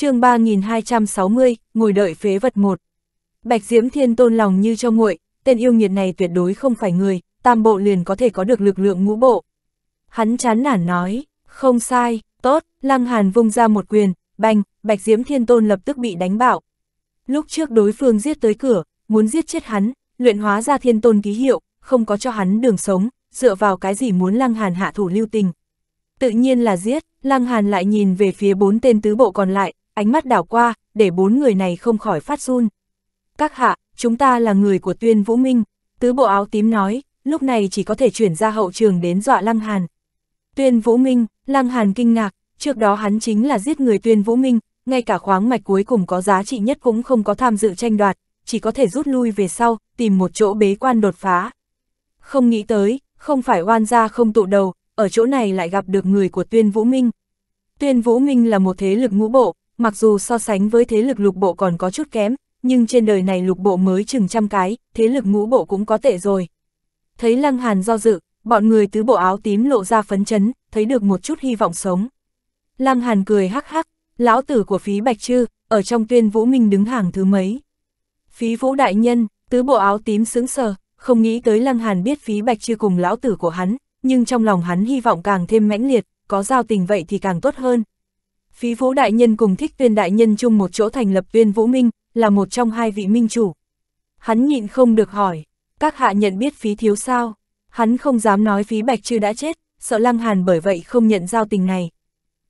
chương 3260, ngồi đợi phế vật một. Bạch Diễm Thiên Tôn lòng như cho nguội, tên yêu nghiệt này tuyệt đối không phải người, tam bộ liền có thể có được lực lượng ngũ bộ. Hắn chán nản nói, không sai, tốt, Lăng Hàn vung ra một quyền, bành, Bạch Diễm Thiên Tôn lập tức bị đánh bạo. Lúc trước đối phương giết tới cửa, muốn giết chết hắn, luyện hóa ra Thiên Tôn ký hiệu, không có cho hắn đường sống, dựa vào cái gì muốn Lăng Hàn hạ thủ lưu tình. Tự nhiên là giết, Lăng Hàn lại nhìn về phía bốn tên tứ bộ còn lại, ánh mắt đảo qua, để bốn người này không khỏi phát run. Các hạ, chúng ta là người của tuyên vũ minh, tứ bộ áo tím nói, lúc này chỉ có thể chuyển ra hậu trường đến dọa Lăng Hàn. Tuyên vũ minh, Lăng Hàn kinh ngạc, trước đó hắn chính là giết người tuyên vũ minh, ngay cả khoáng mạch cuối cùng có giá trị nhất cũng không có tham dự tranh đoạt, chỉ có thể rút lui về sau, tìm một chỗ bế quan đột phá. Không nghĩ tới, không phải oan gia không tụ đầu, ở chỗ này lại gặp được người của tuyên vũ minh. Tuyên vũ minh là một thế lực ngũ bộ, mặc dù so sánh với thế lực lục bộ còn có chút kém, nhưng trên đời này lục bộ mới chừng trăm cái, thế lực ngũ bộ cũng có tệ rồi. Thấy Lăng Hàn do dự, bọn người tứ bộ áo tím lộ ra phấn chấn, thấy được một chút hy vọng sống. Lăng Hàn cười hắc hắc, lão tử của phí Bạch Trư, ở trong tuyên Vũ Minh đứng hàng thứ mấy. Phí Vũ Đại Nhân, tứ bộ áo tím sững sờ, không nghĩ tới Lăng Hàn biết phí Bạch Trư cùng lão tử của hắn, nhưng trong lòng hắn hy vọng càng thêm mãnh liệt, có giao tình vậy thì càng tốt hơn, Phí Vũ Đại Nhân cùng Thích Tuyên Đại Nhân chung một chỗ thành lập viên Vũ Minh, là một trong hai vị minh chủ. Hắn nhịn không được hỏi, các hạ nhận biết phí thiếu sao? Hắn không dám nói phí Bạch Trư đã chết, sợ Lăng Hàn bởi vậy không nhận giao tình này.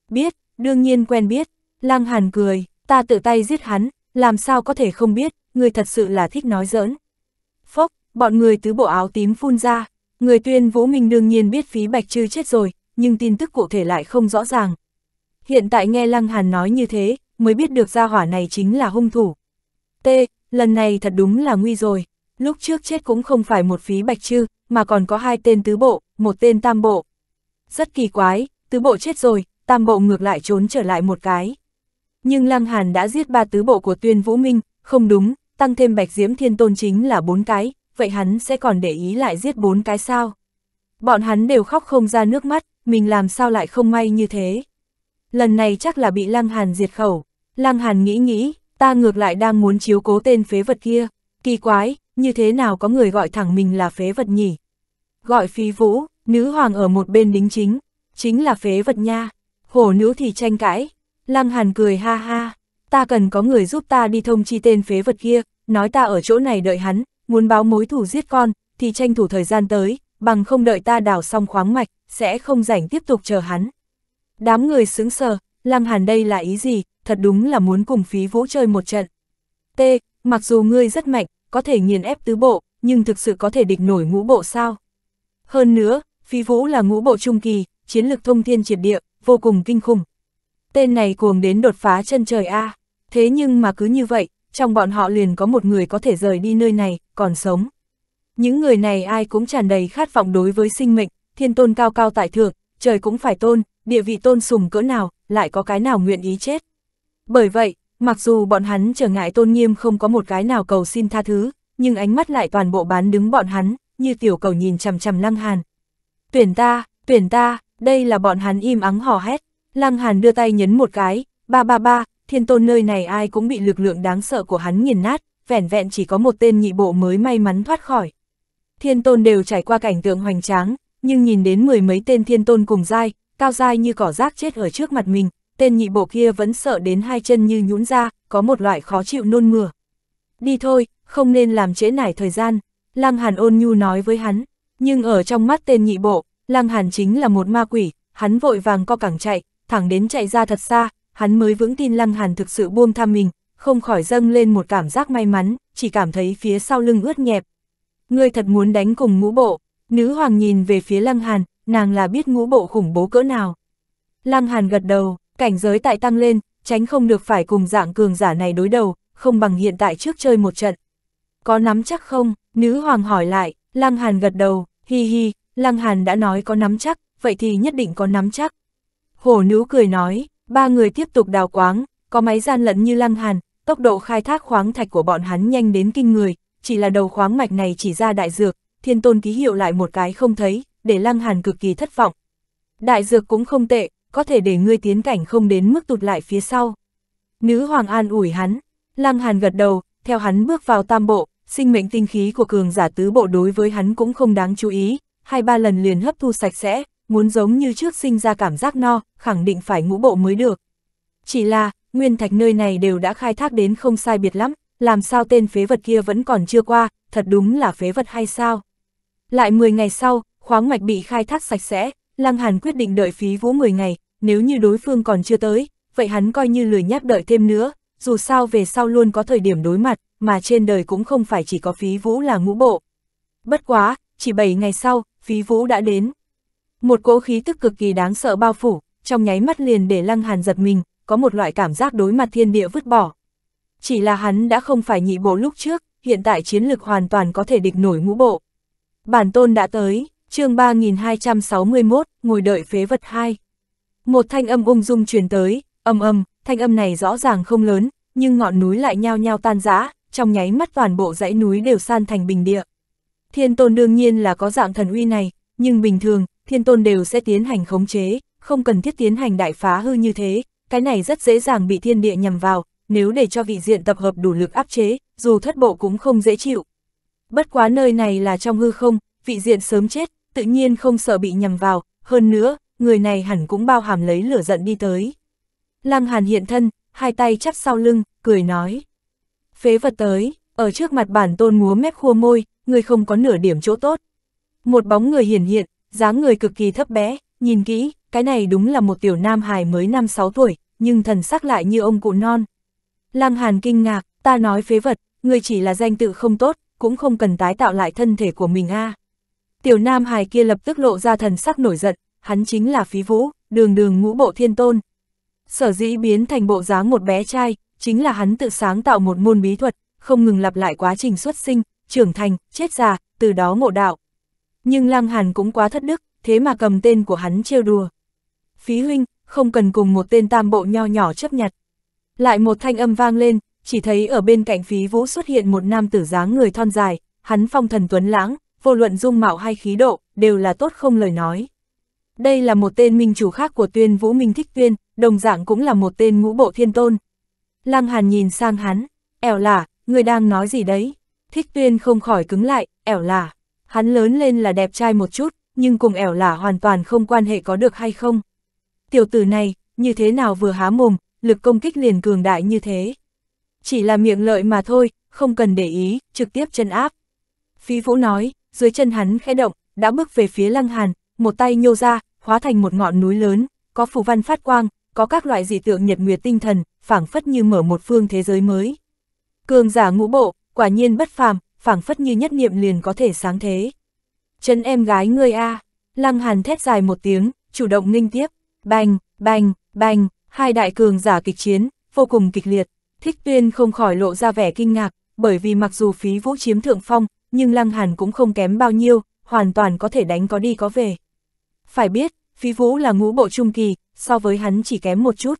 Biết, đương nhiên quen biết, Lăng Hàn cười, ta tự tay giết hắn, làm sao có thể không biết, người thật sự là thích nói giỡn. Phốc, bọn người tứ bộ áo tím phun ra, người tuyên vũ minh đương nhiên biết phí Bạch Trư chết rồi, nhưng tin tức cụ thể lại không rõ ràng, Hiện tại nghe Lăng Hàn nói như thế, mới biết được gia hỏa này chính là hung thủ. T, lần này thật đúng là nguy rồi. Lúc trước chết cũng không phải một phí bạch chư, mà còn có hai tên tứ bộ, một tên tam bộ. Rất kỳ quái, tứ bộ chết rồi, tam bộ ngược lại trốn trở lại một cái. Nhưng Lăng Hàn đã giết ba tứ bộ của Tuyên Vũ Minh, không đúng, tăng thêm Bạch Diễm Thiên Tôn chính là bốn cái, vậy hắn sẽ còn để ý lại giết bốn cái sao? Bọn hắn đều khóc không ra nước mắt, mình làm sao lại không may như thế? lần này chắc là bị Lăng Hàn diệt khẩu. Lăng Hàn nghĩ nghĩ, ta ngược lại đang muốn chiếu cố tên phế vật kia, kỳ quái, như thế nào có người gọi thẳng mình là phế vật nhỉ? Gọi phi vũ, nữ hoàng ở một bên đính chính, chính là phế vật nha, hổ nữ thì tranh cãi. Lăng Hàn cười ha ha, ta cần có người giúp ta đi thông chi tên phế vật kia, nói ta ở chỗ này đợi hắn, muốn báo mối thủ giết con, thì tranh thủ thời gian tới, bằng không đợi ta đào xong khoáng mạch, sẽ không rảnh tiếp tục chờ hắn. Đám người sướng sờ, Lăng Hàn đây là ý gì, thật đúng là muốn cùng phí vũ chơi một trận. T, mặc dù ngươi rất mạnh, có thể nghiền ép tứ bộ, nhưng thực sự có thể địch nổi ngũ bộ sao? Hơn nữa, phí vũ là ngũ bộ trung kỳ, chiến lực thông thiên triệt địa, vô cùng kinh khủng. Tên này cuồng đến đột phá chân trời A, thế nhưng mà cứ như vậy, trong bọn họ liền có một người có thể rời đi nơi này, còn sống. Những người này ai cũng tràn đầy khát vọng đối với sinh mệnh, thiên tôn cao cao tại thượng, trời cũng phải tôn, địa vị tôn sùng cỡ nào, lại có cái nào nguyện ý chết. Bởi vậy, mặc dù bọn hắn trở ngại tôn nghiêm không có một cái nào cầu xin tha thứ, nhưng ánh mắt lại toàn bộ bán đứng bọn hắn, như tiểu cầu nhìn chằm chằm Lăng Hàn. Tuyển ta, tuyển ta, đây là bọn hắn im ắng hò hét. Lăng Hàn đưa tay nhấn một cái, ba ba ba, thiên tôn nơi này ai cũng bị lực lượng đáng sợ của hắn nghiền nát, vẻn vẹn chỉ có một tên nhị bộ mới may mắn thoát khỏi. Thiên tôn đều trải qua cảnh tượng hoành tráng, nhưng nhìn đến mười mấy tên thiên tôn cùng dai, cao dai như cỏ rác chết ở trước mặt mình, tên nhị bộ kia vẫn sợ đến hai chân như nhũn ra, có một loại khó chịu nôn mửa. Đi thôi, không nên làm trễ nải thời gian, Lăng Hàn ôn nhu nói với hắn, nhưng ở trong mắt tên nhị bộ, Lăng Hàn chính là một ma quỷ, hắn vội vàng co cẳng chạy, thẳng đến chạy ra thật xa, hắn mới vững tin Lăng Hàn thực sự buông tham mình, không khỏi dâng lên một cảm giác may mắn, chỉ cảm thấy phía sau lưng ướt nhẹp. Ngươi thật muốn đánh cùng ngũ bộ, Nữ hoàng nhìn về phía Lăng Hàn, nàng là biết ngũ bộ khủng bố cỡ nào. Lăng Hàn gật đầu, cảnh giới tại tăng lên, tránh không được phải cùng dạng cường giả này đối đầu, không bằng hiện tại trước chơi một trận. Có nắm chắc không? Nữ hoàng hỏi lại, Lăng Hàn gật đầu, hi hi, Lăng Hàn đã nói có nắm chắc, vậy thì nhất định có nắm chắc. Hổ nữ cười nói, ba người tiếp tục đào quáng, có máy gian lận như Lăng Hàn, tốc độ khai thác khoáng thạch của bọn hắn nhanh đến kinh người, chỉ là đầu khoáng mạch này chỉ ra đại dược, thiên tôn ký hiệu lại một cái không thấy, để Lăng Hàn cực kỳ thất vọng. Đại dược cũng không tệ, có thể để ngươi tiến cảnh không đến mức tụt lại phía sau. Nữ hoàng an ủi hắn, Lăng Hàn gật đầu, theo hắn bước vào tam bộ, sinh mệnh tinh khí của cường giả tứ bộ đối với hắn cũng không đáng chú ý, hai ba lần liền hấp thu sạch sẽ, muốn giống như trước sinh ra cảm giác no, khẳng định phải ngũ bộ mới được. Chỉ là, nguyên thạch nơi này đều đã khai thác đến không sai biệt lắm, làm sao tên phế vật kia vẫn còn chưa qua, thật đúng là phế vật hay sao? Lại 10 ngày sau, khoáng mạch bị khai thác sạch sẽ, Lăng Hàn quyết định đợi phí vũ 10 ngày, nếu như đối phương còn chưa tới, vậy hắn coi như lười nhác đợi thêm nữa, dù sao về sau luôn có thời điểm đối mặt, mà trên đời cũng không phải chỉ có phí vũ là ngũ bộ. Bất quá, chỉ 7 ngày sau, phí vũ đã đến. Một cỗ khí tức cực kỳ đáng sợ bao phủ, trong nháy mắt liền để Lăng Hàn giật mình, có một loại cảm giác đối mặt thiên địa vứt bỏ. Chỉ là hắn đã không phải nhị bộ lúc trước, hiện tại chiến lực hoàn toàn có thể địch nổi ngũ bộ. Bản tôn đã tới, chương 3261, ngồi đợi phế vật 2. Một thanh âm ung dung truyền tới, âm âm, thanh âm này rõ ràng không lớn, nhưng ngọn núi lại nhao nhao tan rã, trong nháy mắt toàn bộ dãy núi đều san thành bình địa. Thiên tôn đương nhiên là có dạng thần uy này, nhưng bình thường, thiên tôn đều sẽ tiến hành khống chế, không cần thiết tiến hành đại phá hư như thế, cái này rất dễ dàng bị thiên địa nhầm vào, nếu để cho vị diện tập hợp đủ lực áp chế, dù thất bộ cũng không dễ chịu. Bất quá nơi này là trong hư không, vị diện sớm chết, tự nhiên không sợ bị nhầm vào, hơn nữa, người này hẳn cũng bao hàm lấy lửa giận đi tới. Lăng Hàn hiện thân, hai tay chắp sau lưng, cười nói. Phế vật tới, ở trước mặt bản tôn múa mép khua môi, người không có nửa điểm chỗ tốt. Một bóng người hiển hiện, dáng người cực kỳ thấp bé, nhìn kỹ, cái này đúng là một tiểu nam hài mới năm 6 tuổi, nhưng thần sắc lại như ông cụ non. Lăng Hàn kinh ngạc, ta nói phế vật, người chỉ là danh tự không tốt, cũng không cần tái tạo lại thân thể của mình a. À. Tiểu nam Hải kia lập tức lộ ra thần sắc nổi giận, hắn chính là phí vũ, đường đường ngũ bộ thiên tôn. Sở dĩ biến thành bộ dáng một bé trai, chính là hắn tự sáng tạo một môn bí thuật, không ngừng lặp lại quá trình xuất sinh, trưởng thành, chết già, từ đó ngộ đạo. Nhưng Lăng Hàn cũng quá thất đức, thế mà cầm tên của hắn trêu đùa. Phí huynh, không cần cùng một tên tam bộ nho nhỏ chấp nhặt. Lại một thanh âm vang lên, chỉ thấy ở bên cạnh phí vũ xuất hiện một nam tử dáng người thon dài, hắn phong thần tuấn lãng, vô luận dung mạo hay khí độ, đều là tốt không lời nói. Đây là một tên minh chủ khác của tuyên vũ minh thích tuyên, đồng dạng cũng là một tên ngũ bộ thiên tôn. Lăng Hàn nhìn sang hắn, ẻo là, người đang nói gì đấy? Thích tuyên không khỏi cứng lại, ẻo là, hắn lớn lên là đẹp trai một chút, nhưng cùng ẻo là hoàn toàn không quan hệ có được hay không. Tiểu tử này, như thế nào vừa há mồm, lực công kích liền cường đại như thế chỉ là miệng lợi mà thôi, không cần để ý, trực tiếp chân áp. Phí Vũ nói, dưới chân hắn khẽ động, đã bước về phía Lăng Hàn, một tay nhô ra, hóa thành một ngọn núi lớn, có phù văn phát quang, có các loại dị tượng nhật nguyệt tinh thần, phảng phất như mở một phương thế giới mới. Cường giả ngũ bộ, quả nhiên bất phàm, phảng phất như nhất niệm liền có thể sáng thế. Chân em gái ngươi a, Lăng Hàn thét dài một tiếng, chủ động nghênh tiếp, bành, bành, bành, hai đại cường giả kịch chiến, vô cùng kịch liệt. Thích tuyên không khỏi lộ ra vẻ kinh ngạc, bởi vì mặc dù phí vũ chiếm thượng phong, nhưng Lăng Hàn cũng không kém bao nhiêu, hoàn toàn có thể đánh có đi có về. Phải biết, phí vũ là ngũ bộ trung kỳ, so với hắn chỉ kém một chút.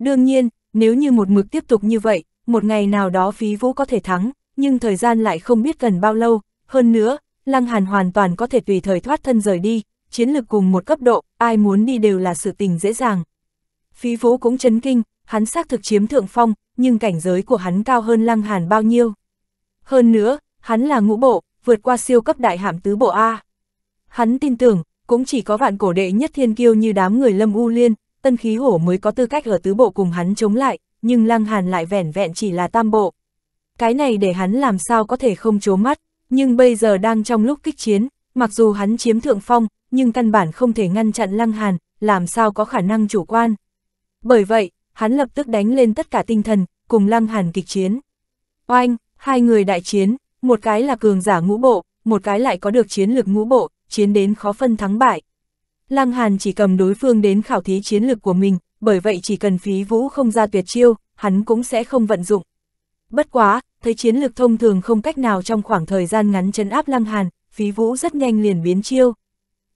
Đương nhiên, nếu như một mực tiếp tục như vậy, một ngày nào đó phí vũ có thể thắng, nhưng thời gian lại không biết cần bao lâu, hơn nữa, Lăng Hàn hoàn toàn có thể tùy thời thoát thân rời đi, chiến lược cùng một cấp độ, ai muốn đi đều là sự tình dễ dàng. Phí Vũ cũng chấn kinh, hắn xác thực chiếm thượng phong, nhưng cảnh giới của hắn cao hơn Lăng Hàn bao nhiêu. Hơn nữa, hắn là ngũ bộ, vượt qua siêu cấp đại hạm tứ bộ A. Hắn tin tưởng, cũng chỉ có vạn cổ đệ nhất thiên kiêu như đám người lâm u liên, tân khí hổ mới có tư cách ở tứ bộ cùng hắn chống lại, nhưng Lăng Hàn lại vẻn vẹn chỉ là tam bộ. Cái này để hắn làm sao có thể không chố mắt, nhưng bây giờ đang trong lúc kích chiến, mặc dù hắn chiếm thượng phong, nhưng căn bản không thể ngăn chặn Lăng Hàn, làm sao có khả năng chủ quan. Bởi vậy, hắn lập tức đánh lên tất cả tinh thần, cùng lăng hàn kịch chiến. Oanh, hai người đại chiến, một cái là cường giả ngũ bộ, một cái lại có được chiến lược ngũ bộ, chiến đến khó phân thắng bại. Lăng Hàn chỉ cầm đối phương đến khảo thí chiến lược của mình, bởi vậy chỉ cần phí vũ không ra tuyệt chiêu, hắn cũng sẽ không vận dụng. Bất quá, thấy chiến lược thông thường không cách nào trong khoảng thời gian ngắn chấn áp Lăng Hàn, phí vũ rất nhanh liền biến chiêu.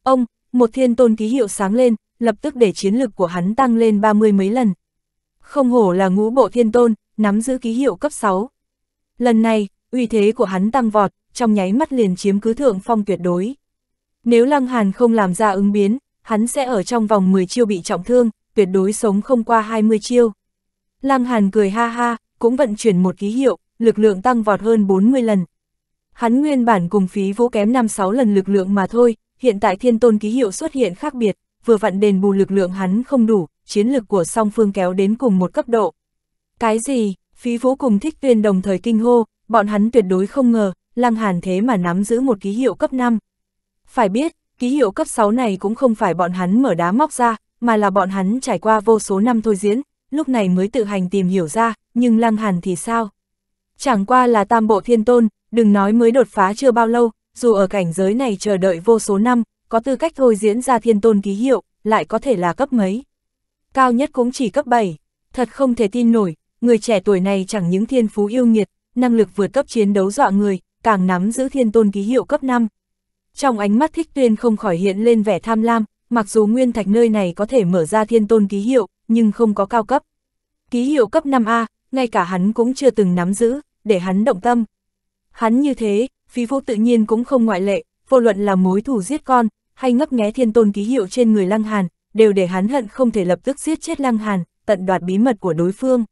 Ông, một thiên tôn ký hiệu sáng lên, lập tức để chiến lược của hắn tăng lên 30 mấy lần, không hổ là ngũ bộ thiên tôn, nắm giữ ký hiệu cấp 6. Lần này, uy thế của hắn tăng vọt, trong nháy mắt liền chiếm cứ thượng phong tuyệt đối. Nếu Lăng Hàn không làm ra ứng biến, hắn sẽ ở trong vòng 10 chiêu bị trọng thương, tuyệt đối sống không qua 20 chiêu. Lăng Hàn cười ha ha, cũng vận chuyển một ký hiệu, lực lượng tăng vọt hơn 40 lần. Hắn nguyên bản cùng phí vũ kém 5-6 lần lực lượng mà thôi, hiện tại thiên tôn ký hiệu xuất hiện khác biệt vừa vặn đền bù lực lượng hắn không đủ, chiến lực của song phương kéo đến cùng một cấp độ. Cái gì, phí vũ cùng thích tuyên đồng thời kinh hô, bọn hắn tuyệt đối không ngờ, Lăng Hàn thế mà nắm giữ một ký hiệu cấp 5. Phải biết, ký hiệu cấp 6 này cũng không phải bọn hắn mở đá móc ra, mà là bọn hắn trải qua vô số năm thôi diễn, lúc này mới tự hành tìm hiểu ra, nhưng Lăng Hàn thì sao? Chẳng qua là tam bộ thiên tôn, đừng nói mới đột phá chưa bao lâu, dù ở cảnh giới này chờ đợi vô số năm, có tư cách thôi diễn ra thiên tôn ký hiệu, lại có thể là cấp mấy. Cao nhất cũng chỉ cấp 7, thật không thể tin nổi, người trẻ tuổi này chẳng những thiên phú yêu nghiệt, năng lực vượt cấp chiến đấu dọa người, càng nắm giữ thiên tôn ký hiệu cấp 5. Trong ánh mắt thích tuyên không khỏi hiện lên vẻ tham lam, mặc dù nguyên thạch nơi này có thể mở ra thiên tôn ký hiệu, nhưng không có cao cấp. Ký hiệu cấp 5A, ngay cả hắn cũng chưa từng nắm giữ, để hắn động tâm. Hắn như thế, phi vô tự nhiên cũng không ngoại lệ, vô luận là mối thủ giết con, hay ngấp nghé thiên tôn ký hiệu trên người Lăng Hàn, đều để hắn hận không thể lập tức giết chết Lăng Hàn, tận đoạt bí mật của đối phương.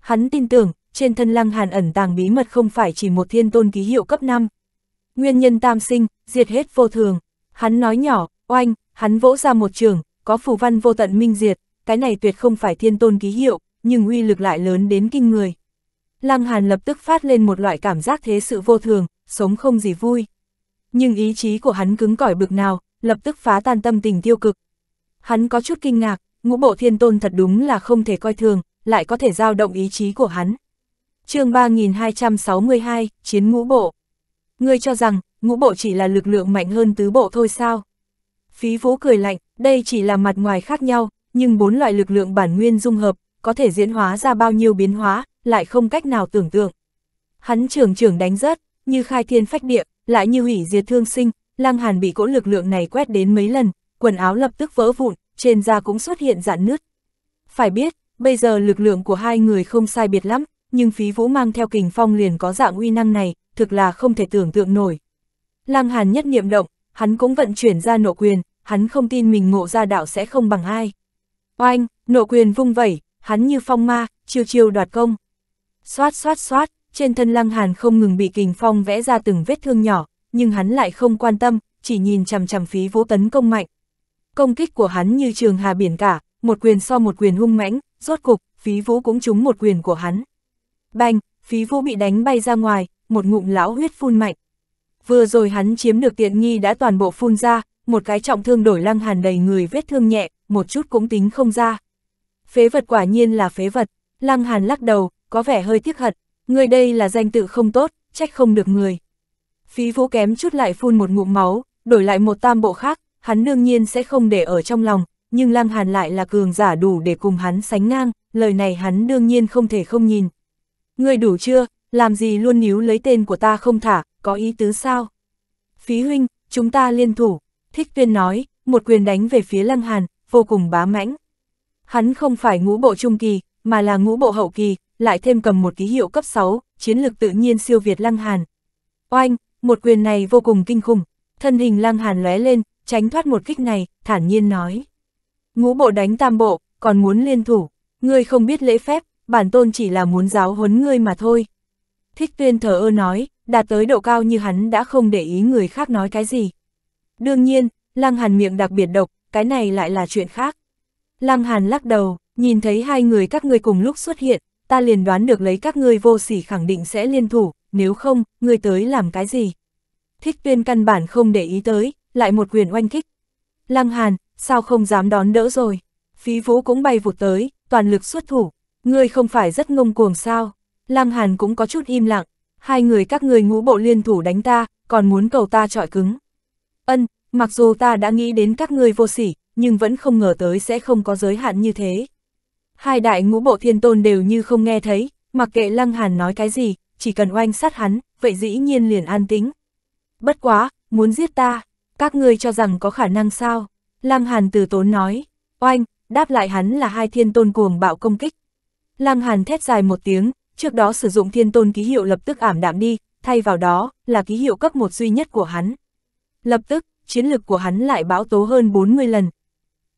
Hắn tin tưởng, trên thân Lăng Hàn ẩn tàng bí mật không phải chỉ một thiên tôn ký hiệu cấp 5. Nguyên nhân tam sinh, diệt hết vô thường. Hắn nói nhỏ, oanh, hắn vỗ ra một trường, có phù văn vô tận minh diệt, cái này tuyệt không phải thiên tôn ký hiệu, nhưng uy lực lại lớn đến kinh người. Lăng Hàn lập tức phát lên một loại cảm giác thế sự vô thường, sống không gì vui. Nhưng ý chí của hắn cứng cỏi bực nào, lập tức phá tan tâm tình tiêu cực. Hắn có chút kinh ngạc, ngũ bộ thiên tôn thật đúng là không thể coi thường, lại có thể giao động ý chí của hắn. chương 3262, Chiến ngũ bộ. Ngươi cho rằng, ngũ bộ chỉ là lực lượng mạnh hơn tứ bộ thôi sao? Phí vũ cười lạnh, đây chỉ là mặt ngoài khác nhau, nhưng bốn loại lực lượng bản nguyên dung hợp, có thể diễn hóa ra bao nhiêu biến hóa, lại không cách nào tưởng tượng. Hắn trưởng trưởng đánh rớt, như khai thiên phách địa, lại như hủy diệt thương sinh, Lăng Hàn bị cỗ lực lượng này quét đến mấy lần, quần áo lập tức vỡ vụn, trên da cũng xuất hiện dạn nứt. Phải biết, bây giờ lực lượng của hai người không sai biệt lắm, nhưng phí vũ mang theo kình phong liền có dạng uy năng này, thực là không thể tưởng tượng nổi. Lăng Hàn nhất niệm động, hắn cũng vận chuyển ra nộ quyền, hắn không tin mình ngộ ra đạo sẽ không bằng ai. Oanh, nộ quyền vung vẩy, hắn như phong ma, chiêu chiêu đoạt công. Xoát xoát xoát, trên thân Lăng Hàn không ngừng bị kình phong vẽ ra từng vết thương nhỏ, nhưng hắn lại không quan tâm, chỉ nhìn chằm chằm phí vũ tấn công mạnh. Công kích của hắn như trường hà biển cả, một quyền so một quyền hung mãnh, rốt cục, phí vũ cũng trúng một quyền của hắn. Bành, phí vũ bị đánh bay ra ngoài, một ngụm lão huyết phun mạnh. Vừa rồi hắn chiếm được tiện nghi đã toàn bộ phun ra, một cái trọng thương đổi lăng hàn đầy người vết thương nhẹ, một chút cũng tính không ra. Phế vật quả nhiên là phế vật, lăng hàn lắc đầu, có vẻ hơi tiếc hận, người đây là danh tự không tốt, trách không được người phí vũ kém chút lại phun một ngụm máu, đổi lại một tam bộ khác, hắn đương nhiên sẽ không để ở trong lòng, nhưng Lang Hàn lại là cường giả đủ để cùng hắn sánh ngang, lời này hắn đương nhiên không thể không nhìn. Người đủ chưa, làm gì luôn níu lấy tên của ta không thả, có ý tứ sao? Phí huynh, chúng ta liên thủ, thích tuyên nói, một quyền đánh về phía Lăng Hàn, vô cùng bá mãnh. Hắn không phải ngũ bộ trung kỳ, mà là ngũ bộ hậu kỳ, lại thêm cầm một ký hiệu cấp 6, chiến lực tự nhiên siêu việt Lăng Hàn. Oanh, một quyền này vô cùng kinh khủng, thân hình lăng hàn lóe lên, tránh thoát một kích này, thản nhiên nói. Ngũ bộ đánh tam bộ, còn muốn liên thủ, ngươi không biết lễ phép, bản tôn chỉ là muốn giáo huấn ngươi mà thôi. Thích tuyên thờ ơ nói, đạt tới độ cao như hắn đã không để ý người khác nói cái gì. Đương nhiên, lăng hàn miệng đặc biệt độc, cái này lại là chuyện khác. Lăng hàn lắc đầu, nhìn thấy hai người các ngươi cùng lúc xuất hiện, ta liền đoán được lấy các ngươi vô sỉ khẳng định sẽ liên thủ, nếu không, người tới làm cái gì? Thích tuyên căn bản không để ý tới, lại một quyền oanh kích. Lăng Hàn, sao không dám đón đỡ rồi? Phí vũ cũng bay vụt tới, toàn lực xuất thủ. Ngươi không phải rất ngông cuồng sao? Lăng Hàn cũng có chút im lặng. Hai người các người ngũ bộ liên thủ đánh ta, còn muốn cầu ta trọi cứng. Ân, mặc dù ta đã nghĩ đến các ngươi vô sỉ, nhưng vẫn không ngờ tới sẽ không có giới hạn như thế. Hai đại ngũ bộ thiên tôn đều như không nghe thấy, mặc kệ Lăng Hàn nói cái gì, chỉ cần oanh sát hắn, vậy dĩ nhiên liền an tính. Bất quá, muốn giết ta, các ngươi cho rằng có khả năng sao? Lăng Hàn từ tốn nói, oanh, đáp lại hắn là hai thiên tôn cuồng bạo công kích. Lăng Hàn thét dài một tiếng, trước đó sử dụng thiên tôn ký hiệu lập tức ảm đạm đi, thay vào đó là ký hiệu cấp một duy nhất của hắn. Lập tức, chiến lực của hắn lại bão tố hơn 40 lần.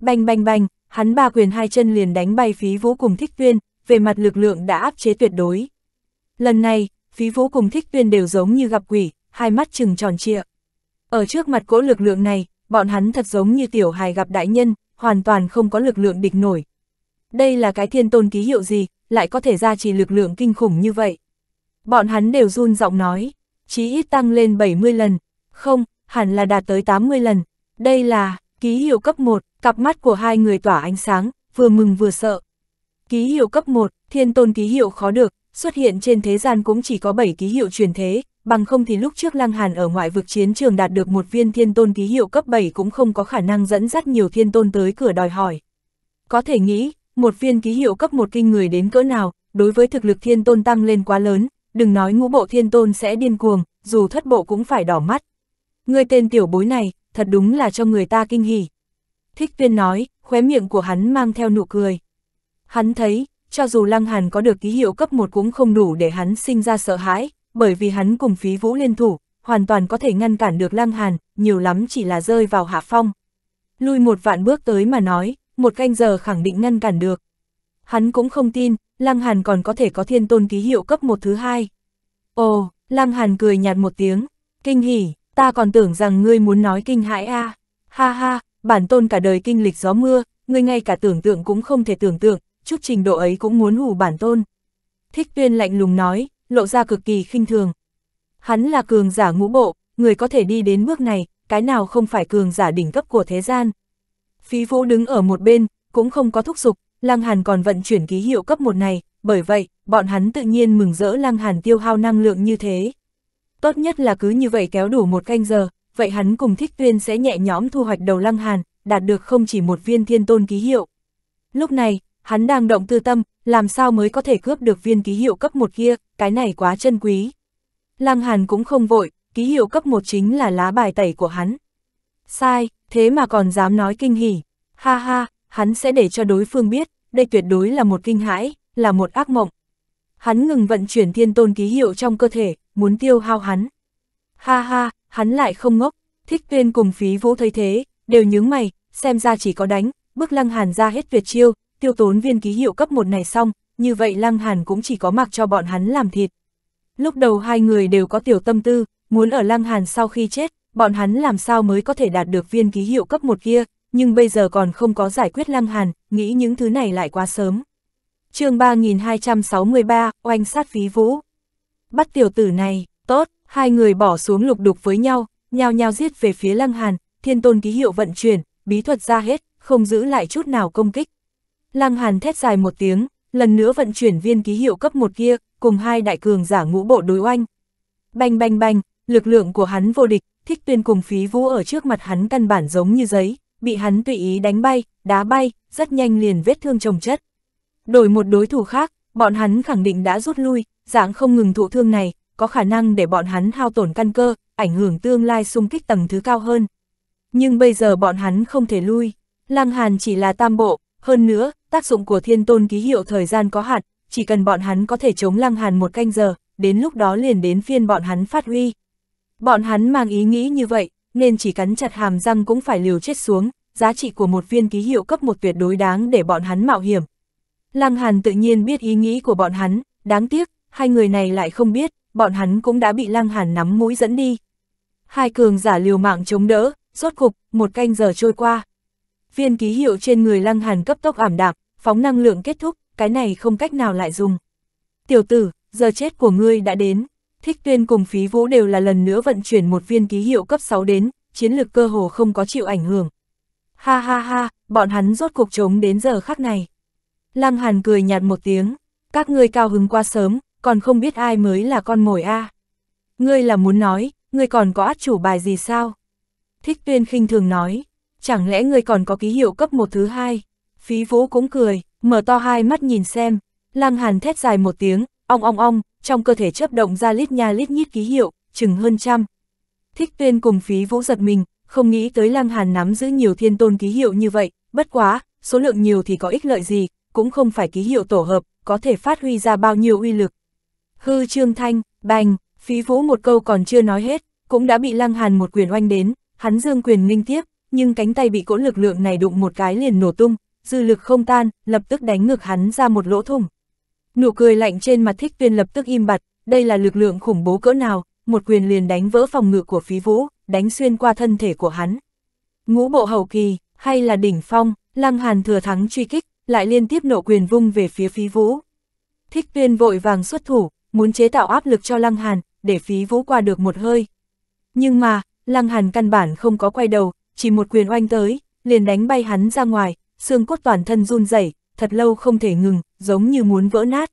Bành bành bành, hắn ba quyền hai chân liền đánh bay phí vũ cùng thích tuyên, về mặt lực lượng đã áp chế tuyệt đối. Lần này, phí vũ cùng thích tuyên đều giống như gặp quỷ, hai mắt trừng tròn trịa. Ở trước mặt cỗ lực lượng này, bọn hắn thật giống như tiểu hài gặp đại nhân, hoàn toàn không có lực lượng địch nổi. Đây là cái thiên tôn ký hiệu gì, lại có thể ra chỉ lực lượng kinh khủng như vậy. Bọn hắn đều run giọng nói, chí ít tăng lên 70 lần, không, hẳn là đạt tới 80 lần. Đây là, ký hiệu cấp 1, cặp mắt của hai người tỏa ánh sáng, vừa mừng vừa sợ. Ký hiệu cấp 1, thiên tôn ký hiệu khó được, xuất hiện trên thế gian cũng chỉ có 7 ký hiệu truyền thế, bằng không thì lúc trước Lăng Hàn ở ngoại vực chiến trường đạt được một viên thiên tôn ký hiệu cấp 7 cũng không có khả năng dẫn dắt nhiều thiên tôn tới cửa đòi hỏi. Có thể nghĩ, một viên ký hiệu cấp một kinh người đến cỡ nào, đối với thực lực thiên tôn tăng lên quá lớn, đừng nói ngũ bộ thiên tôn sẽ điên cuồng, dù thất bộ cũng phải đỏ mắt. Người tên tiểu bối này, thật đúng là cho người ta kinh hỉ. Thích viên nói, khóe miệng của hắn mang theo nụ cười. Hắn thấy, cho dù Lăng Hàn có được ký hiệu cấp 1 cũng không đủ để hắn sinh ra sợ hãi, bởi vì hắn cùng phí vũ liên thủ, hoàn toàn có thể ngăn cản được Lăng Hàn, nhiều lắm chỉ là rơi vào hạ phong. Lui một vạn bước tới mà nói, một canh giờ khẳng định ngăn cản được. Hắn cũng không tin, Lăng Hàn còn có thể có thiên tôn ký hiệu cấp một thứ hai. Ồ, Lăng Hàn cười nhạt một tiếng, kinh hỉ, ta còn tưởng rằng ngươi muốn nói kinh hãi a. À. Ha ha, bản tôn cả đời kinh lịch gió mưa, ngươi ngay cả tưởng tượng cũng không thể tưởng tượng, chút trình độ ấy cũng muốn hù bản tôn. Thích tuyên lạnh lùng nói, lộ ra cực kỳ khinh thường. Hắn là cường giả ngũ bộ, người có thể đi đến bước này, cái nào không phải cường giả đỉnh cấp của thế gian. Phí vũ đứng ở một bên, cũng không có thúc giục, Lăng Hàn còn vận chuyển ký hiệu cấp một này, bởi vậy, bọn hắn tự nhiên mừng rỡ Lăng Hàn tiêu hao năng lượng như thế. Tốt nhất là cứ như vậy kéo đủ một canh giờ, vậy hắn cùng Thích Tuyên sẽ nhẹ nhõm thu hoạch đầu Lăng Hàn, đạt được không chỉ một viên thiên tôn ký hiệu. Lúc này, hắn đang động tư tâm, làm sao mới có thể cướp được viên ký hiệu cấp 1 kia, cái này quá chân quý. Lăng Hàn cũng không vội, ký hiệu cấp 1 chính là lá bài tẩy của hắn. Sai, thế mà còn dám nói kinh hỉ. Ha ha, hắn sẽ để cho đối phương biết, đây tuyệt đối là một kinh hãi, là một ác mộng. Hắn ngừng vận chuyển thiên tôn ký hiệu trong cơ thể, muốn tiêu hao hắn. Ha ha, hắn lại không ngốc, thích tuyên cùng phí vũ thấy thế, đều nhướng mày, xem ra chỉ có đánh, bước lăng hàn ra hết tuyệt chiêu, tiêu tốn viên ký hiệu cấp một này xong, như vậy Lăng Hàn cũng chỉ có mặc cho bọn hắn làm thịt. Lúc đầu hai người đều có tiểu tâm tư, muốn ở Lăng Hàn sau khi chết, bọn hắn làm sao mới có thể đạt được viên ký hiệu cấp một kia, nhưng bây giờ còn không có giải quyết Lăng Hàn, nghĩ những thứ này lại quá sớm. chương 3263, oanh sát phí vũ. Bắt tiểu tử này, tốt, hai người bỏ xuống lục đục với nhau, nhao nhao giết về phía Lăng Hàn, thiên tôn ký hiệu vận chuyển, bí thuật ra hết, không giữ lại chút nào công kích. Lăng Hàn thét dài một tiếng, lần nữa vận chuyển viên ký hiệu cấp một kia, cùng hai đại cường giả ngũ bộ đối oanh. Banh banh banh, lực lượng của hắn vô địch, thích tuyên cùng phí vũ ở trước mặt hắn căn bản giống như giấy, bị hắn tùy ý đánh bay, đá bay, rất nhanh liền vết thương trồng chất. Đổi một đối thủ khác, bọn hắn khẳng định đã rút lui, dạng không ngừng thụ thương này, có khả năng để bọn hắn hao tổn căn cơ, ảnh hưởng tương lai xung kích tầng thứ cao hơn. Nhưng bây giờ bọn hắn không thể lui, Lăng Hàn chỉ là tam bộ, hơn nữa, tác dụng của thiên tôn ký hiệu thời gian có hạn, chỉ cần bọn hắn có thể chống lăng hàn một canh giờ, đến lúc đó liền đến phiên bọn hắn phát huy. Bọn hắn mang ý nghĩ như vậy, nên chỉ cắn chặt hàm răng cũng phải liều chết xuống, giá trị của một viên ký hiệu cấp một tuyệt đối đáng để bọn hắn mạo hiểm. Lăng Hàn tự nhiên biết ý nghĩ của bọn hắn, đáng tiếc, hai người này lại không biết, bọn hắn cũng đã bị Lăng Hàn nắm mũi dẫn đi. Hai cường giả liều mạng chống đỡ, rốt cục, một canh giờ trôi qua, viên ký hiệu trên người Lăng Hàn cấp tốc ảm đạm, phóng năng lượng kết thúc, cái này không cách nào lại dùng. Tiểu tử, giờ chết của ngươi đã đến. Thích tuyên cùng phí vũ đều là lần nữa vận chuyển một viên ký hiệu cấp 6 đến, chiến lược cơ hồ không có chịu ảnh hưởng. Ha ha ha, bọn hắn rốt cuộc chống đến giờ khắc này. Lăng Hàn cười nhạt một tiếng, các ngươi cao hứng quá sớm, còn không biết ai mới là con mồi a. À. Ngươi là muốn nói, ngươi còn có át chủ bài gì sao? Thích tuyên khinh thường nói, chẳng lẽ người còn có ký hiệu cấp một thứ hai? Phí vũ cũng cười, mở to hai mắt nhìn xem, lăng hàn thét dài một tiếng, ong ong ong, trong cơ thể chớp động ra lít nha lít nhít ký hiệu, chừng hơn trăm. Thích tuyên cùng phí vũ giật mình, không nghĩ tới lăng hàn nắm giữ nhiều thiên tôn ký hiệu như vậy, bất quá, số lượng nhiều thì có ích lợi gì, cũng không phải ký hiệu tổ hợp, có thể phát huy ra bao nhiêu uy lực. Hư trương thanh, bành, phí vũ một câu còn chưa nói hết, cũng đã bị lăng hàn một quyền oanh đến, hắn dương quyền nghinh tiếp, nhưng cánh tay bị cỗ lực lượng này đụng một cái liền nổ tung, dư lực không tan, lập tức đánh ngược hắn ra một lỗ thủng. Nụ cười lạnh trên mặt thích tuyên lập tức im bặt, đây là lực lượng khủng bố cỡ nào, một quyền liền đánh vỡ phòng ngự của phí vũ, đánh xuyên qua thân thể của hắn. Ngũ bộ hậu kỳ, hay là đỉnh phong, lăng hàn thừa thắng truy kích, lại liên tiếp nổ quyền vung về phía phí vũ. Thích tuyên vội vàng xuất thủ, muốn chế tạo áp lực cho lăng hàn, để phí vũ qua được một hơi. Nhưng mà, lăng hàn căn bản không có quay đầu, chỉ một quyền oanh tới, liền đánh bay hắn ra ngoài, xương cốt toàn thân run rẩy, thật lâu không thể ngừng, giống như muốn vỡ nát.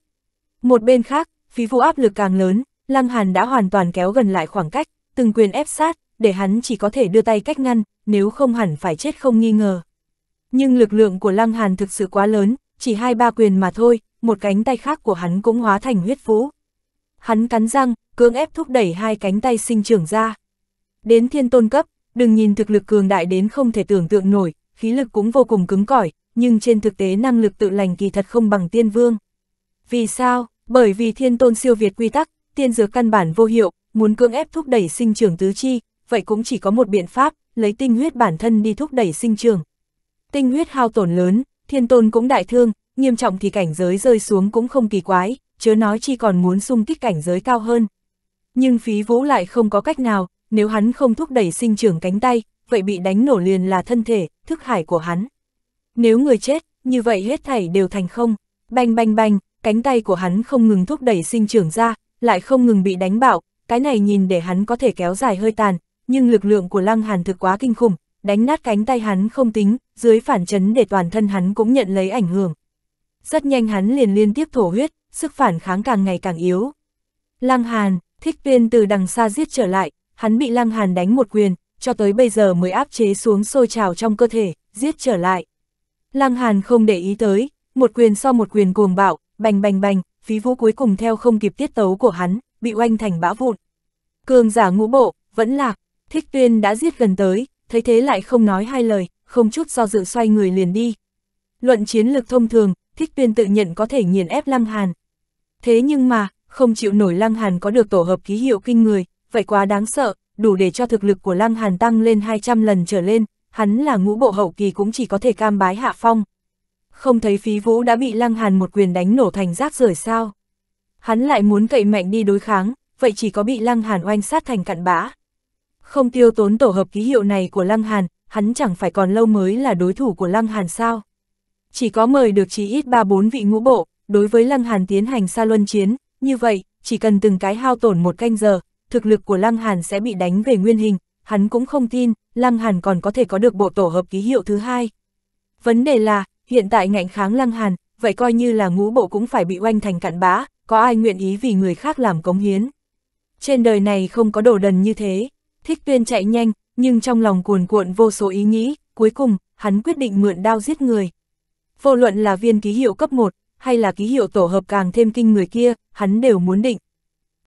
Một bên khác, phí vũ áp lực càng lớn, Lăng Hàn đã hoàn toàn kéo gần lại khoảng cách, từng quyền ép sát, để hắn chỉ có thể đưa tay cách ngăn, nếu không hẳn phải chết không nghi ngờ. Nhưng lực lượng của Lăng Hàn thực sự quá lớn, chỉ hai ba quyền mà thôi, một cánh tay khác của hắn cũng hóa thành huyết vũ. Hắn cắn răng, cưỡng ép thúc đẩy hai cánh tay sinh trưởng ra. Đến thiên tôn cấp, đừng nhìn thực lực cường đại đến không thể tưởng tượng nổi, khí lực cũng vô cùng cứng cỏi, nhưng trên thực tế năng lực tự lành kỳ thật không bằng tiên vương. Vì sao? Bởi vì thiên tôn siêu việt quy tắc, tiên dược căn bản vô hiệu, muốn cưỡng ép thúc đẩy sinh trưởng tứ chi, vậy cũng chỉ có một biện pháp, lấy tinh huyết bản thân đi thúc đẩy sinh trưởng. Tinh huyết hao tổn lớn, thiên tôn cũng đại thương, nghiêm trọng thì cảnh giới rơi xuống cũng không kỳ quái, chớ nói chi còn muốn sung kích cảnh giới cao hơn. Nhưng phí vũ lại không có cách nào, nếu hắn không thúc đẩy sinh trưởng cánh tay, vậy bị đánh nổ liền là thân thể, thức hải của hắn. Nếu người chết, như vậy hết thảy đều thành không, banh banh banh, cánh tay của hắn không ngừng thúc đẩy sinh trưởng ra, lại không ngừng bị đánh bạo, cái này nhìn để hắn có thể kéo dài hơi tàn, nhưng lực lượng của lăng hàn thực quá kinh khủng, đánh nát cánh tay hắn không tính, dưới phản chấn để toàn thân hắn cũng nhận lấy ảnh hưởng. Rất nhanh hắn liền liên tiếp thổ huyết, sức phản kháng càng ngày càng yếu. Lăng hàn, thích tuyên từ đằng xa giết trở lại, hắn bị Lăng Hàn đánh một quyền, cho tới bây giờ mới áp chế xuống sôi trào trong cơ thể, giết trở lại. Lăng Hàn không để ý tới, một quyền so một quyền cuồng bạo, bành bành bành, phí vũ cuối cùng theo không kịp tiết tấu của hắn, bị oanh thành bã vụn. Cường giả ngũ bộ, vẫn lạc, thích tuyên đã giết gần tới, thấy thế lại không nói hai lời, không chút do dự xoay người liền đi. Luận chiến lực thông thường, thích tuyên tự nhận có thể nghiền ép Lăng Hàn. Thế nhưng mà, không chịu nổi Lăng Hàn có được tổ hợp ký hiệu kinh người, vậy quá đáng sợ, đủ để cho thực lực của Lăng Hàn tăng lên 200 lần trở lên, hắn là ngũ bộ hậu kỳ cũng chỉ có thể cam bái hạ phong. Không thấy phí vũ đã bị Lăng Hàn một quyền đánh nổ thành rác rưởi sao. Hắn lại muốn cậy mạnh đi đối kháng, vậy chỉ có bị Lăng Hàn oanh sát thành cặn bã. Không tiêu tốn tổ hợp ký hiệu này của Lăng Hàn, hắn chẳng phải còn lâu mới là đối thủ của Lăng Hàn sao. Chỉ có mời được chỉ ít 3-4 vị ngũ bộ, đối với Lăng Hàn tiến hành xa luân chiến, như vậy, chỉ cần từng cái hao tổn một canh giờ, thực lực của Lăng Hàn sẽ bị đánh về nguyên hình, hắn cũng không tin, Lăng Hàn còn có thể có được bộ tổ hợp ký hiệu thứ hai. Vấn đề là, hiện tại ngạnh kháng Lăng Hàn, vậy coi như là ngũ bộ cũng phải bị oanh thành cặn bã, có ai nguyện ý vì người khác làm cống hiến. Trên đời này không có đồ đần như thế, thích tuyên chạy nhanh, nhưng trong lòng cuồn cuộn vô số ý nghĩ, cuối cùng, hắn quyết định mượn đao giết người. Vô luận là viên ký hiệu cấp 1, hay là ký hiệu tổ hợp càng thêm kinh người kia, hắn đều muốn định.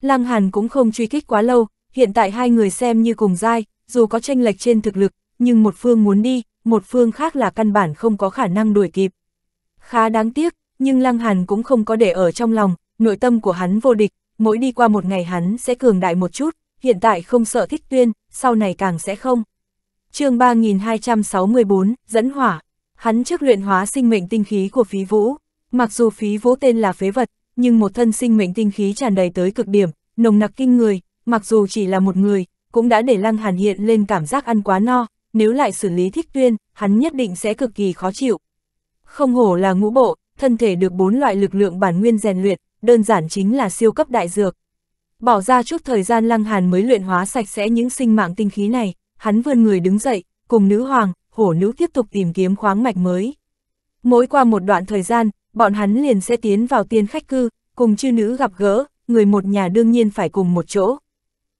Lăng Hàn cũng không truy kích quá lâu, hiện tại hai người xem như cùng dai, dù có tranh lệch trên thực lực, nhưng một phương muốn đi, một phương khác là căn bản không có khả năng đuổi kịp. Khá đáng tiếc, nhưng Lăng Hàn cũng không có để ở trong lòng, nội tâm của hắn vô địch, mỗi đi qua một ngày hắn sẽ cường đại một chút, hiện tại không sợ thích tuyên, sau này càng sẽ không. chương 3264, dẫn hỏa, hắn trước luyện hóa sinh mệnh tinh khí của phí vũ, mặc dù phí vũ tên là phế vật, nhưng một thân sinh mệnh tinh khí tràn đầy tới cực điểm, nồng nặc kinh người, mặc dù chỉ là một người, cũng đã để Lăng Hàn hiện lên cảm giác ăn quá no, nếu lại xử lý thích tuyên, hắn nhất định sẽ cực kỳ khó chịu. Không hổ là ngũ bộ, thân thể được bốn loại lực lượng bản nguyên rèn luyện, đơn giản chính là siêu cấp đại dược. Bỏ ra chút thời gian Lăng Hàn mới luyện hóa sạch sẽ những sinh mạng tinh khí này, hắn vươn người đứng dậy, cùng nữ hoàng, hổ nữ tiếp tục tìm kiếm khoáng mạch mới. Mỗi qua một đoạn thời gian, bọn hắn liền sẽ tiến vào tiên khách cư, cùng chư nữ gặp gỡ, người một nhà đương nhiên phải cùng một chỗ.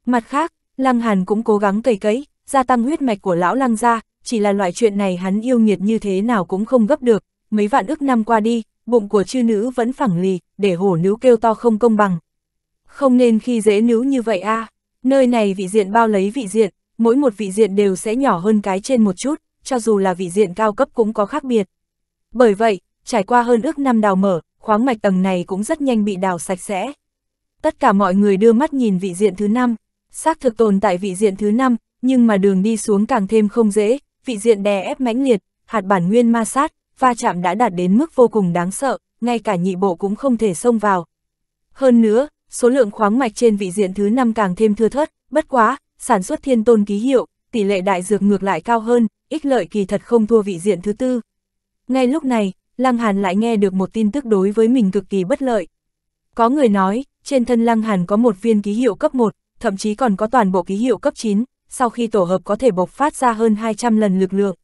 Mặt khác, Lăng Hàn cũng cố gắng cày cấy, gia tăng huyết mạch của lão Lăng gia, chỉ là loại chuyện này hắn yêu nghiệt như thế nào cũng không gấp được, mấy vạn ức năm qua đi, bụng của chư nữ vẫn phẳng lì, để hổ nữ kêu to không công bằng. Không nên khi dễ nữ như vậy a. nơi này vị diện bao lấy vị diện, mỗi một vị diện đều sẽ nhỏ hơn cái trên một chút, cho dù là vị diện cao cấp cũng có khác biệt. Bởi vậy, trải qua hơn ước năm đào mở, khoáng mạch tầng này cũng rất nhanh bị đào sạch sẽ. Tất cả mọi người đưa mắt nhìn vị diện thứ 5, xác thực tồn tại vị diện thứ 5, nhưng mà đường đi xuống càng thêm không dễ, vị diện đè ép mãnh liệt, hạt bản nguyên ma sát, va chạm đã đạt đến mức vô cùng đáng sợ, ngay cả nhị bộ cũng không thể xông vào. Hơn nữa, số lượng khoáng mạch trên vị diện thứ 5 càng thêm thưa thớt, bất quá, sản xuất thiên tôn ký hiệu, tỷ lệ đại dược ngược lại cao hơn, ích lợi kỳ thật không thua vị diện thứ tư. Ngay lúc này, Lăng Hàn lại nghe được một tin tức đối với mình cực kỳ bất lợi. Có người nói, trên thân Lăng Hàn có một viên ký hiệu cấp 1, thậm chí còn có toàn bộ ký hiệu cấp 9, sau khi tổ hợp có thể bộc phát ra hơn 200 lần lực lượng.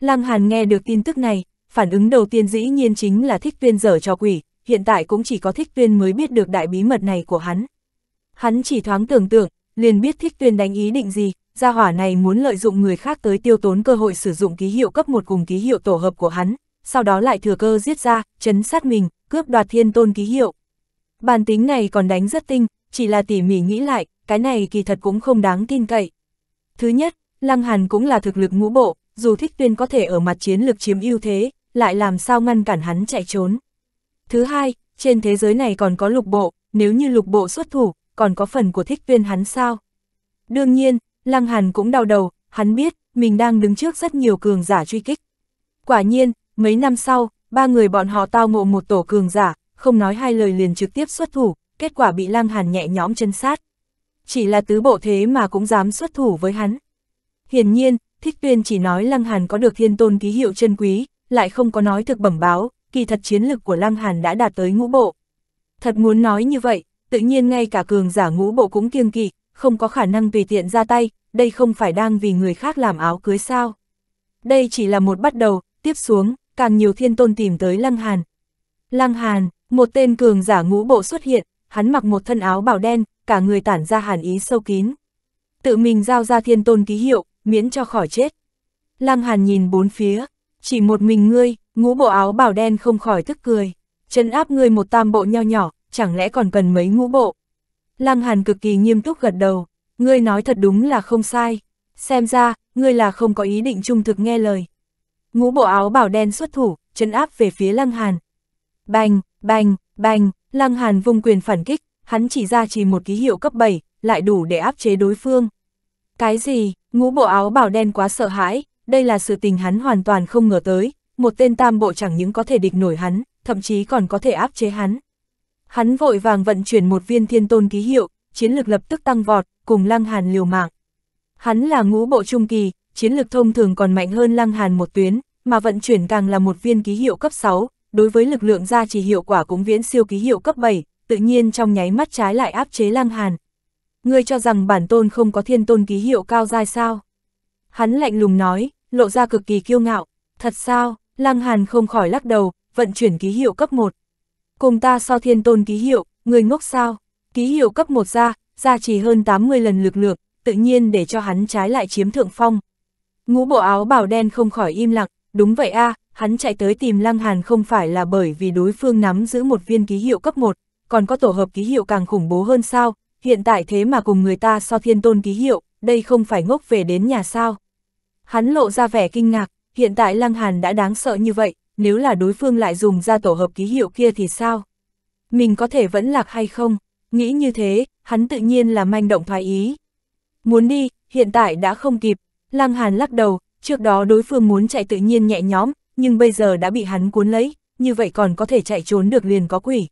Lăng Hàn nghe được tin tức này, phản ứng đầu tiên dĩ nhiên chính là thích tuyên dở cho quỷ, hiện tại cũng chỉ có thích tuyên mới biết được đại bí mật này của hắn. Hắn chỉ thoáng tưởng tượng, liền biết thích tuyên đánh ý định gì, gia hỏa này muốn lợi dụng người khác tới tiêu tốn cơ hội sử dụng ký hiệu cấp một cùng ký hiệu tổ hợp của hắn, sau đó lại thừa cơ giết ra, chấn sát mình, cướp đoạt thiên tôn ký hiệu. bản tính này còn đánh rất tinh, chỉ là tỉ mỉ nghĩ lại, cái này kỳ thật cũng không đáng tin cậy. Thứ nhất, Lăng Hàn cũng là thực lực ngũ bộ, dù thích tuyên có thể ở mặt chiến lực chiếm ưu thế, lại làm sao ngăn cản hắn chạy trốn. Thứ hai, trên thế giới này còn có lục bộ, nếu như lục bộ xuất thủ, còn có phần của thích tuyên hắn sao? Đương nhiên, Lăng Hàn cũng đau đầu, hắn biết, mình đang đứng trước rất nhiều cường giả truy kích. Quả nhiên, Mấy năm sau, ba người bọn họ tao ngộ một tổ cường giả, không nói hai lời liền trực tiếp xuất thủ, kết quả bị Lăng Hàn nhẹ nhõm chân sát. Chỉ là tứ bộ thế mà cũng dám xuất thủ với hắn. Hiển nhiên, Thích Tuyên chỉ nói Lăng Hàn có được thiên tôn ký hiệu chân quý, lại không có nói thực bẩm báo, kỳ thật chiến lực của Lăng Hàn đã đạt tới ngũ bộ. Thật muốn nói như vậy, tự nhiên ngay cả cường giả ngũ bộ cũng kiêng kỵ, không có khả năng tùy tiện ra tay, đây không phải đang vì người khác làm áo cưới sao. Đây chỉ là một bắt đầu, tiếp xuống, càng nhiều thiên tôn tìm tới Lăng Hàn. Lăng Hàn, một tên cường giả ngũ bộ xuất hiện, hắn mặc một thân áo bảo đen, cả người tản ra hàn ý sâu kín. Tự mình giao ra thiên tôn ký hiệu, miễn cho khỏi chết. Lăng Hàn nhìn bốn phía, chỉ một mình ngươi, ngũ bộ áo bảo đen không khỏi tức cười. Chân áp ngươi một tam bộ nho nhỏ, chẳng lẽ còn cần mấy ngũ bộ. Lăng Hàn cực kỳ nghiêm túc gật đầu, ngươi nói thật đúng là không sai. Xem ra, ngươi là không có ý định trung thực nghe lời. Ngũ bộ áo bảo đen xuất thủ, chấn áp về phía Lăng Hàn. Bành, bành, bành, Lăng Hàn vùng quyền phản kích, hắn chỉ ra chỉ một ký hiệu cấp 7, lại đủ để áp chế đối phương. Cái gì, ngũ bộ áo bảo đen quá sợ hãi, đây là sự tình hắn hoàn toàn không ngờ tới, một tên tam bộ chẳng những có thể địch nổi hắn, thậm chí còn có thể áp chế hắn. Hắn vội vàng vận chuyển một viên thiên tôn ký hiệu, chiến lực lập tức tăng vọt, cùng Lăng Hàn liều mạng. Hắn là ngũ bộ trung kỳ, chiến lược thông thường còn mạnh hơn Lăng Hàn một tuyến, mà vận chuyển càng là một viên ký hiệu cấp 6, đối với lực lượng gia trì hiệu quả cũng viễn siêu ký hiệu cấp 7, tự nhiên trong nháy mắt trái lại áp chế Lăng Hàn. Ngươi cho rằng bản tôn không có thiên tôn ký hiệu cao dai sao? Hắn lạnh lùng nói, lộ ra cực kỳ kiêu ngạo, thật sao? Lăng Hàn không khỏi lắc đầu, vận chuyển ký hiệu cấp 1. Cùng ta so thiên tôn ký hiệu, người ngốc sao? Ký hiệu cấp 1 ra, ra chỉ hơn 80 lần lực lượng, tự nhiên để cho hắn trái lại chiếm thượng phong, Ngũ bộ áo bào đen không khỏi im lặng, đúng vậy a à, hắn chạy tới tìm Lăng Hàn không phải là bởi vì đối phương nắm giữ một viên ký hiệu cấp 1, còn có tổ hợp ký hiệu càng khủng bố hơn sao, hiện tại thế mà cùng người ta so thiên tôn ký hiệu, đây không phải ngốc về đến nhà sao. Hắn lộ ra vẻ kinh ngạc, hiện tại Lăng Hàn đã đáng sợ như vậy, nếu là đối phương lại dùng ra tổ hợp ký hiệu kia thì sao? Mình có thể vẫn lạc hay không? Nghĩ như thế, hắn tự nhiên là manh động thoái ý. Muốn đi, hiện tại đã không kịp, Lăng Hàn lắc đầu, trước đó đối phương muốn chạy tự nhiên nhẹ nhóm, nhưng bây giờ đã bị hắn cuốn lấy, như vậy còn có thể chạy trốn được liền có quỷ.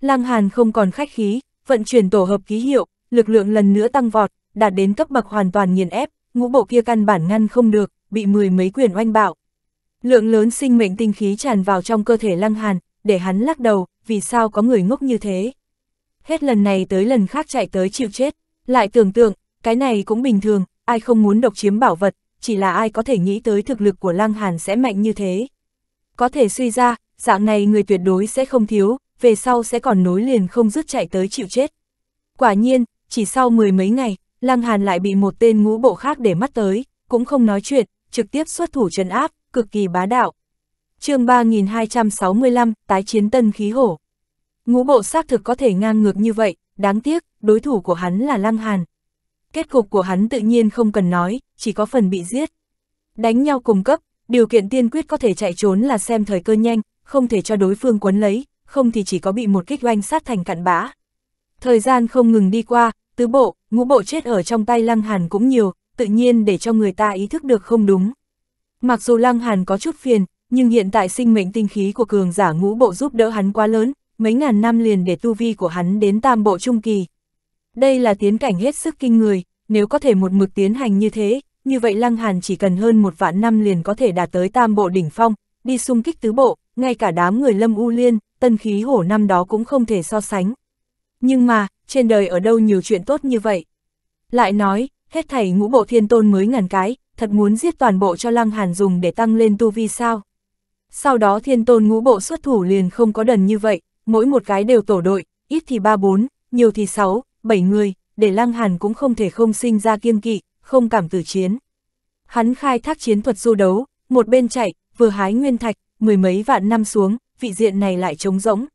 Lăng Hàn không còn khách khí, vận chuyển tổ hợp ký hiệu, lực lượng lần nữa tăng vọt, đạt đến cấp bậc hoàn toàn nghiền ép, ngũ bộ kia căn bản ngăn không được, bị mười mấy quyền oanh bạo. Lượng lớn sinh mệnh tinh khí tràn vào trong cơ thể Lăng Hàn, để hắn lắc đầu, vì sao có người ngốc như thế. Hết lần này tới lần khác chạy tới chịu chết, lại tưởng tượng, cái này cũng bình thường, ai không muốn độc chiếm bảo vật, chỉ là ai có thể nghĩ tới thực lực của Lăng Hàn sẽ mạnh như thế. Có thể suy ra, dạng này người tuyệt đối sẽ không thiếu, về sau sẽ còn nối liền không dứt chạy tới chịu chết. Quả nhiên, chỉ sau mười mấy ngày, Lăng Hàn lại bị một tên ngũ bộ khác để mắt tới, cũng không nói chuyện, trực tiếp xuất thủ trấn áp, cực kỳ bá đạo. chương 3265, tái chiến tân khí hổ. Ngũ bộ xác thực có thể ngang ngược như vậy, đáng tiếc, đối thủ của hắn là Lăng Hàn, kết cục của hắn tự nhiên không cần nói, chỉ có phần bị giết. Đánh nhau cùng cấp, điều kiện tiên quyết có thể chạy trốn là xem thời cơ nhanh, không thể cho đối phương quấn lấy, không thì chỉ có bị một kích oanh sát thành cặn bã. Thời gian không ngừng đi qua, tứ bộ, ngũ bộ chết ở trong tay Lăng Hàn cũng nhiều, tự nhiên để cho người ta ý thức được không đúng. Mặc dù Lăng Hàn có chút phiền, nhưng hiện tại sinh mệnh tinh khí của cường giả ngũ bộ giúp đỡ hắn quá lớn, mấy ngàn năm liền để tu vi của hắn đến tam bộ trung kỳ, đây là tiến cảnh hết sức kinh người, nếu có thể một mực tiến hành như thế, như vậy Lăng Hàn chỉ cần hơn một vạn năm liền có thể đạt tới tam bộ đỉnh phong, đi xung kích tứ bộ, ngay cả đám người lâm u liên, tân khí hổ năm đó cũng không thể so sánh. Nhưng mà, trên đời ở đâu nhiều chuyện tốt như vậy? Lại nói, hết thảy ngũ bộ thiên tôn mới ngàn cái, thật muốn giết toàn bộ cho Lăng Hàn dùng để tăng lên tu vi sao? Sau đó thiên tôn ngũ bộ xuất thủ liền không có đần như vậy, mỗi một cái đều tổ đội, ít thì ba bốn, nhiều thì sáu, bảy người, để Lăng Hàn cũng không thể không sinh ra kiêng kỵ, không cảm tử chiến. Hắn khai thác chiến thuật du đấu, một bên chạy, vừa hái nguyên thạch, mười mấy vạn năm xuống, vị diện này lại trống rỗng.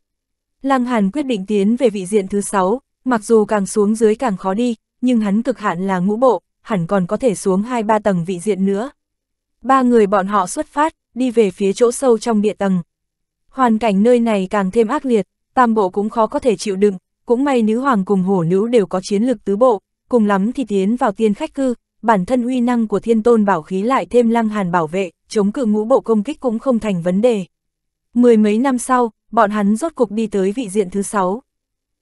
Lăng Hàn quyết định tiến về vị diện thứ sáu, mặc dù càng xuống dưới càng khó đi, nhưng hắn cực hạn là ngũ bộ, hẳn còn có thể xuống hai ba tầng vị diện nữa. Ba người bọn họ xuất phát, đi về phía chỗ sâu trong địa tầng. Hoàn cảnh nơi này càng thêm ác liệt, tam bộ cũng khó có thể chịu đựng, cũng may nữ hoàng cùng hổ nữ đều có chiến lực tứ bộ, cùng lắm thì tiến vào tiên khách cư, bản thân uy năng của thiên tôn bảo khí lại thêm lăng hàn bảo vệ, chống cự ngũ bộ công kích cũng không thành vấn đề. Mười mấy năm sau, bọn hắn rốt cục đi tới vị diện thứ sáu.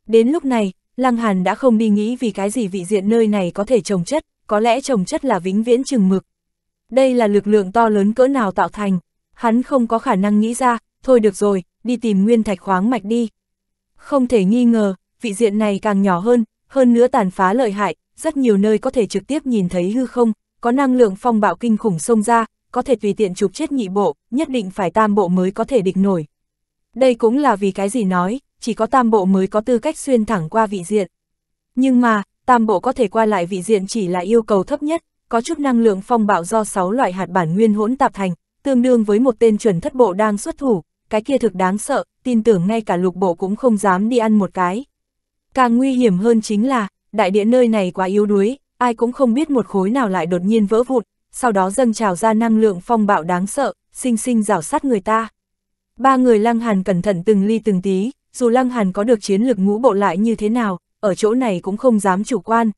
Đến lúc này, lăng hàn đã không đi nghĩ vì cái gì vị diện nơi này có thể trồng chất, có lẽ trồng chất là vĩnh viễn chừng mực. Đây là lực lượng to lớn cỡ nào tạo thành, hắn không có khả năng nghĩ ra, thôi được rồi, đi tìm nguyên thạch khoáng mạch đi. Không thể nghi ngờ, vị diện này càng nhỏ hơn, hơn nữa tàn phá lợi hại, rất nhiều nơi có thể trực tiếp nhìn thấy hư không, có năng lượng phong bạo kinh khủng xông ra, có thể tùy tiện chụp chết nhị bộ, nhất định phải tam bộ mới có thể địch nổi. Đây cũng là vì cái gì nói, chỉ có tam bộ mới có tư cách xuyên thẳng qua vị diện. Nhưng mà, tam bộ có thể qua lại vị diện chỉ là yêu cầu thấp nhất, có chút năng lượng phong bạo do 6 loại hạt bản nguyên hỗn tạp thành, tương đương với một tên chuẩn thất bộ đang xuất thủ, cái kia thực đáng sợ, tin tưởng ngay cả lục bộ cũng không dám đi ăn một cái. Càng nguy hiểm hơn chính là, đại địa nơi này quá yếu đuối, ai cũng không biết một khối nào lại đột nhiên vỡ vụn, sau đó dâng trào ra năng lượng phong bạo đáng sợ, sinh sinh rào sát người ta. Ba người Lăng Hàn cẩn thận từng ly từng tí, dù Lăng Hàn có được chiến lược ngũ bộ lại như thế nào, ở chỗ này cũng không dám chủ quan.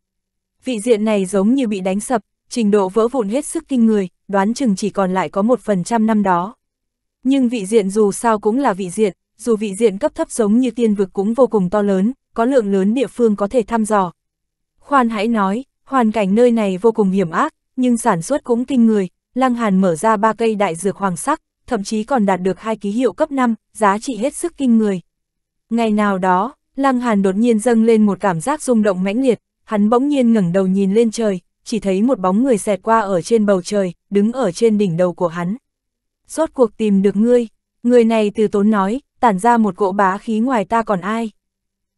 Vị diện này giống như bị đánh sập, trình độ vỡ vụn hết sức kinh người, đoán chừng chỉ còn lại có một phần trăm năm đó. Nhưng vị diện dù sao cũng là vị diện, dù vị diện cấp thấp giống như tiên vực cũng vô cùng to lớn, có lượng lớn địa phương có thể thăm dò. Khoan hãy nói, hoàn cảnh nơi này vô cùng hiểm ác, nhưng sản xuất cũng kinh người, Lăng Hàn mở ra ba cây đại dược hoàng sắc, thậm chí còn đạt được hai ký hiệu cấp 5, giá trị hết sức kinh người. Ngày nào đó, Lăng Hàn đột nhiên dâng lên một cảm giác rung động mãnh liệt, hắn bỗng nhiên ngẩng đầu nhìn lên trời, chỉ thấy một bóng người xẹt qua ở trên bầu trời, đứng ở trên đỉnh đầu của hắn. Rốt cuộc tìm được ngươi, người này từ tốn nói, tản ra một cỗ bá khí ngoài ta còn ai.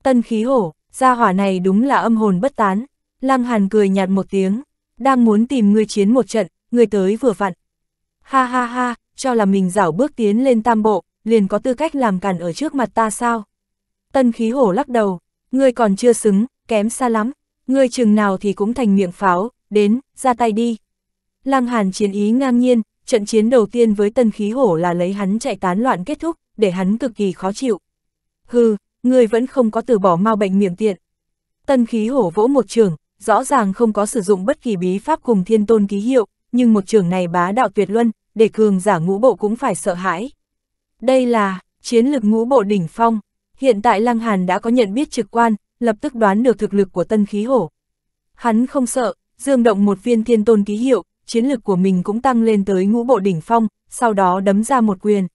Tân khí hổ, gia hỏa này đúng là âm hồn bất tán. Lăng Hàn cười nhạt một tiếng, đang muốn tìm người chiến một trận, người tới vừa vặn. Ha ha ha, cho là mình dảo bước tiến lên tam bộ, liền có tư cách làm cản ở trước mặt ta sao? Tân khí hổ lắc đầu, ngươi còn chưa xứng, kém xa lắm, ngươi chừng nào thì cũng thành miệng pháo, đến, ra tay đi. Lăng Hàn chiến ý ngang nhiên, trận chiến đầu tiên với tân khí hổ là lấy hắn chạy tán loạn kết thúc, để hắn cực kỳ khó chịu. Hừ, ngươi vẫn không có từ bỏ mau bệnh miệng tiện. Tân khí hổ vỗ một trường, rõ ràng không có sử dụng bất kỳ bí pháp cùng thiên tôn ký hiệu, nhưng một trường này bá đạo tuyệt luân, để cường giả ngũ bộ cũng phải sợ hãi. Đây là chiến lực ngũ bộ đỉnh phong, hiện tại Lăng Hàn đã có nhận biết trực quan, lập tức đoán được thực lực của tân khí hổ. Hắn không sợ, dương động một viên thiên tôn ký hiệu, chiến lực của mình cũng tăng lên tới ngũ bộ đỉnh phong, sau đó đấm ra một quyền.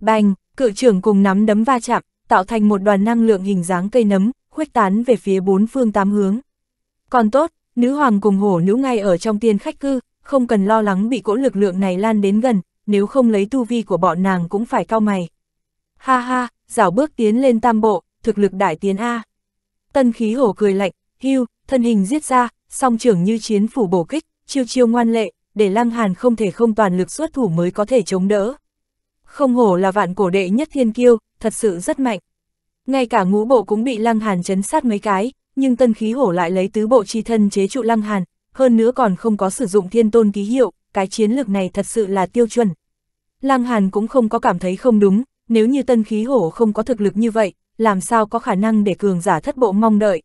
Bành, cự trưởng cùng nắm đấm va chạm, tạo thành một đoàn năng lượng hình dáng cây nấm, khuếch tán về phía bốn phương tám hướng. Còn tốt, nữ hoàng cùng hổ nữ ngay ở trong tiên khách cư, không cần lo lắng bị cỗ lực lượng này lan đến gần, nếu không lấy tu vi của bọn nàng cũng phải cao mày. Ha ha, dảo bước tiến lên tam bộ, thực lực đại tiến A. Tân khí hổ cười lạnh, hưu, thân hình giết ra, song trưởng như chiến phủ bổ kích, chiêu chiêu ngoan lệ, để lăng hàn không thể không toàn lực xuất thủ mới có thể chống đỡ. Không hổ là vạn cổ đệ nhất thiên kiêu, thật sự rất mạnh. Ngay cả ngũ bộ cũng bị Lăng Hàn chấn sát mấy cái, nhưng tân khí hổ lại lấy tứ bộ chi thân chế trụ Lăng Hàn, hơn nữa còn không có sử dụng thiên tôn ký hiệu, cái chiến lược này thật sự là tiêu chuẩn. Lăng Hàn cũng không có cảm thấy không đúng, nếu như tân khí hổ không có thực lực như vậy, làm sao có khả năng để cường giả thất bộ mong đợi.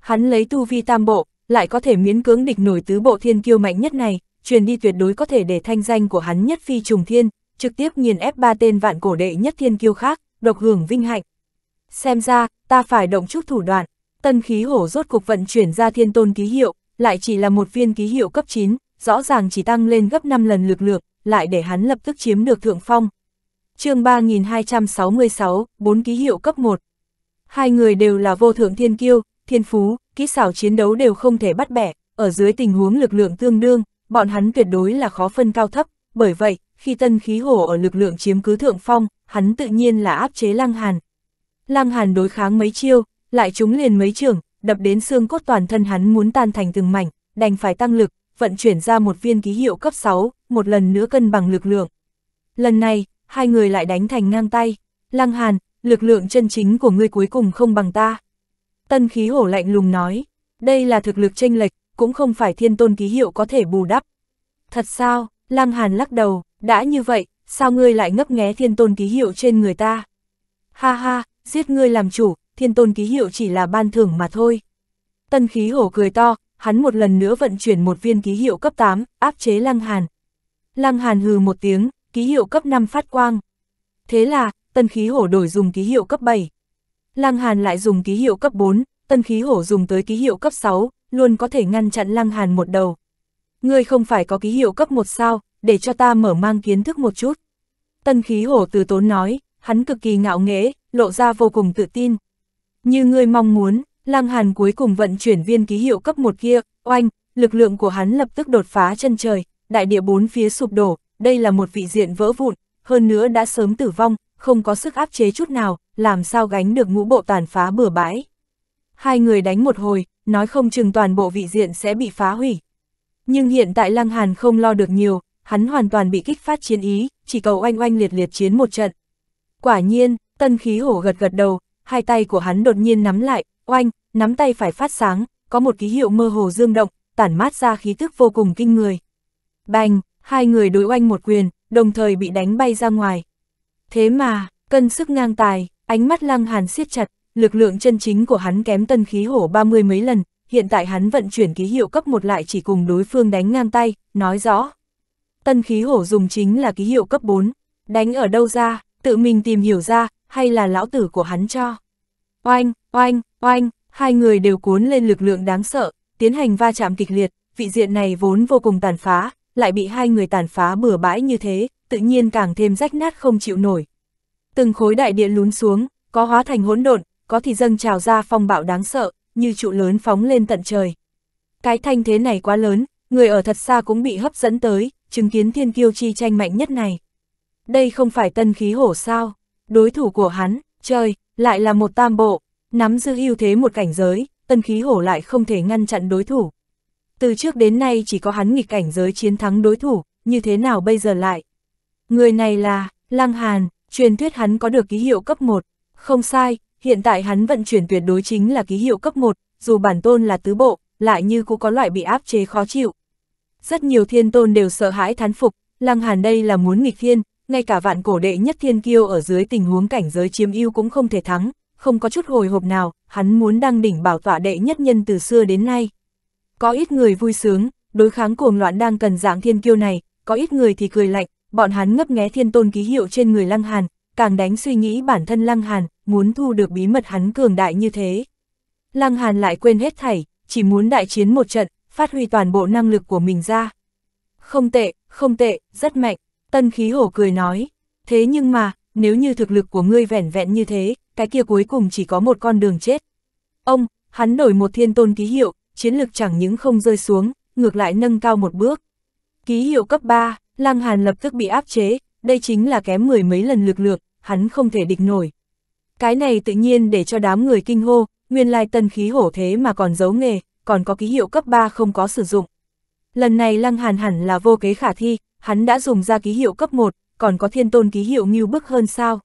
Hắn lấy tu vi tam bộ, lại có thể miễn cưỡng địch nổi tứ bộ thiên kiêu mạnh nhất này, truyền đi tuyệt đối có thể để thanh danh của hắn nhất phi trùng thiên, trực tiếp nghiền ép ba tên vạn cổ đệ nhất thiên kiêu khác, độc hưởng vinh hạnh. Xem ra, ta phải động chút thủ đoạn, tân khí hổ rốt cuộc vận chuyển ra thiên tôn ký hiệu, lại chỉ là một viên ký hiệu cấp 9, rõ ràng chỉ tăng lên gấp 5 lần lực lượng, lại để hắn lập tức chiếm được thượng phong. chương 3266, 4 ký hiệu cấp 1. Hai người đều là vô thượng thiên kiêu, thiên phú, kỹ xảo chiến đấu đều không thể bắt bẻ, ở dưới tình huống lực lượng tương đương, bọn hắn tuyệt đối là khó phân cao thấp, bởi vậy, khi tân khí hổ ở lực lượng chiếm cứ thượng phong, hắn tự nhiên là áp chế Lăng Hàn. Lăng Hàn đối kháng mấy chiêu, lại chúng liền mấy trường, đập đến xương cốt toàn thân hắn muốn tan thành từng mảnh, đành phải tăng lực, vận chuyển ra một viên ký hiệu cấp 6, một lần nữa cân bằng lực lượng. Lần này, hai người lại đánh thành ngang tay. Lăng Hàn, lực lượng chân chính của ngươi cuối cùng không bằng ta. Tân khí hổ lạnh lùng nói, đây là thực lực tranh lệch, cũng không phải thiên tôn ký hiệu có thể bù đắp. Thật sao, Lăng Hàn lắc đầu, đã như vậy, sao ngươi lại ngấp nghé thiên tôn ký hiệu trên người ta? Ha ha, giết ngươi làm chủ, thiên tôn ký hiệu chỉ là ban thưởng mà thôi. Tân khí hổ cười to, hắn một lần nữa vận chuyển một viên ký hiệu cấp 8, áp chế Lăng Hàn. Lăng Hàn hừ một tiếng, ký hiệu cấp 5 phát quang. Thế là, tân khí hổ đổi dùng ký hiệu cấp 7. Lăng Hàn lại dùng ký hiệu cấp 4, tân khí hổ dùng tới ký hiệu cấp 6, luôn có thể ngăn chặn Lăng Hàn một đầu. Ngươi không phải có ký hiệu cấp 1 sao, để cho ta mở mang kiến thức một chút. Tân khí hổ từ tốn nói, hắn cực kỳ ngạo nghễ, lộ ra vô cùng tự tin. Như ngươi mong muốn, Lang Hàn cuối cùng vận chuyển viên ký hiệu cấp một kia, oanh, lực lượng của hắn lập tức đột phá chân trời, đại địa bốn phía sụp đổ, đây là một vị diện vỡ vụn, hơn nữa đã sớm tử vong, không có sức áp chế chút nào, làm sao gánh được ngũ bộ tàn phá bừa bãi. Hai người đánh một hồi, nói không chừng toàn bộ vị diện sẽ bị phá hủy. Nhưng hiện tại Lang Hàn không lo được nhiều, hắn hoàn toàn bị kích phát chiến ý, chỉ cầu oanh oanh liệt liệt chiến một trận. Quả nhiên, tân khí hổ gật gật đầu, hai tay của hắn đột nhiên nắm lại, oanh, nắm tay phải phát sáng, có một ký hiệu mơ hồ dương động, tản mát ra khí tức vô cùng kinh người. Bành, hai người đối oanh một quyền, đồng thời bị đánh bay ra ngoài. Thế mà, cân sức ngang tài, ánh mắt lăng hàn siết chặt, lực lượng chân chính của hắn kém tân khí hổ ba mươi mấy lần, hiện tại hắn vận chuyển ký hiệu cấp một lại chỉ cùng đối phương đánh ngang tay, nói rõ. Tân khí hổ dùng chính là ký hiệu cấp 4, đánh ở đâu ra, tự mình tìm hiểu ra, hay là lão tử của hắn cho. Oanh, oanh, oanh, hai người đều cuốn lên lực lượng đáng sợ, tiến hành va chạm kịch liệt, vị diện này vốn vô cùng tàn phá, lại bị hai người tàn phá bừa bãi như thế, tự nhiên càng thêm rách nát không chịu nổi. Từng khối đại địa lún xuống, có hóa thành hỗn độn, có thì dâng trào ra phong bạo đáng sợ, như trụ lớn phóng lên tận trời. Cái thanh thế này quá lớn, người ở thật xa cũng bị hấp dẫn tới, chứng kiến thiên kiêu chi tranh mạnh nhất này. Đây không phải tân khí hổ sao, đối thủ của hắn, trời, lại là một tam bộ, nắm giữ ưu thế một cảnh giới, tân khí hổ lại không thể ngăn chặn đối thủ. Từ trước đến nay chỉ có hắn nghịch cảnh giới chiến thắng đối thủ, như thế nào bây giờ lại? Người này là, Lăng Hàn, truyền thuyết hắn có được ký hiệu cấp 1, không sai, hiện tại hắn vận chuyển tuyệt đối chính là ký hiệu cấp 1, dù bản tôn là tứ bộ, lại như cũng có loại bị áp chế khó chịu, rất nhiều thiên tôn đều sợ hãi thán phục, Lăng Hàn đây là muốn nghịch thiên, ngay cả vạn cổ đệ nhất thiên kiêu ở dưới tình huống cảnh giới chiếm ưu cũng không thể thắng, không có chút hồi hộp nào, hắn muốn đăng đỉnh bảo tọa đệ nhất nhân từ xưa đến nay. Có ít người vui sướng, đối kháng cuồng loạn đang cần dạng thiên kiêu này, có ít người thì cười lạnh, bọn hắn ngấp nghé thiên tôn ký hiệu trên người Lăng Hàn, càng đánh suy nghĩ bản thân Lăng Hàn, muốn thu được bí mật hắn cường đại như thế. Lăng Hàn lại quên hết thảy, chỉ muốn đại chiến một trận, phát huy toàn bộ năng lực của mình ra. Không tệ, không tệ, rất mạnh, tân khí hổ cười nói. Thế nhưng mà, nếu như thực lực của ngươi vẻn vẹn như thế, cái kia cuối cùng chỉ có một con đường chết. Ông, hắn đổi một thiên tôn ký hiệu, chiến lực chẳng những không rơi xuống, ngược lại nâng cao một bước. Ký hiệu cấp 3, Lăng Hàn lập tức bị áp chế, đây chính là kém mười mấy lần lực lượng, hắn không thể địch nổi. Cái này tự nhiên để cho đám người kinh hô, nguyên lai tân khí hổ thế mà còn giấu nghề, còn có ký hiệu cấp 3 không có sử dụng. Lần này Lăng Hàn hẳn là vô kế khả thi, hắn đã dùng ra ký hiệu cấp 1, còn có thiên tôn ký hiệu nghiêu bức hơn sao.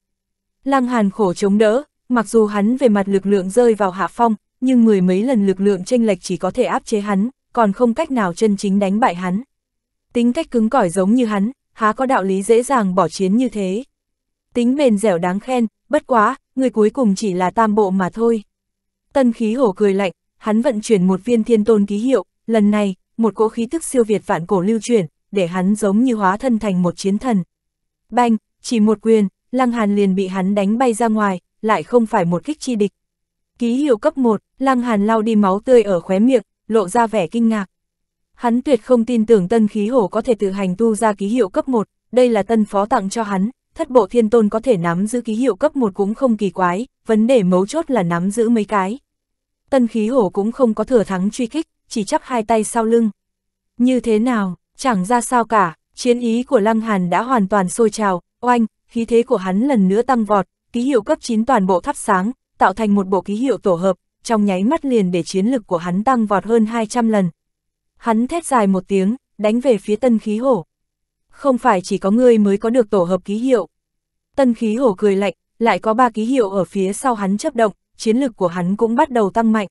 Lăng Hàn khổ chống đỡ, mặc dù hắn về mặt lực lượng rơi vào hạ phong, nhưng mười mấy lần lực lượng tranh lệch chỉ có thể áp chế hắn, còn không cách nào chân chính đánh bại hắn. Tính cách cứng cỏi giống như hắn, há có đạo lý dễ dàng bỏ chiến như thế. Tính bền dẻo đáng khen, bất quá, người cuối cùng chỉ là tam bộ mà thôi. Tân khí hổ cười lạnh, hắn vận chuyển một viên thiên tôn ký hiệu, lần này, một cỗ khí thức siêu việt vạn cổ lưu chuyển, để hắn giống như hóa thân thành một chiến thần. Banh, chỉ một quyền, Lăng Hàn liền bị hắn đánh bay ra ngoài, lại không phải một kích chi địch. Ký hiệu cấp 1, Lăng Hàn lau đi máu tươi ở khóe miệng, lộ ra vẻ kinh ngạc. Hắn tuyệt không tin tưởng tân khí hổ có thể tự hành tu ra ký hiệu cấp 1, đây là tân phó tặng cho hắn, thất bộ thiên tôn có thể nắm giữ ký hiệu cấp 1 cũng không kỳ quái, vấn đề mấu chốt là nắm giữ mấy cái tân khí hổ cũng không có thừa thắng truy kích, chỉ chắp hai tay sau lưng. Như thế nào, chẳng ra sao cả, chiến ý của Lăng Hàn đã hoàn toàn sôi trào, oanh, khí thế của hắn lần nữa tăng vọt, ký hiệu cấp 9 toàn bộ thắp sáng, tạo thành một bộ ký hiệu tổ hợp, trong nháy mắt liền để chiến lực của hắn tăng vọt hơn 200 lần. Hắn thét dài một tiếng, đánh về phía tân khí hổ. Không phải chỉ có ngươi mới có được tổ hợp ký hiệu. Tân khí hổ cười lạnh, lại có ba ký hiệu ở phía sau hắn chấp động, chiến lực của hắn cũng bắt đầu tăng mạnh.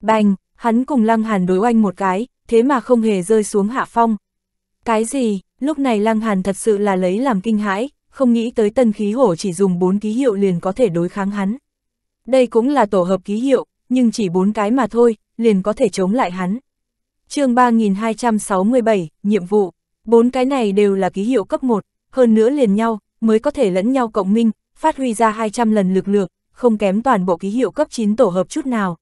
Bành, hắn cùng Lăng Hàn đối oanh một cái, thế mà không hề rơi xuống hạ phong. Cái gì, lúc này Lăng Hàn thật sự là lấy làm kinh hãi, không nghĩ tới tân khí hổ chỉ dùng bốn ký hiệu liền có thể đối kháng hắn. Đây cũng là tổ hợp ký hiệu, nhưng chỉ bốn cái mà thôi, liền có thể chống lại hắn. chương 3267, nhiệm vụ, Bốn cái này đều là ký hiệu cấp 1, hơn nữa liền nhau, mới có thể lẫn nhau cộng minh, phát huy ra 200 lần lực lượng, không kém toàn bộ ký hiệu cấp 9 tổ hợp chút nào.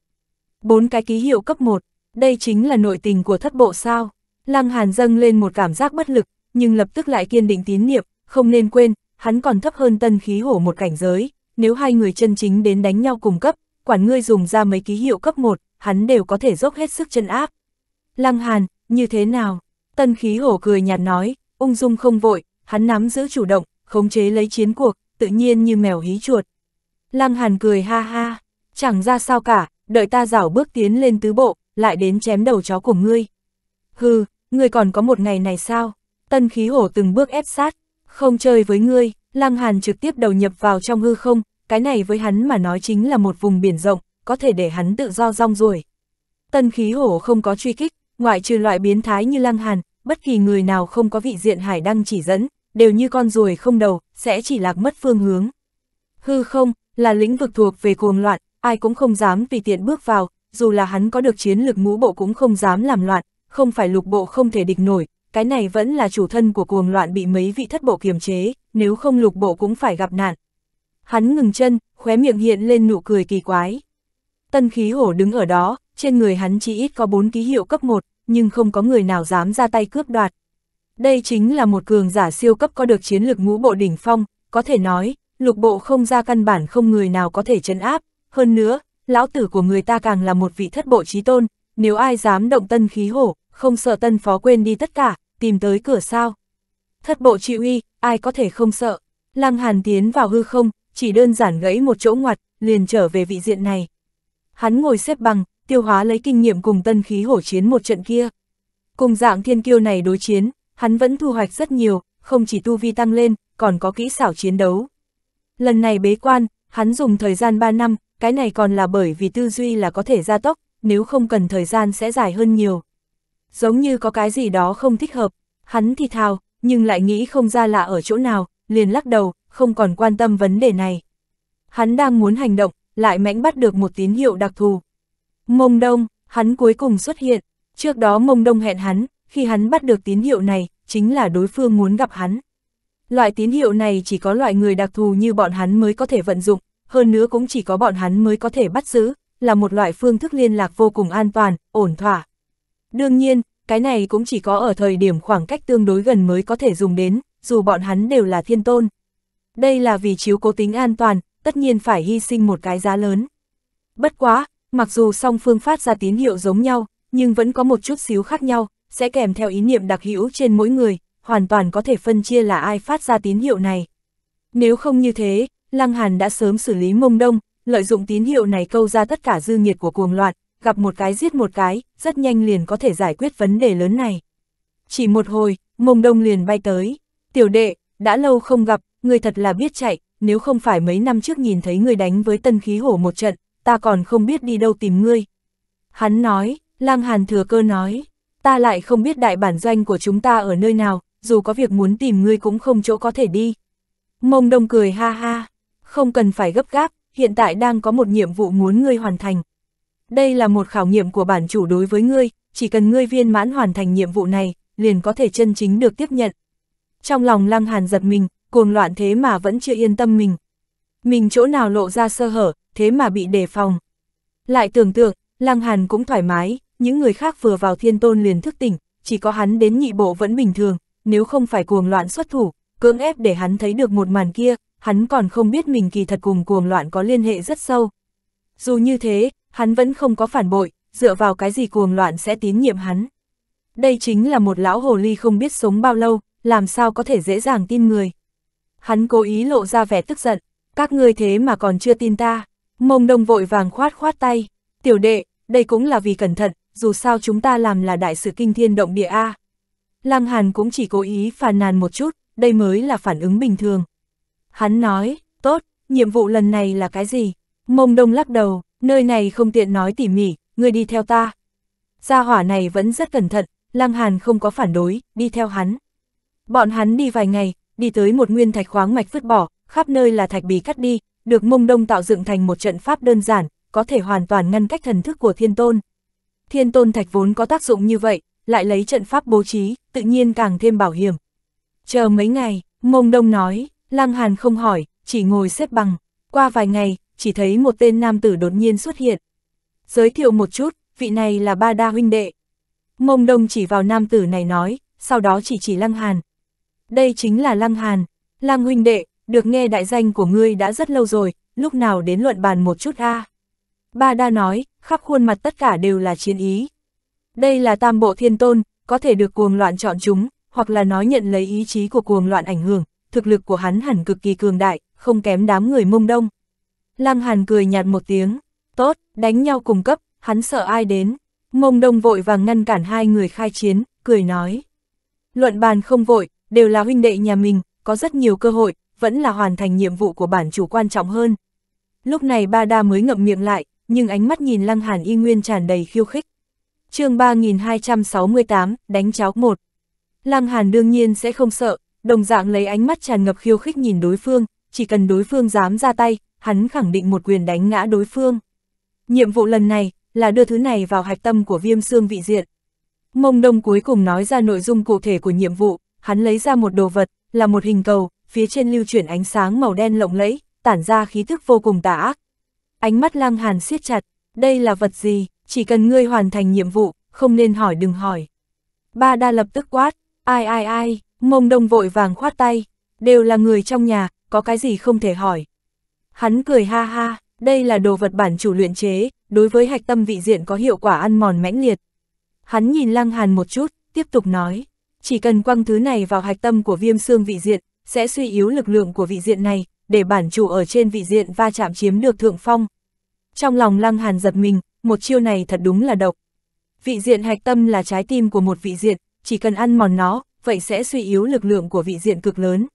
Bốn cái ký hiệu cấp 1, đây chính là nội tình của thất bộ sao. Lăng Hàn dâng lên một cảm giác bất lực, nhưng lập tức lại kiên định tín niệm, không nên quên, hắn còn thấp hơn tân khí hổ một cảnh giới, nếu hai người chân chính đến đánh nhau cùng cấp, quản ngươi dùng ra mấy ký hiệu cấp 1, hắn đều có thể dốc hết sức chân áp. Lăng Hàn, như thế nào? Tân khí hổ cười nhạt nói, ung dung không vội, hắn nắm giữ chủ động, khống chế lấy chiến cuộc, tự nhiên như mèo hí chuột, Lăng Hàn cười ha ha, chẳng ra sao cả, đợi ta rảo bước tiến lên tứ bộ, lại đến chém đầu chó của ngươi. Hừ, ngươi còn có một ngày này sao? Tân khí hổ từng bước ép sát, không chơi với ngươi, Lăng Hàn trực tiếp đầu nhập vào trong hư không, cái này với hắn mà nói chính là một vùng biển rộng, có thể để hắn tự do rong ruổi. Tân khí hổ không có truy kích, ngoại trừ loại biến thái như Lăng Hàn, bất kỳ người nào không có vị diện hải đăng chỉ dẫn, đều như con ruồi không đầu, sẽ chỉ lạc mất phương hướng. Hư không, là lĩnh vực thuộc về cuồng loạn, ai cũng không dám vì tiện bước vào, dù là hắn có được chiến lực ngũ bộ cũng không dám làm loạn, không phải lục bộ không thể địch nổi, cái này vẫn là chủ thân của cuồng loạn bị mấy vị thất bộ kiềm chế, nếu không lục bộ cũng phải gặp nạn. Hắn ngừng chân, khóe miệng hiện lên nụ cười kỳ quái. Tân khí hổ đứng ở đó, trên người hắn chỉ ít có bốn ký hiệu cấp 1, nhưng không có người nào dám ra tay cướp đoạt. Đây chính là một cường giả siêu cấp có được chiến lược ngũ bộ đỉnh phong, có thể nói, lục bộ không ra căn bản không người nào có thể chấn áp, hơn nữa, lão tử của người ta càng là một vị thất bộ trí tôn, nếu ai dám động tân khí hổ, không sợ tân phó quên đi tất cả, tìm tới cửa sao. Thất bộ chịu uy, ai có thể không sợ, lăng hàn tiến vào hư không, chỉ đơn giản gãy một chỗ ngoặt, liền trở về vị diện này. Hắn ngồi xếp bằng, tiêu hóa lấy kinh nghiệm cùng tân khí hổ chiến một trận kia. Cùng dạng thiên kiêu này đối chiến, hắn vẫn thu hoạch rất nhiều, không chỉ tu vi tăng lên, còn có kỹ xảo chiến đấu. Lần này bế quan, hắn dùng thời gian 3 năm, cái này còn là bởi vì tư duy là có thể gia tốc, nếu không cần thời gian sẽ dài hơn nhiều. Giống như có cái gì đó không thích hợp, hắn thì thào, nhưng lại nghĩ không ra là ở chỗ nào, liền lắc đầu, không còn quan tâm vấn đề này. Hắn đang muốn hành động, lại mãnh bắt được một tín hiệu đặc thù. Mông Đông, hắn cuối cùng xuất hiện, trước đó Mông Đông hẹn hắn, khi hắn bắt được tín hiệu này, chính là đối phương muốn gặp hắn. Loại tín hiệu này chỉ có loại người đặc thù như bọn hắn mới có thể vận dụng, hơn nữa cũng chỉ có bọn hắn mới có thể bắt giữ, là một loại phương thức liên lạc vô cùng an toàn, ổn thỏa. Đương nhiên, cái này cũng chỉ có ở thời điểm khoảng cách tương đối gần mới có thể dùng đến, dù bọn hắn đều là thiên tôn. Đây là vì chiếu cố tính an toàn, tất nhiên phải hy sinh một cái giá lớn. Bất quá, mặc dù song phương phát ra tín hiệu giống nhau, nhưng vẫn có một chút xíu khác nhau, sẽ kèm theo ý niệm đặc hữu trên mỗi người, hoàn toàn có thể phân chia là ai phát ra tín hiệu này. Nếu không như thế, Lăng Hàn đã sớm xử lý mông đông, lợi dụng tín hiệu này câu ra tất cả dư nghiệt của cuồng loạn, gặp một cái giết một cái, rất nhanh liền có thể giải quyết vấn đề lớn này. Chỉ một hồi, mông đông liền bay tới. Tiểu đệ, đã lâu không gặp, người thật là biết chạy, nếu không phải mấy năm trước nhìn thấy người đánh với tân khí hổ một trận, ta còn không biết đi đâu tìm ngươi. Hắn nói, lang hàn thừa cơ nói, ta lại không biết đại bản doanh của chúng ta ở nơi nào, dù có việc muốn tìm ngươi cũng không chỗ có thể đi. Mông đông cười ha ha, không cần phải gấp gáp, hiện tại đang có một nhiệm vụ muốn ngươi hoàn thành. Đây là một khảo nghiệm của bản chủ đối với ngươi, chỉ cần ngươi viên mãn hoàn thành nhiệm vụ này, liền có thể chân chính được tiếp nhận. Trong lòng lăng hàn giật mình, cuồng loạn thế mà vẫn chưa yên tâm mình. Mình chỗ nào lộ ra sơ hở, thế mà bị đề phòng. Lại tưởng tượng, lăng hàn cũng thoải mái, những người khác vừa vào thiên tôn liền thức tỉnh, chỉ có hắn đến nhị bộ vẫn bình thường, nếu không phải cuồng loạn xuất thủ, cưỡng ép để hắn thấy được một màn kia, hắn còn không biết mình kỳ thật cùng cuồng loạn có liên hệ rất sâu. Dù như thế, hắn vẫn không có phản bội, dựa vào cái gì cuồng loạn sẽ tín nhiệm hắn. Đây chính là một lão hồ ly không biết sống bao lâu, làm sao có thể dễ dàng tin người. Hắn cố ý lộ ra vẻ tức giận, các ngươi thế mà còn chưa tin ta, mông đông vội vàng khoát khoát tay, tiểu đệ, đây cũng là vì cẩn thận, dù sao chúng ta làm là đại sự kinh thiên động địa A, Lăng Hàn cũng chỉ cố ý phàn nàn một chút, đây mới là phản ứng bình thường. Hắn nói, tốt, nhiệm vụ lần này là cái gì? Mông đông lắc đầu, nơi này không tiện nói tỉ mỉ, người đi theo ta. Gia hỏa này vẫn rất cẩn thận, Lăng Hàn không có phản đối, đi theo hắn. Bọn hắn đi vài ngày, đi tới một nguyên thạch khoáng mạch vứt bỏ, khắp nơi là thạch bì cắt đi, được mông đông tạo dựng thành một trận pháp đơn giản, có thể hoàn toàn ngăn cách thần thức của thiên tôn. Thiên tôn thạch vốn có tác dụng như vậy, lại lấy trận pháp bố trí, tự nhiên càng thêm bảo hiểm. Chờ mấy ngày, mông đông nói, Lăng Hàn không hỏi, chỉ ngồi xếp bằng. Qua vài ngày, chỉ thấy một tên nam tử đột nhiên xuất hiện. Giới thiệu một chút, vị này là ba đa huynh đệ. Mông đông chỉ vào nam tử này nói, sau đó chỉ chỉ Lăng Hàn. Đây chính là Lăng Hàn. Lăng huynh đệ, được nghe đại danh của ngươi đã rất lâu rồi, lúc nào đến luận bàn một chút a à? Ba đa nói, khắp khuôn mặt tất cả đều là chiến ý, đây là tam bộ thiên tôn, có thể được cuồng loạn chọn chúng, hoặc là nói nhận lấy ý chí của cuồng loạn ảnh hưởng, thực lực của hắn hẳn cực kỳ cường đại, không kém đám người mông đông. Lăng Hàn cười nhạt một tiếng, tốt, đánh nhau cùng cấp, hắn sợ ai đến. Mông đông vội vàng ngăn cản hai người khai chiến, cười nói. Luận bàn không vội, đều là huynh đệ nhà mình, có rất nhiều cơ hội, vẫn là hoàn thành nhiệm vụ của bản chủ quan trọng hơn. Lúc này ba đa mới ngậm miệng lại, nhưng ánh mắt nhìn Lăng Hàn y nguyên tràn đầy khiêu khích chương 3268, đánh cháo một Lăng Hàn đương nhiên sẽ không sợ, đồng dạng lấy ánh mắt tràn ngập khiêu khích nhìn đối phương, chỉ cần đối phương dám ra tay, hắn khẳng định một quyền đánh ngã đối phương. Nhiệm vụ lần này, là đưa thứ này vào hạch tâm của viêm xương vị diện. Mông Đông cuối cùng nói ra nội dung cụ thể của nhiệm vụ, hắn lấy ra một đồ vật, là một hình cầu, phía trên lưu chuyển ánh sáng màu đen lộng lẫy, tản ra khí thức vô cùng tà ác. Ánh mắt Lăng Hàn siết chặt, đây là vật gì? chỉ cần ngươi hoàn thành nhiệm vụ, không nên hỏi đừng hỏi. Ba đa lập tức quát, ai ai ai, mông đông vội vàng khoát tay, đều là người trong nhà, có cái gì không thể hỏi. Hắn cười ha ha, đây là đồ vật bản chủ luyện chế, đối với hạch tâm vị diện có hiệu quả ăn mòn mãnh liệt. Hắn nhìn lăng hàn một chút, tiếp tục nói, chỉ cần quăng thứ này vào hạch tâm của viêm xương vị diện, sẽ suy yếu lực lượng của vị diện này, để bản chủ ở trên vị diện va chạm chiếm được thượng phong. Trong lòng lăng hàn giật mình, một chiêu này thật đúng là độc. Vị diện hạch tâm là trái tim của một vị diện, chỉ cần ăn mòn nó, vậy sẽ suy yếu lực lượng của vị diện cực lớn.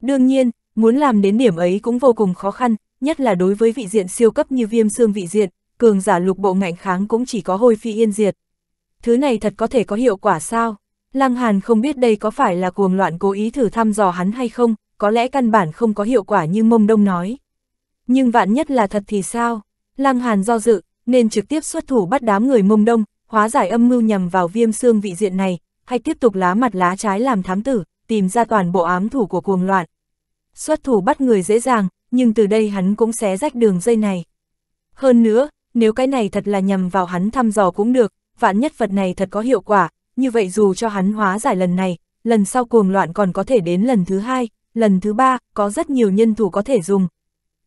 Đương nhiên, muốn làm đến điểm ấy cũng vô cùng khó khăn, nhất là đối với vị diện siêu cấp như viêm xương vị diện, cường giả lục bộ ngạnh kháng cũng chỉ có hôi phi yên diệt. Thứ này thật có thể có hiệu quả sao? Lăng Hàn không biết đây có phải là cuồng loạn cố ý thử thăm dò hắn hay không, có lẽ căn bản không có hiệu quả như mông đông nói. Nhưng vạn nhất là thật thì sao? Lăng Hàn do dự, nên trực tiếp xuất thủ bắt đám người mông đông, hóa giải âm mưu nhằm vào viêm xương vị diện này, hay tiếp tục lá mặt lá trái làm thám tử, tìm ra toàn bộ ám thủ của cuồng loạn. Xuất thủ bắt người dễ dàng, nhưng từ đây hắn cũng xé rách đường dây này. Hơn nữa, nếu cái này thật là nhằm vào hắn thăm dò cũng được, vạn nhất vật này thật có hiệu quả, như vậy dù cho hắn hóa giải lần này, lần sau cuồng loạn còn có thể đến lần thứ hai, lần thứ ba, có rất nhiều nhân thủ có thể dùng.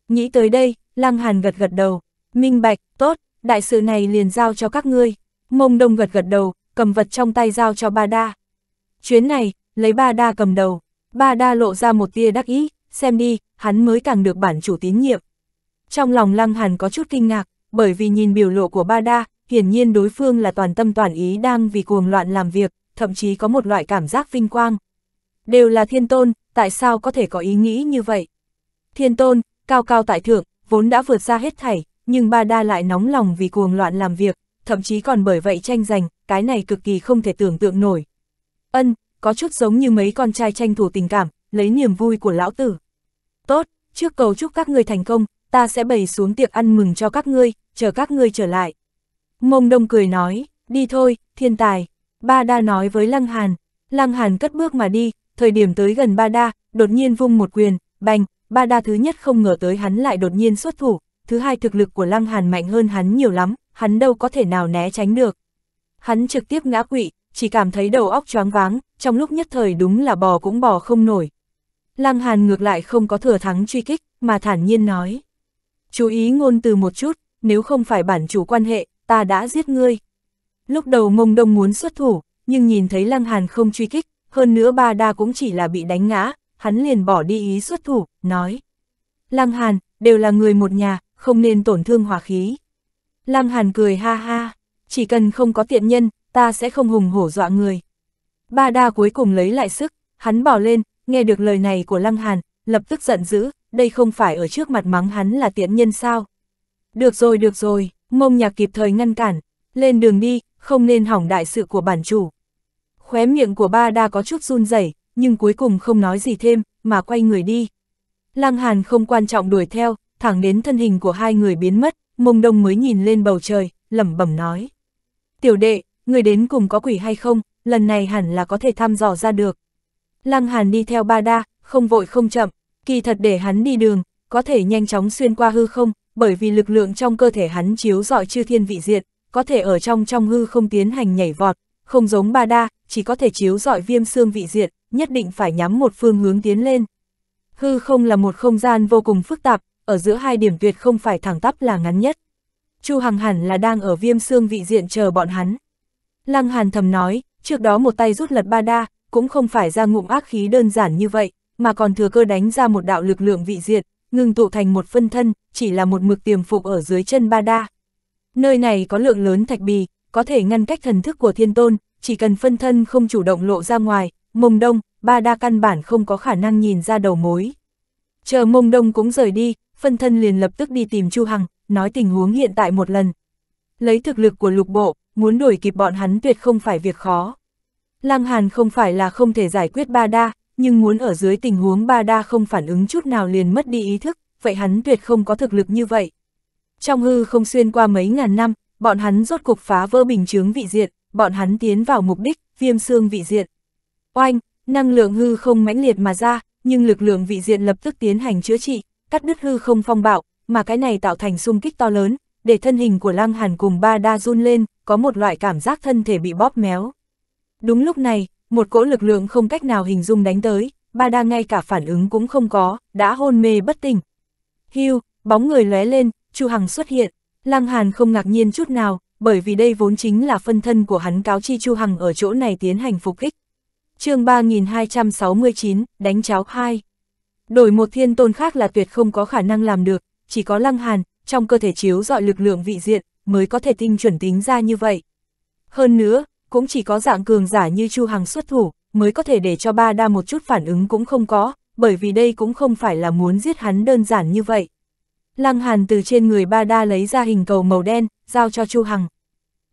Nghĩ tới đây, Lăng Hàn gật gật đầu, minh bạch, tốt, đại sự này liền giao cho các ngươi. Mông Đông gật gật đầu, cầm vật trong tay giao cho Ba Đa. Chuyến này, lấy Ba Đa cầm đầu, Ba Đa lộ ra một tia đắc ý, xem đi, hắn mới càng được bản chủ tín nhiệm. Trong lòng Lăng Hàn có chút kinh ngạc, bởi vì nhìn biểu lộ của Ba Đa, hiển nhiên đối phương là toàn tâm toàn ý đang vì cuồng loạn làm việc, thậm chí có một loại cảm giác vinh quang. Đều là thiên tôn, tại sao có thể có ý nghĩ như vậy? Thiên tôn, cao cao tại thượng, vốn đã vượt ra hết thảy, nhưng Ba Đa lại nóng lòng vì cuồng loạn làm việc, thậm chí còn bởi vậy tranh giành, cái này cực kỳ không thể tưởng tượng nổi. Ân, có chút giống như mấy con trai tranh thủ tình cảm, lấy niềm vui của lão tử. Tốt, trước cầu chúc các ngươi thành công, ta sẽ bày xuống tiệc ăn mừng cho các ngươi, chờ các ngươi trở lại. Mông Đông cười nói, đi thôi, thiên tài. Ba Đa nói với Lăng Hàn, Lăng Hàn cất bước mà đi, thời điểm tới gần Ba Đa, đột nhiên vung một quyền, bành, Ba Đa thứ nhất không ngờ tới hắn lại đột nhiên xuất thủ, thứ hai thực lực của Lăng Hàn mạnh hơn hắn nhiều lắm, hắn đâu có thể nào né tránh được. Hắn trực tiếp ngã quỵ, chỉ cảm thấy đầu óc choáng váng, trong lúc nhất thời đúng là bò cũng bò không nổi. Lăng Hàn ngược lại không có thừa thắng truy kích, mà thản nhiên nói. Chú ý ngôn từ một chút, nếu không phải bản chủ quan hệ, ta đã giết ngươi. Lúc đầu mông đông muốn xuất thủ, nhưng nhìn thấy Lăng Hàn không truy kích, hơn nữa ba đa cũng chỉ là bị đánh ngã, hắn liền bỏ đi ý xuất thủ, nói. Lăng Hàn, đều là người một nhà, không nên tổn thương hòa khí. Lăng Hàn cười ha ha, chỉ cần không có tiện nhân, ta sẽ không hùng hổ dọa người. Ba đa cuối cùng lấy lại sức, hắn bỏ lên, nghe được lời này của Lăng Hàn, lập tức giận dữ, đây không phải ở trước mặt mắng hắn là tiện nhân sao. Được rồi được rồi, mông nhạc kịp thời ngăn cản, lên đường đi, không nên hỏng đại sự của bản chủ. Khóe miệng của ba đa có chút run rẩy, nhưng cuối cùng không nói gì thêm, mà quay người đi. Lăng Hàn không quan trọng đuổi theo, thẳng đến thân hình của hai người biến mất, mông đông mới nhìn lên bầu trời, lẩm bẩm nói. Tiểu đệ, người đến cùng có quỷ hay không, lần này hẳn là có thể thăm dò ra được. Lăng Hàn đi theo ba đa, không vội không chậm, kỳ thật để hắn đi đường, có thể nhanh chóng xuyên qua hư không, bởi vì lực lượng trong cơ thể hắn chiếu dọi chư thiên vị diện, có thể ở trong trong hư không tiến hành nhảy vọt, không giống ba đa, chỉ có thể chiếu dọi viêm xương vị diện, nhất định phải nhắm một phương hướng tiến lên. Hư không là một không gian vô cùng phức tạp, ở giữa hai điểm tuyệt không phải thẳng tắp là ngắn nhất. Chu Hằng hẳn là đang ở viêm xương vị diện chờ bọn hắn. Lăng Hàn thầm nói, trước đó một tay rút lật ba đa, cũng không phải ra ngụm ác khí đơn giản như vậy, mà còn thừa cơ đánh ra một đạo lực lượng vị diện, ngừng tụ thành một phân thân, chỉ là một mực tiềm phục ở dưới chân ba đa. Nơi này có lượng lớn thạch bì, có thể ngăn cách thần thức của thiên tôn, chỉ cần phân thân không chủ động lộ ra ngoài, mông đông, ba đa căn bản không có khả năng nhìn ra đầu mối. Chờ mông đông cũng rời đi, phân thân liền lập tức đi tìm Chu Hằng, nói tình huống hiện tại một lần. Lấy thực lực của lục bộ, muốn đuổi kịp bọn hắn tuyệt không phải việc khó. Lăng Hàn không phải là không thể giải quyết ba đa, nhưng muốn ở dưới tình huống ba đa không phản ứng chút nào liền mất đi ý thức, vậy hắn tuyệt không có thực lực như vậy. Trong hư không xuyên qua mấy ngàn năm, bọn hắn rốt cục phá vỡ bình chướng vị diện, bọn hắn tiến vào mục đích, viêm xương vị diện. Oanh, Năng lượng hư không mãnh liệt mà ra, nhưng lực lượng vị diện lập tức tiến hành chữa trị, cắt đứt hư không phong bạo, mà cái này tạo thành xung kích to lớn, để thân hình của Lăng Hàn cùng ba đa run lên, có một loại cảm giác thân thể bị bóp méo. Đúng lúc này, một cỗ lực lượng không cách nào hình dung đánh tới, ba đa ngay cả phản ứng cũng không có, đã hôn mê bất tỉnh. Hiu, bóng người lóe lên, Chu Hằng xuất hiện, Lăng Hàn không ngạc nhiên chút nào, bởi vì đây vốn chính là phân thân của hắn cáo chi Chu Hằng ở chỗ này tiến hành phục kích chương 3269, đánh cháo 2. Đổi một thiên tôn khác là tuyệt không có khả năng làm được, chỉ có lăng hàn, trong cơ thể chiếu dọi lực lượng vị diện, mới có thể tinh chuẩn tính ra như vậy. Hơn nữa, cũng chỉ có dạng cường giả như Chu Hằng xuất thủ, mới có thể để cho ba đa một chút phản ứng cũng không có, bởi vì đây cũng không phải là muốn giết hắn đơn giản như vậy. Lăng Hàn từ trên người ba đa lấy ra hình cầu màu đen, giao cho Chu Hằng.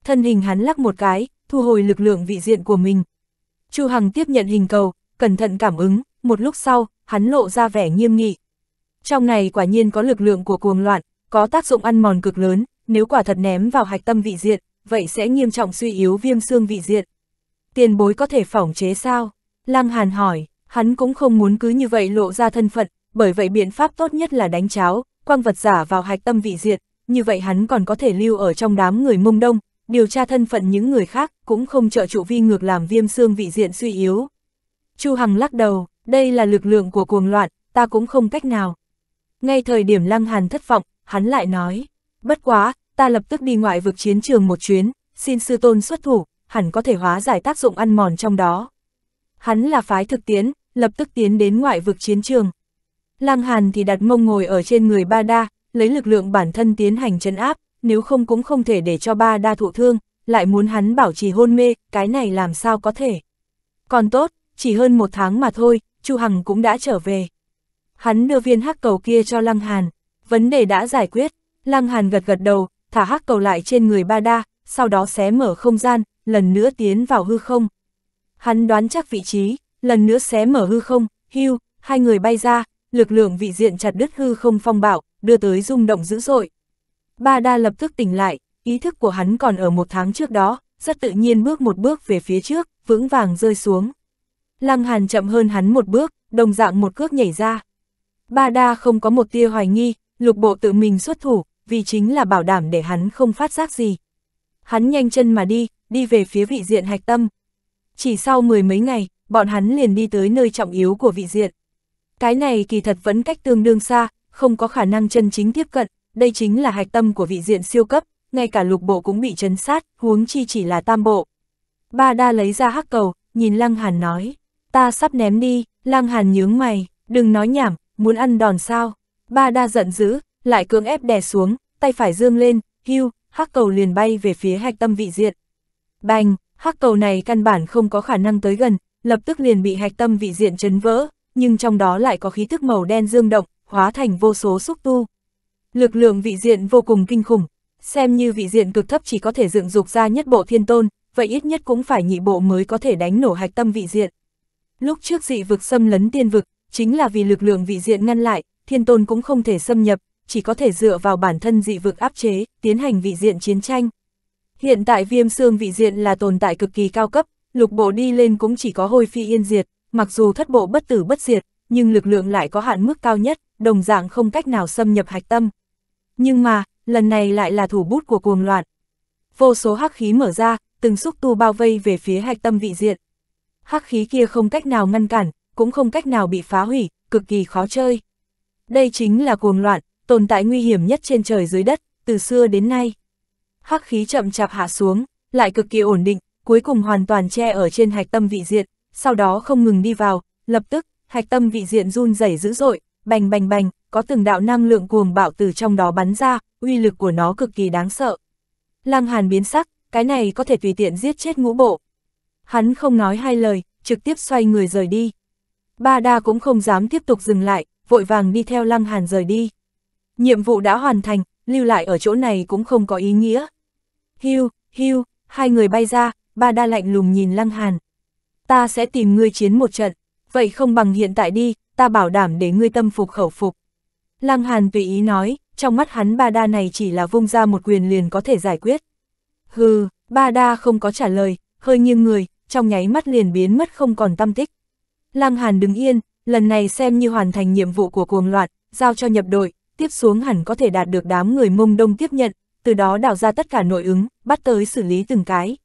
Thân hình hắn lắc một cái, thu hồi lực lượng vị diện của mình, Chu Hằng tiếp nhận hình cầu, cẩn thận cảm ứng, một lúc sau, hắn lộ ra vẻ nghiêm nghị. Trong này quả nhiên có lực lượng của cuồng loạn, có tác dụng ăn mòn cực lớn, nếu quả thật ném vào hạch tâm vị diện, vậy sẽ nghiêm trọng suy yếu viêm xương vị diện. Tiền bối có thể phỏng chế sao? Lăng Hàn hỏi, hắn cũng không muốn cứ như vậy lộ ra thân phận, bởi vậy biện pháp tốt nhất là đánh cháo, quăng vật giả vào hạch tâm vị diện, như vậy hắn còn có thể lưu ở trong đám người mông đông, điều tra thân phận những người khác cũng không trợ trụ vi ngược làm viêm xương vị diện suy yếu. Chu Hằng lắc đầu, đây là lực lượng của cuồng loạn, ta cũng không cách nào. Ngay thời điểm Lăng Hàn thất vọng, hắn lại nói, bất quá, ta lập tức đi ngoại vực chiến trường một chuyến, xin sư tôn xuất thủ, hẳn có thể hóa giải tác dụng ăn mòn trong đó. Hắn là phái thực tiến, lập tức tiến đến ngoại vực chiến trường. Lăng Hàn thì đặt mông ngồi ở trên người Ba Đa, lấy lực lượng bản thân tiến hành chấn áp, nếu không cũng không thể để cho ba đa thụ thương, lại muốn hắn bảo trì hôn mê, cái này làm sao có thể. Còn tốt, chỉ hơn một tháng mà thôi, Chu Hằng cũng đã trở về. Hắn đưa viên hắc cầu kia cho Lăng Hàn, vấn đề đã giải quyết, Lăng Hàn gật gật đầu, thả hắc cầu lại trên người ba đa, sau đó xé mở không gian, lần nữa tiến vào hư không. Hắn đoán chắc vị trí, lần nữa xé mở hư không, hưu, hai người bay ra, lực lượng vị diện chặt đứt hư không phong bạo, đưa tới rung động dữ dội. Ba Đa lập tức tỉnh lại, ý thức của hắn còn ở một tháng trước đó, rất tự nhiên bước một bước về phía trước, vững vàng rơi xuống. Lăng Hàn chậm hơn hắn một bước, đồng dạng một cước nhảy ra. Ba Đa không có một tia hoài nghi, lục bộ tự mình xuất thủ, vì chính là bảo đảm để hắn không phát giác gì. Hắn nhanh chân mà đi, đi về phía vị diện hạch tâm. Chỉ sau mười mấy ngày, bọn hắn liền đi tới nơi trọng yếu của vị diện. Cái này kỳ thật vẫn cách tương đương xa, không có khả năng chân chính tiếp cận, đây chính là hạch tâm của vị diện siêu cấp, ngay cả lục bộ cũng bị chấn sát, huống chi chỉ là tam bộ. Ba đa lấy ra hắc cầu, nhìn Lăng Hàn nói, ta sắp ném đi, Lăng Hàn nhướng mày, đừng nói nhảm, muốn ăn đòn sao. Ba đa giận dữ, lại cưỡng ép đè xuống, tay phải dương lên, hưu, hắc cầu liền bay về phía hạch tâm vị diện. Bành, hắc cầu này căn bản không có khả năng tới gần, lập tức liền bị hạch tâm vị diện chấn vỡ, nhưng trong đó lại có khí thức màu đen dương động, hóa thành vô số xúc tu. Lực lượng vị diện vô cùng kinh khủng, xem như vị diện cực thấp chỉ có thể dựng dục ra nhất bộ thiên tôn, vậy ít nhất cũng phải nhị bộ mới có thể đánh nổ hạch tâm vị diện. Lúc trước dị vực xâm lấn tiên vực, chính là vì lực lượng vị diện ngăn lại, thiên tôn cũng không thể xâm nhập, chỉ có thể dựa vào bản thân dị vực áp chế, tiến hành vị diện chiến tranh. Hiện tại viêm xương vị diện là tồn tại cực kỳ cao cấp, lục bộ đi lên cũng chỉ có hôi phi yên diệt, mặc dù thất bộ bất tử bất diệt, nhưng lực lượng lại có hạn mức cao nhất, đồng dạng không cách nào xâm nhập hạch tâm. Nhưng mà, lần này lại là thủ bút của cuồng loạn. Vô số hắc khí mở ra, từng xúc tu bao vây về phía hạch tâm vị diện. Hắc khí kia không cách nào ngăn cản, cũng không cách nào bị phá hủy, cực kỳ khó chơi. Đây chính là cuồng loạn, tồn tại nguy hiểm nhất trên trời dưới đất, từ xưa đến nay. Hắc khí chậm chạp hạ xuống, lại cực kỳ ổn định, cuối cùng hoàn toàn che ở trên hạch tâm vị diện, sau đó không ngừng đi vào, lập tức, hạch tâm vị diện run rẩy dữ dội, bành bành bành, có từng đạo năng lượng cuồng bạo từ trong đó bắn ra, uy lực của nó cực kỳ đáng sợ. Lăng Hàn biến sắc, cái này có thể tùy tiện giết chết ngũ bộ. Hắn không nói hai lời, trực tiếp xoay người rời đi. Ba đa cũng không dám tiếp tục dừng lại, vội vàng đi theo Lăng Hàn rời đi. Nhiệm vụ đã hoàn thành, lưu lại ở chỗ này cũng không có ý nghĩa. Hưu, hưu, hai người bay ra, ba đa lạnh lùng nhìn Lăng Hàn. Ta sẽ tìm ngươi chiến một trận, vậy không bằng hiện tại đi, ta bảo đảm để ngươi tâm phục khẩu phục. Lăng Hàn tùy ý nói, trong mắt hắn ba đa này chỉ là vung ra một quyền liền có thể giải quyết. Hừ, ba đa không có trả lời, hơi nghiêng người, trong nháy mắt liền biến mất không còn tâm tích. Lăng Hàn đứng yên, lần này xem như hoàn thành nhiệm vụ của cuồng loạt, giao cho nhập đội, tiếp xuống hẳn có thể đạt được đám người mông đông tiếp nhận, từ đó đào ra tất cả nội ứng, bắt tới xử lý từng cái.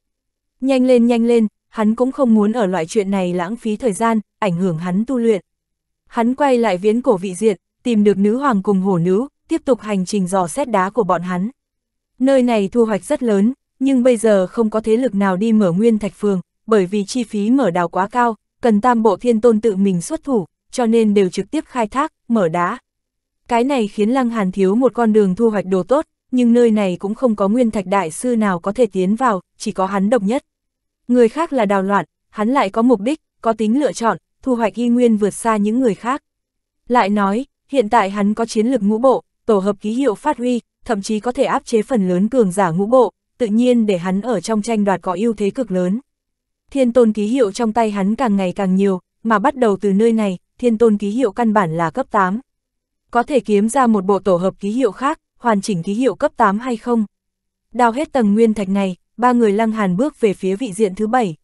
Nhanh lên nhanh lên, hắn cũng không muốn ở loại chuyện này lãng phí thời gian, ảnh hưởng hắn tu luyện. Hắn quay lại viễn cổ vị diện, tìm được nữ hoàng cùng hổ nữ, tiếp tục hành trình dò xét đá của bọn hắn. Nơi này thu hoạch rất lớn, nhưng bây giờ không có thế lực nào đi mở nguyên thạch phường, bởi vì chi phí mở đào quá cao, cần tam bộ thiên tôn tự mình xuất thủ, cho nên đều trực tiếp khai thác, mở đá. Cái này khiến Lăng Hàn thiếu một con đường thu hoạch đồ tốt, nhưng nơi này cũng không có nguyên thạch đại sư nào có thể tiến vào, chỉ có hắn độc nhất. Người khác là đào loạn, hắn lại có mục đích, có tính lựa chọn, thu hoạch y nguyên vượt xa những người khác. Lại nói, hiện tại hắn có chiến lược ngũ bộ, tổ hợp ký hiệu phát huy, thậm chí có thể áp chế phần lớn cường giả ngũ bộ, tự nhiên để hắn ở trong tranh đoạt có ưu thế cực lớn. Thiên tôn ký hiệu trong tay hắn càng ngày càng nhiều, mà bắt đầu từ nơi này, thiên tôn ký hiệu căn bản là cấp 8. Có thể kiếm ra một bộ tổ hợp ký hiệu khác, hoàn chỉnh ký hiệu cấp 8 hay không? Đào hết tầng nguyên thạch này, ba người lăng hàn bước về phía vị diện thứ bảy.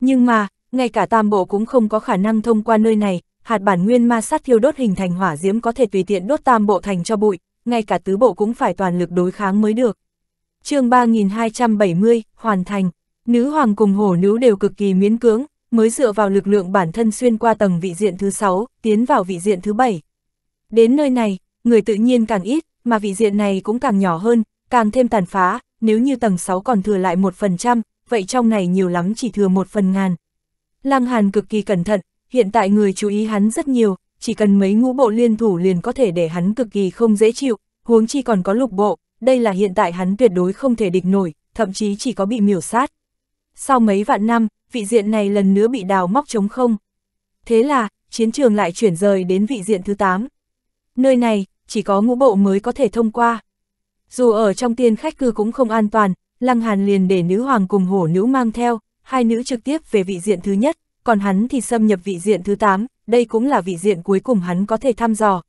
Nhưng mà, ngay cả tam bộ cũng không có khả năng thông qua nơi này, hạt bản nguyên ma sát thiêu đốt hình thành hỏa diễm có thể tùy tiện đốt tam bộ thành cho bụi, ngay cả tứ bộ cũng phải toàn lực đối kháng mới được. chương 3270, hoàn thành, nữ hoàng cùng hổ nữ đều cực kỳ miễn cưỡng, mới dựa vào lực lượng bản thân xuyên qua tầng vị diện thứ 6, tiến vào vị diện thứ 7. Đến nơi này, người tự nhiên càng ít, mà vị diện này cũng càng nhỏ hơn, càng thêm tàn phá, nếu như tầng 6 còn thừa lại 1%, vậy trong này nhiều lắm chỉ thừa một phần ngàn, Lăng Hàn cực kỳ cẩn thận, hiện tại người chú ý hắn rất nhiều, chỉ cần mấy ngũ bộ liên thủ liền có thể để hắn cực kỳ không dễ chịu, huống chi còn có lục bộ, đây là hiện tại hắn tuyệt đối không thể địch nổi, thậm chí chỉ có bị miểu sát. Sau mấy vạn năm, vị diện này lần nữa bị đào móc trống không. Thế là, chiến trường lại chuyển rời đến vị diện thứ 8. Nơi này, chỉ có ngũ bộ mới có thể thông qua. Dù ở trong tiên khách cư cũng không an toàn, Lăng Hàn liền để nữ hoàng cùng hổ nữ mang theo, hai nữ trực tiếp về vị diện thứ nhất, còn hắn thì xâm nhập vị diện thứ 8, đây cũng là vị diện cuối cùng hắn có thể thăm dò.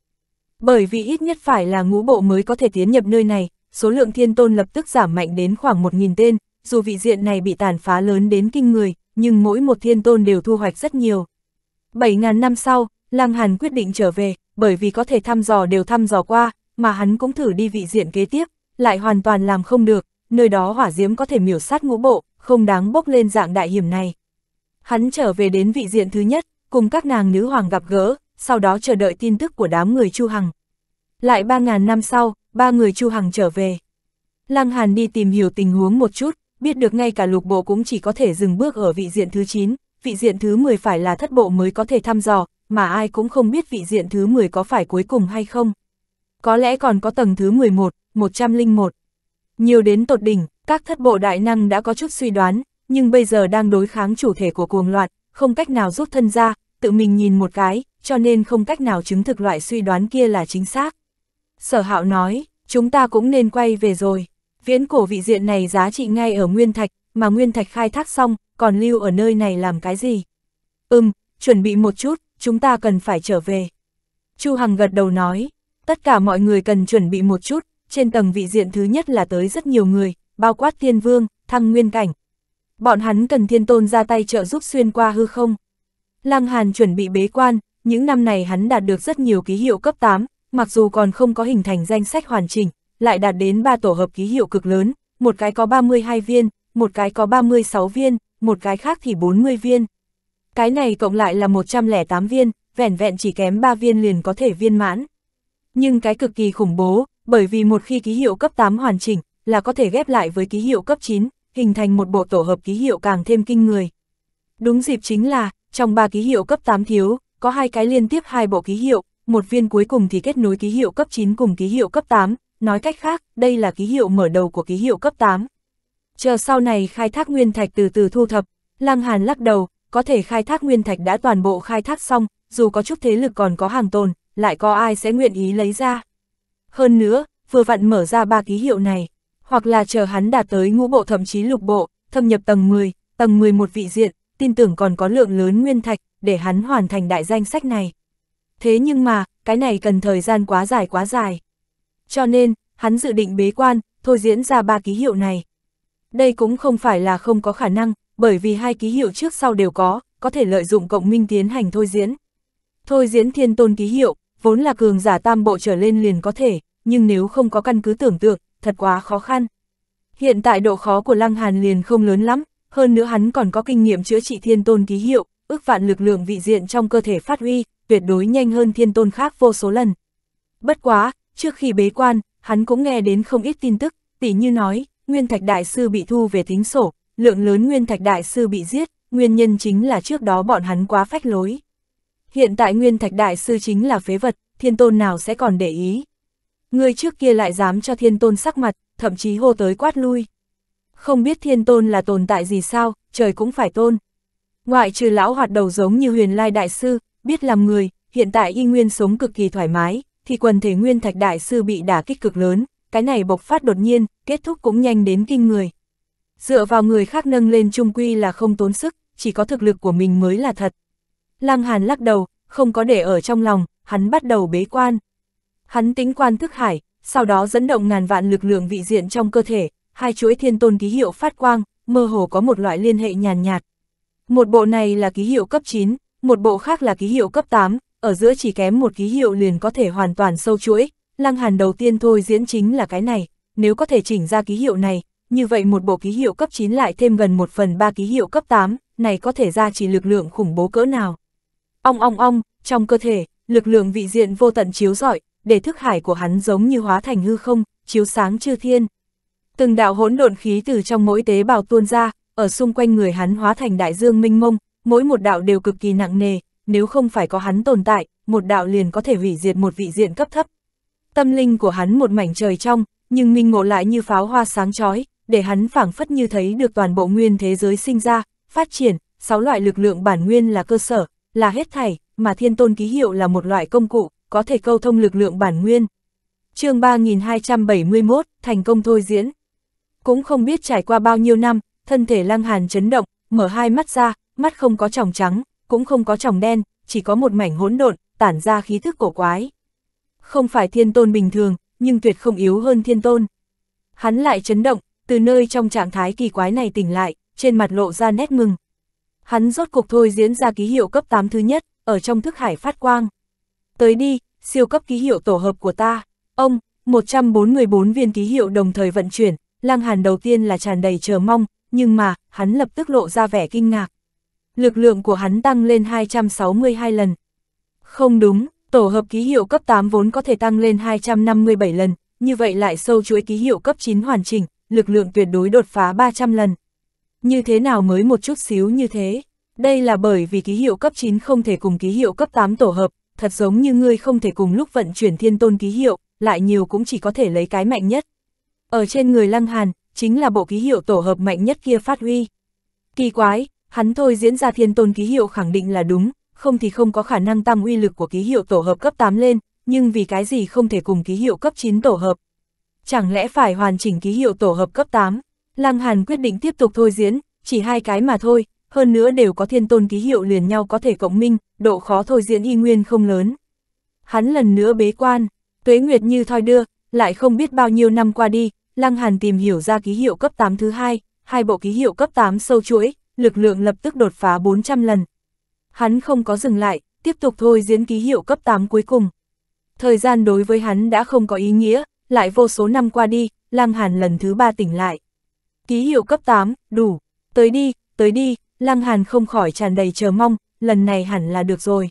Bởi vì ít nhất phải là ngũ bộ mới có thể tiến nhập nơi này, số lượng thiên tôn lập tức giảm mạnh đến khoảng 1.000 tên, dù vị diện này bị tàn phá lớn đến kinh người, nhưng mỗi một thiên tôn đều thu hoạch rất nhiều. 7.000 năm sau, Lăng Hàn quyết định trở về, bởi vì có thể thăm dò đều thăm dò qua, mà hắn cũng thử đi vị diện kế tiếp, lại hoàn toàn làm không được, nơi đó hỏa diễm có thể miểu sát ngũ bộ, không đáng bốc lên dạng đại hiểm này. Hắn trở về đến vị diện thứ nhất, cùng các nàng nữ hoàng gặp gỡ, sau đó chờ đợi tin tức của đám người Chu Hằng. Lại 3.000 năm sau, ba người Chu Hằng trở về. Lăng Hàn đi tìm hiểu tình huống một chút, biết được ngay cả lục bộ cũng chỉ có thể dừng bước ở vị diện thứ 9, vị diện thứ 10 phải là thất bộ mới có thể thăm dò, mà ai cũng không biết vị diện thứ 10 có phải cuối cùng hay không. Có lẽ còn có tầng thứ 11, 101. Nhiều đến tột đỉnh, các thất bộ đại năng đã có chút suy đoán, nhưng bây giờ đang đối kháng chủ thể của cuồng loạn, không cách nào rút thân ra, tự mình nhìn một cái, cho nên không cách nào chứng thực loại suy đoán kia là chính xác. Sở hạo nói, chúng ta cũng nên quay về rồi. Viễn cổ vị diện này giá trị ngay ở Nguyên Thạch, mà Nguyên Thạch khai thác xong, còn lưu ở nơi này làm cái gì? Ừm, chuẩn bị một chút, chúng ta cần phải trở về. Chu Hằng gật đầu nói, tất cả mọi người cần chuẩn bị một chút, trên tầng vị diện thứ nhất là tới rất nhiều người, bao quát thiên vương, thăng nguyên cảnh. Bọn hắn cần thiên tôn ra tay trợ giúp xuyên qua hư không. Lăng Hàn chuẩn bị bế quan, những năm này hắn đạt được rất nhiều ký hiệu cấp 8, mặc dù còn không có hình thành danh sách hoàn chỉnh, lại đạt đến 3 tổ hợp ký hiệu cực lớn, một cái có 32 viên, một cái có 36 viên, một cái khác thì 40 viên. Cái này cộng lại là 108 viên, vẻn vẹn chỉ kém 3 viên liền có thể viên mãn. Nhưng cái cực kỳ khủng bố, bởi vì một khi ký hiệu cấp 8 hoàn chỉnh, là có thể ghép lại với ký hiệu cấp 9, hình thành một bộ tổ hợp ký hiệu càng thêm kinh người. Đúng dịp chính là, trong ba ký hiệu cấp 8 thiếu, có hai cái liên tiếp hai bộ ký hiệu, một viên cuối cùng thì kết nối ký hiệu cấp 9 cùng ký hiệu cấp 8, nói cách khác, đây là ký hiệu mở đầu của ký hiệu cấp 8. Chờ sau này khai thác nguyên thạch từ từ thu thập, Lăng Hàn lắc đầu, có thể khai thác nguyên thạch đã toàn bộ khai thác xong, dù có chút thế lực còn có hàng tồn, lại có ai sẽ nguyện ý lấy ra. Hơn nữa, vừa vặn mở ra ba ký hiệu này hoặc là chờ hắn đạt tới ngũ bộ thậm chí lục bộ, thâm nhập tầng 10, tầng 11 vị diện, tin tưởng còn có lượng lớn nguyên thạch để hắn hoàn thành đại danh sách này. Thế nhưng mà, cái này cần thời gian quá dài quá dài. Cho nên, hắn dự định bế quan, thôi diễn ra ba ký hiệu này. Đây cũng không phải là không có khả năng, bởi vì hai ký hiệu trước sau đều có, có thể lợi dụng cộng minh tiến hành thôi diễn. Thôi diễn thiên tôn ký hiệu, vốn là cường giả tam bộ trở lên liền có thể, nhưng nếu không có căn cứ tưởng tượng, thật quá khó khăn. Hiện tại độ khó của Lăng Hàn liền không lớn lắm, hơn nữa hắn còn có kinh nghiệm chữa trị thiên tôn ký hiệu, ước vạn lực lượng vị diện trong cơ thể phát huy, tuyệt đối nhanh hơn thiên tôn khác vô số lần. Bất quá, trước khi bế quan, hắn cũng nghe đến không ít tin tức, tỉ như nói, Nguyên Thạch Đại Sư bị thu về tính sổ, lượng lớn Nguyên Thạch Đại Sư bị giết, nguyên nhân chính là trước đó bọn hắn quá phách lối. Hiện tại Nguyên Thạch Đại Sư chính là phế vật, thiên tôn nào sẽ còn để ý. Người trước kia lại dám cho thiên tôn sắc mặt, thậm chí hô tới quát lui. Không biết thiên tôn là tồn tại gì sao, trời cũng phải tôn. Ngoại trừ lão hoạt đầu giống như huyền lai đại sư, biết làm người, hiện tại y nguyên sống cực kỳ thoải mái, thì quần thể nguyên thạch đại sư bị đả kích cực lớn, cái này bộc phát đột nhiên, kết thúc cũng nhanh đến kinh người. Dựa vào người khác nâng lên trung quy là không tốn sức, chỉ có thực lực của mình mới là thật. Lăng Hàn lắc đầu, không có để ở trong lòng, hắn bắt đầu bế quan. Hắn tính quan thức hải, sau đó dẫn động ngàn vạn lực lượng vị diện trong cơ thể, hai chuỗi thiên tôn ký hiệu phát quang, mơ hồ có một loại liên hệ nhàn nhạt. Một bộ này là ký hiệu cấp 9, một bộ khác là ký hiệu cấp 8, ở giữa chỉ kém một ký hiệu liền có thể hoàn toàn sâu chuỗi, lăng hàn đầu tiên thôi diễn chính là cái này, nếu có thể chỉnh ra ký hiệu này, như vậy một bộ ký hiệu cấp 9 lại thêm gần một phần ba ký hiệu cấp 8, này có thể ra chỉ lực lượng khủng bố cỡ nào. Ong ong ong, trong cơ thể, lực lượng vị diện vô tận chiếu rọi, để thức hải của hắn giống như hóa thành hư không, chiếu sáng chư thiên. Từng đạo hỗn độn khí từ trong mỗi tế bào tuôn ra, ở xung quanh người hắn hóa thành đại dương minh mông, mỗi một đạo đều cực kỳ nặng nề, nếu không phải có hắn tồn tại, một đạo liền có thể hủy diệt một vị diện cấp thấp. Tâm linh của hắn một mảnh trời trong, nhưng minh ngộ lại như pháo hoa sáng chói, để hắn phảng phất như thấy được toàn bộ nguyên thế giới sinh ra, phát triển, sáu loại lực lượng bản nguyên là cơ sở, là hết thảy, mà thiên tôn ký hiệu là một loại công cụ có thể câu thông lực lượng bản nguyên. chương 3271, thành công thôi diễn. Cũng không biết trải qua bao nhiêu năm, thân thể lăng hàn chấn động, mở hai mắt ra, mắt không có tròng trắng, cũng không có tròng đen, chỉ có một mảnh hỗn độn, tản ra khí thức cổ quái. Không phải thiên tôn bình thường, nhưng tuyệt không yếu hơn thiên tôn. Hắn lại chấn động, từ nơi trong trạng thái kỳ quái này tỉnh lại, trên mặt lộ ra nét mừng. Hắn rốt cuộc thôi diễn ra ký hiệu cấp 8 thứ nhất, ở trong thức hải phát quang tới đi, siêu cấp ký hiệu tổ hợp của ta, ông, 144 viên ký hiệu đồng thời vận chuyển, Lăng Hàn đầu tiên là tràn đầy chờ mong, nhưng mà, hắn lập tức lộ ra vẻ kinh ngạc. Lực lượng của hắn tăng lên 262 lần. Không đúng, tổ hợp ký hiệu cấp 8 vốn có thể tăng lên 257 lần, như vậy lại sâu chuỗi ký hiệu cấp 9 hoàn chỉnh, lực lượng tuyệt đối đột phá 300 lần. Như thế nào mới một chút xíu như thế? Đây là bởi vì ký hiệu cấp 9 không thể cùng ký hiệu cấp 8 tổ hợp, thật giống như ngươi không thể cùng lúc vận chuyển thiên tôn ký hiệu, lại nhiều cũng chỉ có thể lấy cái mạnh nhất. Ở trên người Lăng Hàn, chính là bộ ký hiệu tổ hợp mạnh nhất kia phát huy. Kỳ quái, hắn thôi diễn ra thiên tôn ký hiệu khẳng định là đúng, không thì không có khả năng tăng uy lực của ký hiệu tổ hợp cấp 8 lên, nhưng vì cái gì không thể cùng ký hiệu cấp 9 tổ hợp. Chẳng lẽ phải hoàn chỉnh ký hiệu tổ hợp cấp 8? Lăng Hàn quyết định tiếp tục thôi diễn, chỉ hai cái mà thôi, hơn nữa đều có thiên tôn ký hiệu liền nhau có thể cộng minh, độ khó thôi diễn y nguyên không lớn. Hắn lần nữa bế quan, tuế nguyệt như thoi đưa, lại không biết bao nhiêu năm qua đi, Lăng Hàn tìm hiểu ra ký hiệu cấp 8 thứ hai, hai bộ ký hiệu cấp 8 sâu chuỗi, lực lượng lập tức đột phá 400 lần. Hắn không có dừng lại, tiếp tục thôi diễn ký hiệu cấp 8 cuối cùng. Thời gian đối với hắn đã không có ý nghĩa, lại vô số năm qua đi, Lăng Hàn lần thứ ba tỉnh lại. Ký hiệu cấp 8, đủ, tới đi, tới đi, Lăng Hàn không khỏi tràn đầy chờ mong, lần này hẳn là được rồi.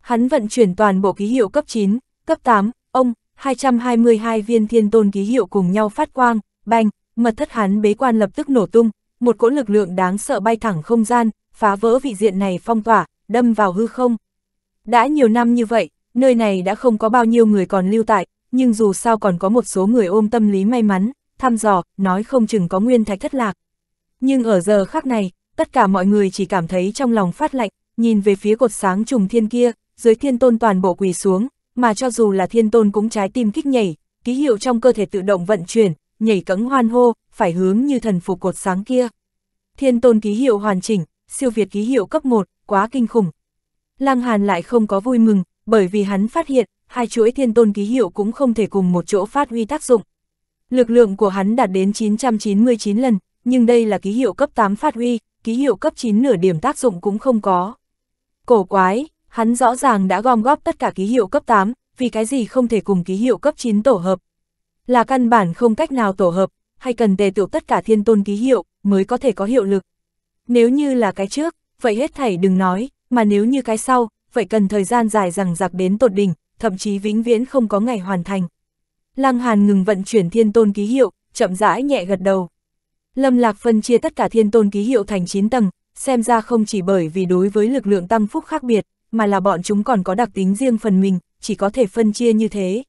Hắn vận chuyển toàn bộ ký hiệu cấp 9, cấp 8, ông, 222 viên thiên tôn ký hiệu cùng nhau phát quang, banh, mật thất hắn bế quan lập tức nổ tung, một cỗ lực lượng đáng sợ bay thẳng không gian, phá vỡ vị diện này phong tỏa, đâm vào hư không. Đã nhiều năm như vậy, nơi này đã không có bao nhiêu người còn lưu tại, nhưng dù sao còn có một số người ôm tâm lý may mắn, thăm dò, nói không chừng có nguyên thạch thất lạc. Nhưng ở giờ khác này, tất cả mọi người chỉ cảm thấy trong lòng phát lạnh, nhìn về phía cột sáng trùng thiên kia, dưới thiên tôn toàn bộ quỳ xuống, mà cho dù là thiên tôn cũng trái tim kích nhảy, ký hiệu trong cơ thể tự động vận chuyển, nhảy cẫng hoan hô, phải hướng như thần phục cột sáng kia. Thiên tôn ký hiệu hoàn chỉnh, siêu việt ký hiệu cấp 1, quá kinh khủng. Lăng Hàn lại không có vui mừng, bởi vì hắn phát hiện, hai chuỗi thiên tôn ký hiệu cũng không thể cùng một chỗ phát huy tác dụng. Lực lượng của hắn đạt đến 999 lần, nhưng đây là ký hiệu cấp 8 phát huy, ký hiệu cấp 9 nửa điểm tác dụng cũng không có. Cổ quái, hắn rõ ràng đã gom góp tất cả ký hiệu cấp 8, vì cái gì không thể cùng ký hiệu cấp 9 tổ hợp. Là căn bản không cách nào tổ hợp, hay cần tề tựu tất cả thiên tôn ký hiệu, mới có thể có hiệu lực. Nếu như là cái trước, vậy hết thảy đừng nói, mà nếu như cái sau, vậy cần thời gian dài rằng giặc đến tột đỉnh, thậm chí vĩnh viễn không có ngày hoàn thành. Lăng Hàn ngừng vận chuyển thiên tôn ký hiệu, chậm rãi nhẹ gật đầu. Lâm Lạc phân chia tất cả thiên tôn ký hiệu thành 9 tầng, xem ra không chỉ bởi vì đối với lực lượng tăng phúc khác biệt, mà là bọn chúng còn có đặc tính riêng phần mình, chỉ có thể phân chia như thế.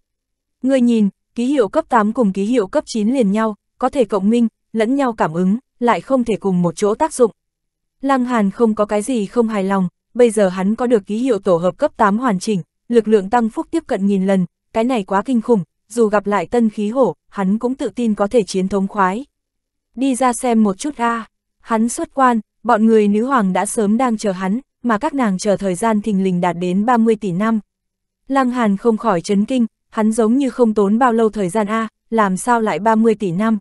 Người nhìn, ký hiệu cấp 8 cùng ký hiệu cấp 9 liền nhau, có thể cộng minh, lẫn nhau cảm ứng, lại không thể cùng một chỗ tác dụng. Lăng Hàn không có cái gì không hài lòng, bây giờ hắn có được ký hiệu tổ hợp cấp 8 hoàn chỉnh, lực lượng tăng phúc tiếp cận nghìn lần, cái này quá kinh khủng, dù gặp lại tân khí hổ, hắn cũng tự tin có thể chiến thống khoái đi ra xem một chút a Hắn xuất quan, bọn người nữ hoàng đã sớm đang chờ hắn, mà các nàng chờ thời gian thình lình đạt đến 30 tỷ năm. Lăng Hàn không khỏi chấn kinh, hắn giống như không tốn bao lâu thời gian a làm sao lại 30 tỷ năm.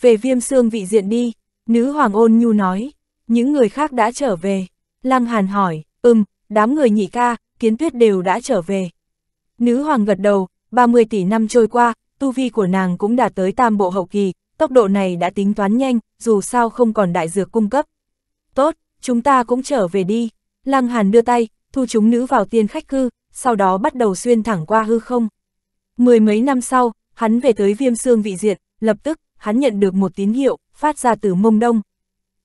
Về viêm xương vị diện đi, nữ hoàng ôn nhu nói, những người khác đã trở về. Lăng Hàn hỏi, ừm, đám người nhị ca, kiến tuyết đều đã trở về. Nữ hoàng gật đầu, 30 tỷ năm trôi qua, tu vi của nàng cũng đạt tới tam bộ hậu kỳ, tốc độ này đã tính toán nhanh, dù sao không còn đại dược cung cấp. Tốt, chúng ta cũng trở về đi. Lăng Hàn đưa tay, thu chúng nữ vào tiên khách cư, sau đó bắt đầu xuyên thẳng qua hư không. Mười mấy năm sau, hắn về tới viêm xương vị diện, lập tức, hắn nhận được một tín hiệu, phát ra từ mông đông.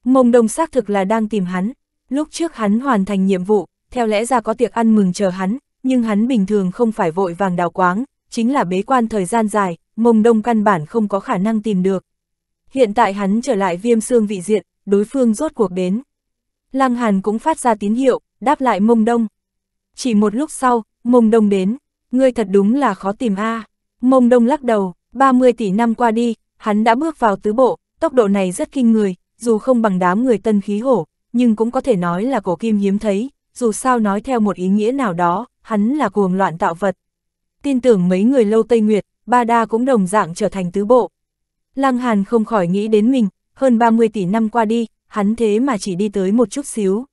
Mông đông xác thực là đang tìm hắn. Lúc trước hắn hoàn thành nhiệm vụ, theo lẽ ra có tiệc ăn mừng chờ hắn, nhưng hắn bình thường không phải vội vàng đào quáng, chính là bế quan thời gian dài, mông đông căn bản không có khả năng tìm được. Hiện tại hắn trở lại viêm xương vị diện, đối phương rốt cuộc đến. Lăng Hàn cũng phát ra tín hiệu, đáp lại mông đông. Chỉ một lúc sau, mông đông đến, ngươi thật đúng là khó tìm a. Mông đông lắc đầu, 30 tỷ năm qua đi, hắn đã bước vào tứ bộ, tốc độ này rất kinh người, dù không bằng đám người tân khí hổ, nhưng cũng có thể nói là cổ kim hiếm thấy, dù sao nói theo một ý nghĩa nào đó, hắn là cuồng loạn tạo vật. Tin tưởng mấy người lâu Tây Nguyệt, Ba Đa cũng đồng dạng trở thành tứ bộ. Lăng Hàn không khỏi nghĩ đến mình, hơn 30 tỷ năm qua đi, hắn thế mà chỉ đi tới một chút xíu.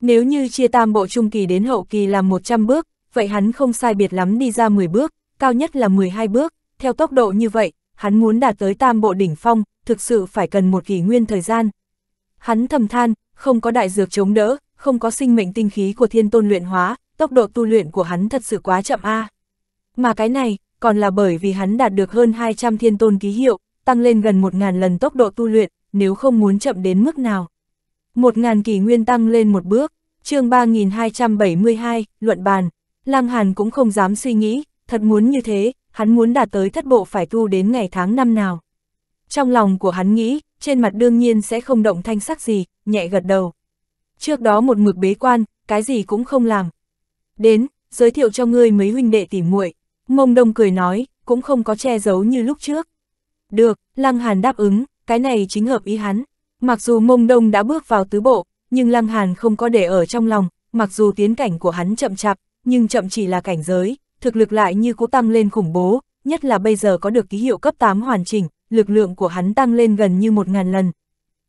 Nếu như chia tam bộ trung kỳ đến hậu kỳ là 100 bước, vậy hắn không sai biệt lắm đi ra 10 bước, cao nhất là 12 bước, theo tốc độ như vậy, hắn muốn đạt tới tam bộ đỉnh phong, thực sự phải cần một kỷ nguyên thời gian. Hắn thầm than, không có đại dược chống đỡ, không có sinh mệnh tinh khí của thiên tôn luyện hóa, tốc độ tu luyện của hắn thật sự quá chậm a. À. Mà cái này, còn là bởi vì hắn đạt được hơn 200 thiên tôn ký hiệu, tăng lên gần 1.000 lần tốc độ tu luyện, nếu không muốn chậm đến mức nào. 1.000 kỳ nguyên tăng lên một bước, chương 3272, luận bàn, Lam Hàn cũng không dám suy nghĩ, thật muốn như thế, hắn muốn đạt tới thất bộ phải tu đến ngày tháng năm nào. Trong lòng của hắn nghĩ, trên mặt đương nhiên sẽ không động thanh sắc gì, nhẹ gật đầu. Trước đó một mực bế quan, cái gì cũng không làm. Đến, giới thiệu cho ngươi mấy huynh đệ tỉ muội Mông Đông cười nói, cũng không có che giấu như lúc trước. Được, Lăng Hàn đáp ứng, cái này chính hợp ý hắn. Mặc dù Mông Đông đã bước vào tứ bộ, nhưng Lăng Hàn không có để ở trong lòng, mặc dù tiến cảnh của hắn chậm chạp, nhưng chậm chỉ là cảnh giới, thực lực lại như cố tăng lên khủng bố, nhất là bây giờ có được ký hiệu cấp 8 hoàn chỉnh, lực lượng của hắn tăng lên gần như 1.000 lần.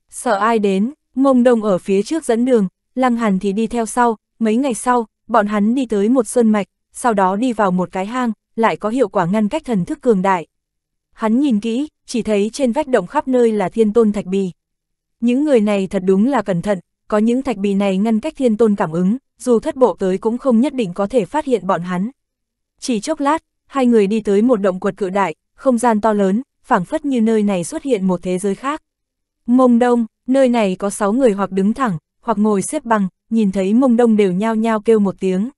Sợ ai đến, Mông Đông ở phía trước dẫn đường, Lăng Hàn thì đi theo sau, mấy ngày sau, bọn hắn đi tới một sơn mạch, sau đó đi vào một cái hang, lại có hiệu quả ngăn cách thần thức cường đại. Hắn nhìn kỹ, chỉ thấy trên vách động khắp nơi là thiên tôn thạch bì. Những người này thật đúng là cẩn thận, có những thạch bì này ngăn cách thiên tôn cảm ứng, dù thất bộ tới cũng không nhất định có thể phát hiện bọn hắn. Chỉ chốc lát, hai người đi tới một động quật cự đại, không gian to lớn, phảng phất như nơi này xuất hiện một thế giới khác. Mông Đông, nơi này có sáu người hoặc đứng thẳng, hoặc ngồi xếp bằng, nhìn thấy Mông Đông đều nhao nhao kêu một tiếng.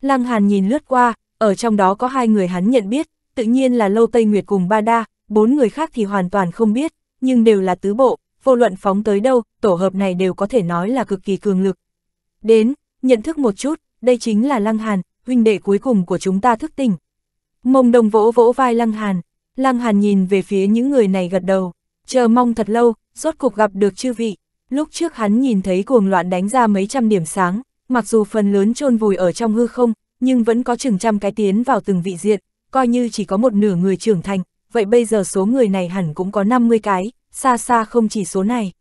Lăng Hàn nhìn lướt qua, ở trong đó có hai người hắn nhận biết, tự nhiên là Lâu Tây Nguyệt cùng Ba Đa, bốn người khác thì hoàn toàn không biết, nhưng đều là tứ bộ, vô luận phóng tới đâu, tổ hợp này đều có thể nói là cực kỳ cường lực. Đến, nhận thức một chút, đây chính là Lăng Hàn, huynh đệ cuối cùng của chúng ta thức tỉnh. Mông đồng vỗ vỗ vai Lăng Hàn, Lăng Hàn nhìn về phía những người này gật đầu, chờ mong thật lâu, rốt cuộc gặp được chư vị. Lúc trước hắn nhìn thấy cuồng loạn đánh ra mấy trăm điểm sáng, mặc dù phần lớn chôn vùi ở trong hư không, nhưng vẫn có chừng trăm cái tiến vào từng vị diện, coi như chỉ có một nửa người trưởng thành, vậy bây giờ số người này hẳn cũng có 50 cái, xa xa không chỉ số này.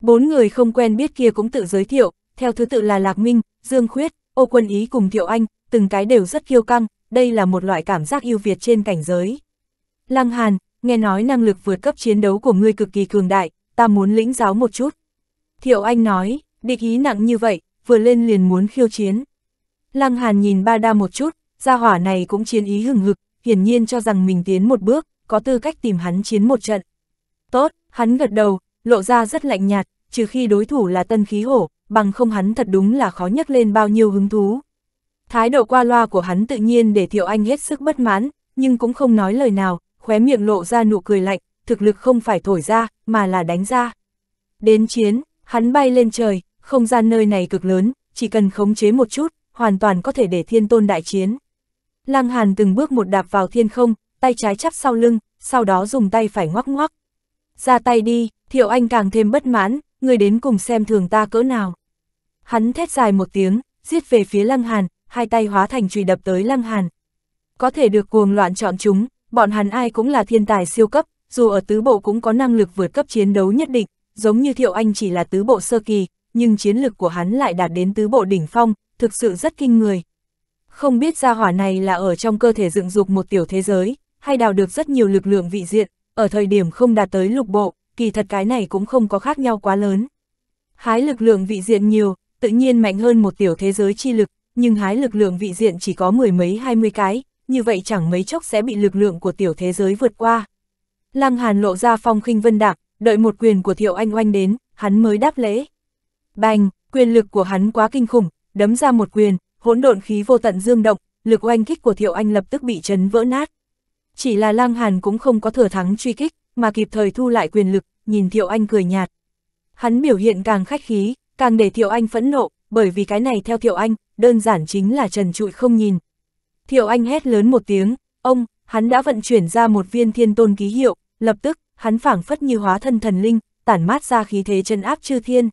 Bốn người không quen biết kia cũng tự giới thiệu, theo thứ tự là Lạc Minh, Dương Khuyết, Ô Quân Ý cùng Thiệu Anh, từng cái đều rất kiêu căng, đây là một loại cảm giác ưu việt trên cảnh giới. Lăng Hàn, nghe nói năng lực vượt cấp chiến đấu của ngươi cực kỳ cường đại, ta muốn lĩnh giáo một chút. Thiệu Anh nói, địch ý nặng như vậy, vừa lên liền muốn khiêu chiến. Lăng Hàn nhìn ba đa một chút, gia hỏa này cũng chiến ý hừng hực, hiển nhiên cho rằng mình tiến một bước, có tư cách tìm hắn chiến một trận. Tốt, hắn gật đầu, lộ ra rất lạnh nhạt, trừ khi đối thủ là tân khí hổ, bằng không hắn thật đúng là khó nhắc lên bao nhiêu hứng thú. Thái độ qua loa của hắn tự nhiên để Thiệu Anh hết sức bất mãn, nhưng cũng không nói lời nào, khóe miệng lộ ra nụ cười lạnh, thực lực không phải thổi ra, mà là đánh ra. Đến chiến, hắn bay lên trời, không gian nơi này cực lớn, chỉ cần khống chế một chút, hoàn toàn có thể để thiên tôn đại chiến. Lăng Hàn từng bước một đạp vào thiên không, tay trái chắp sau lưng, sau đó dùng tay phải ngoắc ngoắc. Ra tay đi, Thiệu Anh càng thêm bất mãn, người đến cùng xem thường ta cỡ nào. Hắn thét dài một tiếng, giết về phía Lăng Hàn, hai tay hóa thành chùy đập tới Lăng Hàn. Có thể được cuồng loạn chọn chúng, bọn hắn ai cũng là thiên tài siêu cấp, dù ở tứ bộ cũng có năng lực vượt cấp chiến đấu nhất định, giống như Thiệu Anh chỉ là tứ bộ sơ kỳ, nhưng chiến lực của hắn lại đạt đến tứ bộ đỉnh phong, thực sự rất kinh người. Không biết ra hỏa này là ở trong cơ thể dựng dục một tiểu thế giới, hay đào được rất nhiều lực lượng vị diện, ở thời điểm không đạt tới lục bộ, kỳ thật cái này cũng không có khác nhau quá lớn. Hái lực lượng vị diện nhiều, tự nhiên mạnh hơn một tiểu thế giới chi lực, nhưng hái lực lượng vị diện chỉ có mười mấy hai mươi cái, như vậy chẳng mấy chốc sẽ bị lực lượng của tiểu thế giới vượt qua. Lăng Hàn lộ ra phong khinh vân đạm, đợi một quyền của Thiệu Anh Oanh đến, hắn mới đáp lễ. Bành, quyền lực của hắn quá kinh khủng, đấm ra một quyền, hỗn độn khí vô tận dương động, lực oanh kích của Thiệu Anh lập tức bị chấn vỡ nát. Chỉ là Lăng Hàn cũng không có thừa thắng truy kích, mà kịp thời thu lại quyền lực, nhìn Thiệu Anh cười nhạt. Hắn biểu hiện càng khách khí, càng để Thiệu Anh phẫn nộ, bởi vì cái này theo Thiệu Anh, đơn giản chính là trần trụi không nhìn. Thiệu Anh hét lớn một tiếng, ông, hắn đã vận chuyển ra một viên thiên tôn ký hiệu, lập tức, hắn phảng phất như hóa thân thần linh, tản mát ra khí thế chân áp chư thiên.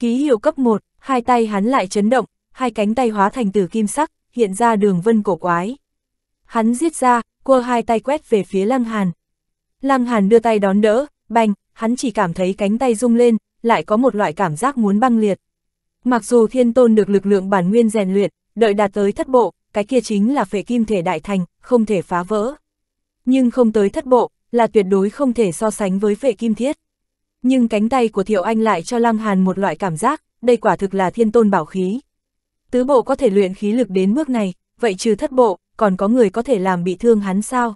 Ký hiệu cấp 1, hai tay hắn lại chấn động, hai cánh tay hóa thành tử kim sắc, hiện ra đường vân cổ quái. Hắn giết ra, cua hai tay quét về phía Lăng Hàn. Lăng Hàn đưa tay đón đỡ, bành, hắn chỉ cảm thấy cánh tay rung lên, lại có một loại cảm giác muốn băng liệt. Mặc dù thiên tôn được lực lượng bản nguyên rèn luyện, đợi đạt tới thất bộ, cái kia chính là phệ kim thể đại thành, không thể phá vỡ. Nhưng không tới thất bộ, là tuyệt đối không thể so sánh với phệ kim thiết. Nhưng cánh tay của Thiệu Anh lại cho Lăng Hàn một loại cảm giác, đây quả thực là thiên tôn bảo khí. Tứ bộ có thể luyện khí lực đến mức này, vậy trừ thất bộ, còn có người có thể làm bị thương hắn sao?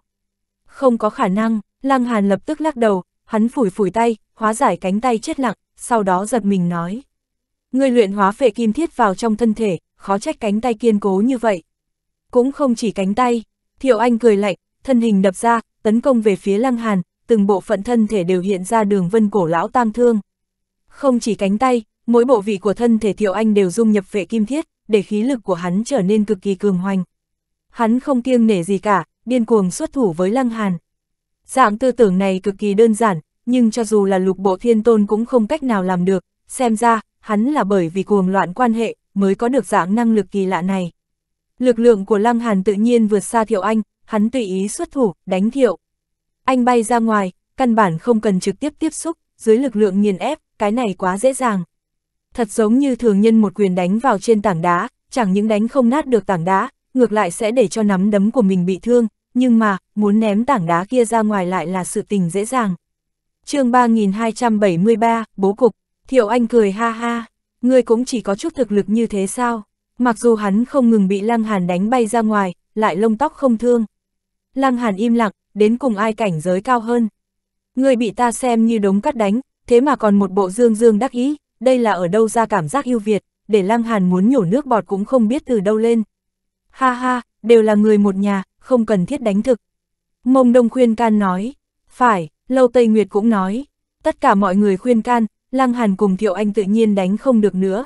Không có khả năng, Lăng Hàn lập tức lắc đầu, hắn phủi phủi tay, hóa giải cánh tay chết lặng, sau đó giật mình nói. Người luyện hóa phệ kim thiết vào trong thân thể, khó trách cánh tay kiên cố như vậy. Cũng không chỉ cánh tay, Thiệu Anh cười lạnh, thân hình đập ra, tấn công về phía Lăng Hàn, từng bộ phận thân thể đều hiện ra đường vân cổ lão tang thương. Không chỉ cánh tay, Mỗi bộ vị của thân thể Thiệu Anh đều dung nhập vệ kim thiết, để khí lực của hắn trở nên cực kỳ cường hoành. Hắn không kiêng nể gì cả, điên cuồng xuất thủ với Lăng Hàn. Dạng tư tưởng này cực kỳ đơn giản, nhưng cho dù là lục bộ thiên tôn cũng không cách nào làm được, xem ra, hắn là bởi vì cuồng loạn quan hệ, mới có được dạng năng lực kỳ lạ này. Lực lượng của Lăng Hàn tự nhiên vượt xa Thiệu Anh, hắn tùy ý xuất thủ, đánh Thiệu. Anh bay ra ngoài, căn bản không cần trực tiếp tiếp xúc, dưới lực lượng nghiền ép, cái này quá dễ dàng thật giống như thường nhân một quyền đánh vào trên tảng đá, chẳng những đánh không nát được tảng đá, ngược lại sẽ để cho nắm đấm của mình bị thương, nhưng mà, muốn ném tảng đá kia ra ngoài lại là sự tình dễ dàng. chương 3273, bố cục, Thiệu Anh cười ha ha, ngươi cũng chỉ có chút thực lực như thế sao? Mặc dù hắn không ngừng bị Lăng Hàn đánh bay ra ngoài, lại lông tóc không thương. Lăng Hàn im lặng, đến cùng ai cảnh giới cao hơn. Ngươi bị ta xem như đống cắt đánh, thế mà còn một bộ dương dương đắc ý, đây là ở đâu ra cảm giác yêu Việt, để Lăng Hàn muốn nhổ nước bọt cũng không biết từ đâu lên. Ha ha, đều là người một nhà, không cần thiết đánh thực. Mông Đông khuyên can nói, phải, Lâu Tây Nguyệt cũng nói, tất cả mọi người khuyên can, Lăng Hàn cùng Thiệu Anh tự nhiên đánh không được nữa.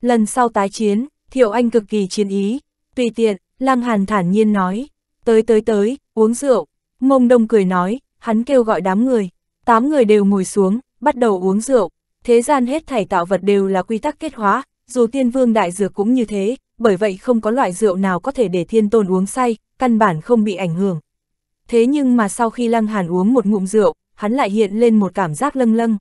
Lần sau tái chiến, Thiệu Anh cực kỳ chiến ý, tùy tiện, Lăng Hàn thản nhiên nói, tới tới tới, uống rượu. Mông Đông cười nói, hắn kêu gọi đám người, tám người đều ngồi xuống, bắt đầu uống rượu thế gian hết thảy tạo vật đều là quy tắc kết hóa, dù tiên vương đại dược cũng như thế, bởi vậy không có loại rượu nào có thể để thiên tôn uống say, căn bản không bị ảnh hưởng. Thế nhưng mà sau khi Lăng Hàn uống một ngụm rượu, hắn lại hiện lên một cảm giác lâng lâng.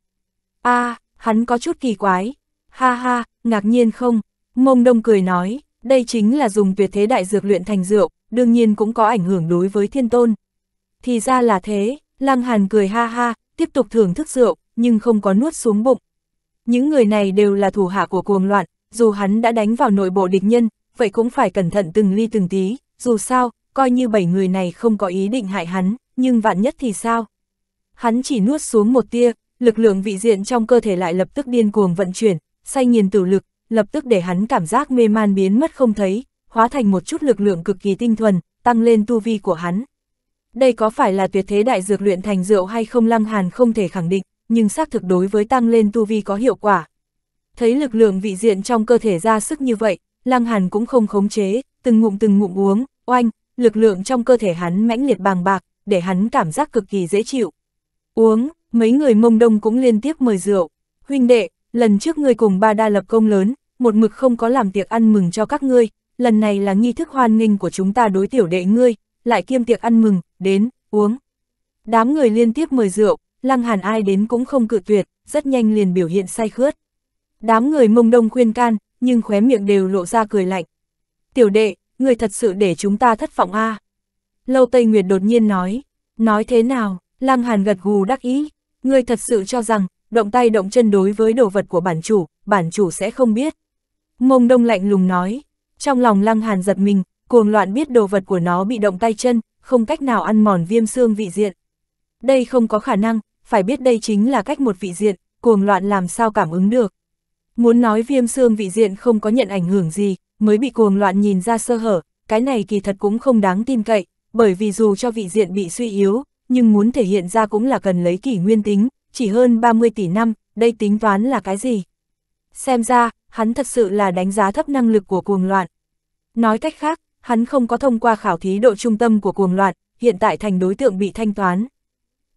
a à, hắn có chút kỳ quái. Ha ha, ngạc nhiên không? Mông Đông cười nói, đây chính là dùng tuyệt thế đại dược luyện thành rượu, đương nhiên cũng có ảnh hưởng đối với thiên tôn. Thì ra là thế, Lăng Hàn cười ha ha, tiếp tục thưởng thức rượu, nhưng không có nuốt xuống bụng. Những người này đều là thủ hạ của cuồng loạn, dù hắn đã đánh vào nội bộ địch nhân, vậy cũng phải cẩn thận từng ly từng tí, dù sao, coi như bảy người này không có ý định hại hắn, nhưng vạn nhất thì sao? Hắn chỉ nuốt xuống một tia, lực lượng vị diện trong cơ thể lại lập tức điên cuồng vận chuyển, say nghiền tử lực, lập tức để hắn cảm giác mê man biến mất không thấy, hóa thành một chút lực lượng cực kỳ tinh thuần, tăng lên tu vi của hắn. Đây có phải là tuyệt thế đại dược luyện thành rượu hay không Lăng Hàn không thể khẳng định, nhưng xác thực đối với tăng lên tu vi có hiệu quả. Thấy lực lượng vị diện trong cơ thể ra sức như vậy, Lăng Hàn cũng không khống chế, từng ngụm từng ngụm uống, oanh, lực lượng trong cơ thể hắn mãnh liệt bàng bạc, để hắn cảm giác cực kỳ dễ chịu. Uống, mấy người mông đông cũng liên tiếp mời rượu. Huynh đệ, lần trước ngươi cùng ba đa lập công lớn, một mực không có làm tiệc ăn mừng cho các ngươi, lần này là nghi thức hoan nghênh của chúng ta đối tiểu đệ ngươi, lại kiêm tiệc ăn mừng, đến, uống. Đám người liên tiếp mời rượu, Lăng Hàn ai đến cũng không cự tuyệt, rất nhanh liền biểu hiện say khướt. Đám người mông đông khuyên can, nhưng khóe miệng đều lộ ra cười lạnh. Tiểu đệ, người thật sự để chúng ta thất vọng a à? Lâu Tây Nguyệt đột nhiên nói, nói thế nào, Lăng Hàn gật gù đắc ý, người thật sự cho rằng, động tay động chân đối với đồ vật của bản chủ, bản chủ sẽ không biết. Mông đông lạnh lùng nói, trong lòng Lăng Hàn giật mình, cuồng loạn biết đồ vật của nó bị động tay chân, không cách nào ăn mòn viêm xương vị diện. Đây không có khả năng, phải biết đây chính là cách một vị diện, cuồng loạn làm sao cảm ứng được. Muốn nói viêm xương vị diện không có nhận ảnh hưởng gì, mới bị cuồng loạn nhìn ra sơ hở, cái này kỳ thật cũng không đáng tin cậy, bởi vì dù cho vị diện bị suy yếu, nhưng muốn thể hiện ra cũng là cần lấy kỷ nguyên tính, chỉ hơn 30 tỷ năm, đây tính toán là cái gì? Xem ra, hắn thật sự là đánh giá thấp năng lực của cuồng loạn. Nói cách khác, hắn không có thông qua khảo thí độ trung tâm của cuồng loạn, hiện tại thành đối tượng bị thanh toán.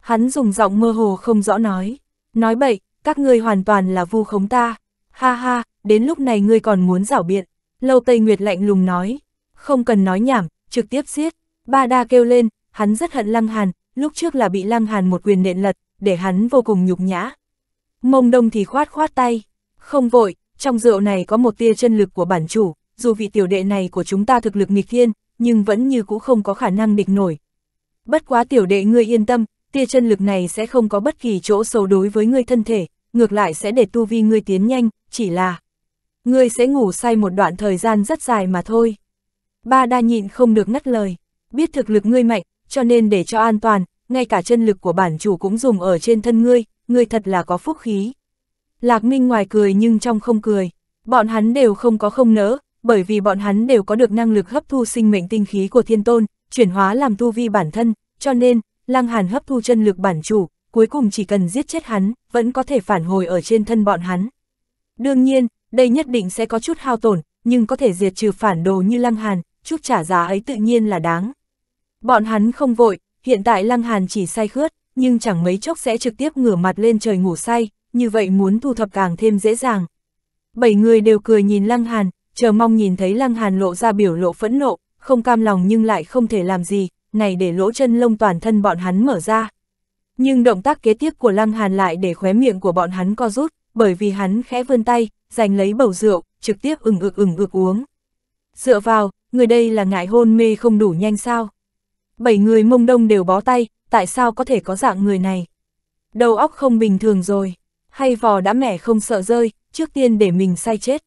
Hắn dùng giọng mơ hồ không rõ nói. Nói bậy, các ngươi hoàn toàn là vu khống ta. Ha ha, đến lúc này ngươi còn muốn rảo biện. Lâu Tây Nguyệt lạnh lùng nói. Không cần nói nhảm, trực tiếp giết. Ba đa kêu lên, hắn rất hận Lăng Hàn, lúc trước là bị Lăng Hàn một quyền nện lật, để hắn vô cùng nhục nhã. Mông đông thì khoát khoát tay. Không vội, trong rượu này có một tia chân lực của bản chủ, dù vị tiểu đệ này của chúng ta thực lực nghịch thiên, nhưng vẫn như cũ không có khả năng địch nổi. Bất quá tiểu đệ ngươi yên tâm, tia chân lực này sẽ không có bất kỳ chỗ xấu đối với ngươi thân thể, ngược lại sẽ để tu vi ngươi tiến nhanh, chỉ là ngươi sẽ ngủ say một đoạn thời gian rất dài mà thôi. Ba đa nhịn không được ngắt lời, biết thực lực ngươi mạnh, cho nên để cho an toàn, ngay cả chân lực của bản chủ cũng dùng ở trên thân ngươi, ngươi thật là có phúc khí. Lạc Minh ngoài cười nhưng trong không cười, bọn hắn đều không có không nỡ, bởi vì bọn hắn đều có được năng lực hấp thu sinh mệnh tinh khí của thiên tôn, chuyển hóa làm tu vi bản thân, cho nên, Lăng Hàn hấp thu chân lực bản chủ, cuối cùng chỉ cần giết chết hắn, vẫn có thể phản hồi ở trên thân bọn hắn. Đương nhiên, đây nhất định sẽ có chút hao tổn, nhưng có thể diệt trừ phản đồ như Lăng Hàn, chút trả giá ấy tự nhiên là đáng. Bọn hắn không vội, hiện tại Lăng Hàn chỉ say khướt, nhưng chẳng mấy chốc sẽ trực tiếp ngửa mặt lên trời ngủ say, như vậy muốn thu thập càng thêm dễ dàng. Bảy người đều cười nhìn Lăng Hàn, chờ mong nhìn thấy Lăng Hàn lộ ra biểu lộ phẫn nộ, không cam lòng nhưng lại không thể làm gì, này để lỗ chân lông toàn thân bọn hắn mở ra. Nhưng động tác kế tiếp của Lăng Hàn lại để khóe miệng của bọn hắn co rút, bởi vì hắn khẽ vươn tay, giành lấy bầu rượu, trực tiếp ừng ực ừng ực uống. Dựa vào, người đây là ngại hôn mê không đủ nhanh sao. Bảy người mông đông đều bó tay, tại sao có thể có dạng người này? Đầu óc không bình thường rồi, hay vò đã mẻ không sợ rơi, trước tiên để mình say chết.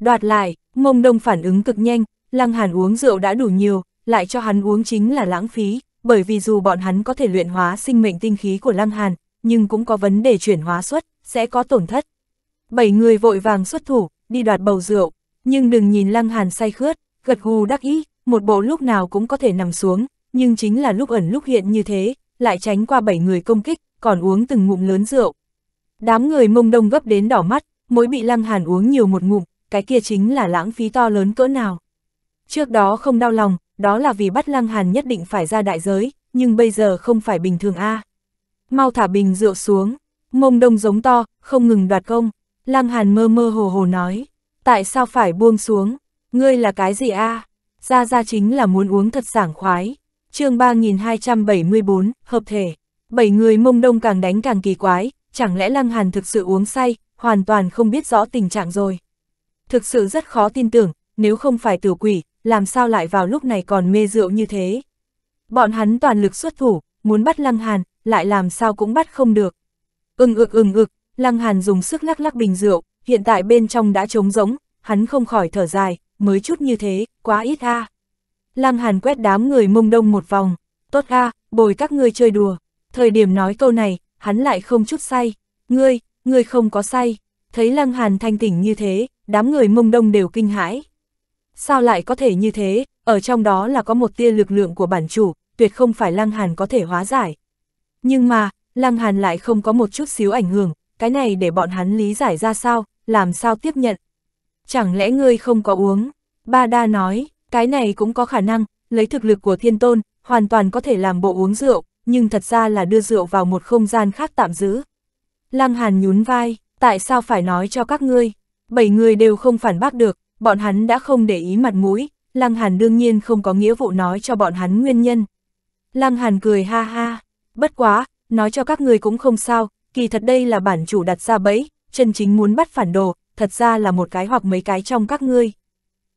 Đoạt lại, mông đông phản ứng cực nhanh, lăng hàn uống rượu đã đủ nhiều, lại cho hắn uống chính là lãng phí, bởi vì dù bọn hắn có thể luyện hóa sinh mệnh tinh khí của Lăng Hàn, nhưng cũng có vấn đề chuyển hóa suất, sẽ có tổn thất. Bảy người vội vàng xuất thủ, đi đoạt bầu rượu, nhưng đừng nhìn Lăng Hàn say khướt, gật gù đắc ý, một bộ lúc nào cũng có thể nằm xuống, nhưng chính là lúc ẩn lúc hiện như thế, lại tránh qua bảy người công kích, còn uống từng ngụm lớn rượu. Đám người mông đông gấp đến đỏ mắt, mỗi bị Lăng Hàn uống nhiều một ngụm, cái kia chính là lãng phí to lớn cỡ nào. Trước đó không đau lòng, đó là vì bắt Lăng Hàn nhất định phải ra đại giới, nhưng bây giờ không phải bình thường a. À. Mau thả bình rượu xuống, mông đông giống to, không ngừng đoạt công, Lăng Hàn mơ mơ hồ hồ nói, tại sao phải buông xuống, ngươi là cái gì a? À? Ra ra chính là muốn uống thật sảng khoái. Chương 3274, hợp thể. Bảy người mông đông càng đánh càng kỳ quái, chẳng lẽ Lăng Hàn thực sự uống say, hoàn toàn không biết rõ tình trạng rồi. Thực sự rất khó tin tưởng, nếu không phải tử quỷ, làm sao lại vào lúc này còn mê rượu như thế. Bọn hắn toàn lực xuất thủ, muốn bắt Lăng Hàn, lại làm sao cũng bắt không được. Ưng ừ, ực ưng ực, Lăng Hàn dùng sức lắc lắc bình rượu, hiện tại bên trong đã trống rỗng, hắn không khỏi thở dài, mới chút như thế, quá ít ha. Lăng Hàn quét đám người mông đông một vòng, tốt a, bồi các ngươi chơi đùa. Thời điểm nói câu này, hắn lại không chút say, ngươi, ngươi không có say. Thấy Lăng Hàn thanh tỉnh như thế, đám người mông đông đều kinh hãi. Sao lại có thể như thế, ở trong đó là có một tia lực lượng của bản chủ, tuyệt không phải Lăng Hàn có thể hóa giải. Nhưng mà, Lăng Hàn lại không có một chút xíu ảnh hưởng, cái này để bọn hắn lý giải ra sao, làm sao tiếp nhận. Chẳng lẽ ngươi không có uống? Ba Đa nói, cái này cũng có khả năng, lấy thực lực của thiên tôn, hoàn toàn có thể làm bộ uống rượu, nhưng thật ra là đưa rượu vào một không gian khác tạm giữ. Lăng Hàn nhún vai, tại sao phải nói cho các ngươi? Bảy người đều không phản bác được, bọn hắn đã không để ý mặt mũi, Lăng Hàn đương nhiên không có nghĩa vụ nói cho bọn hắn nguyên nhân. Lăng Hàn cười ha ha, bất quá, nói cho các người cũng không sao, kỳ thật đây là bản chủ đặt ra bẫy, chân chính muốn bắt phản đồ, thật ra là một cái hoặc mấy cái trong các ngươi.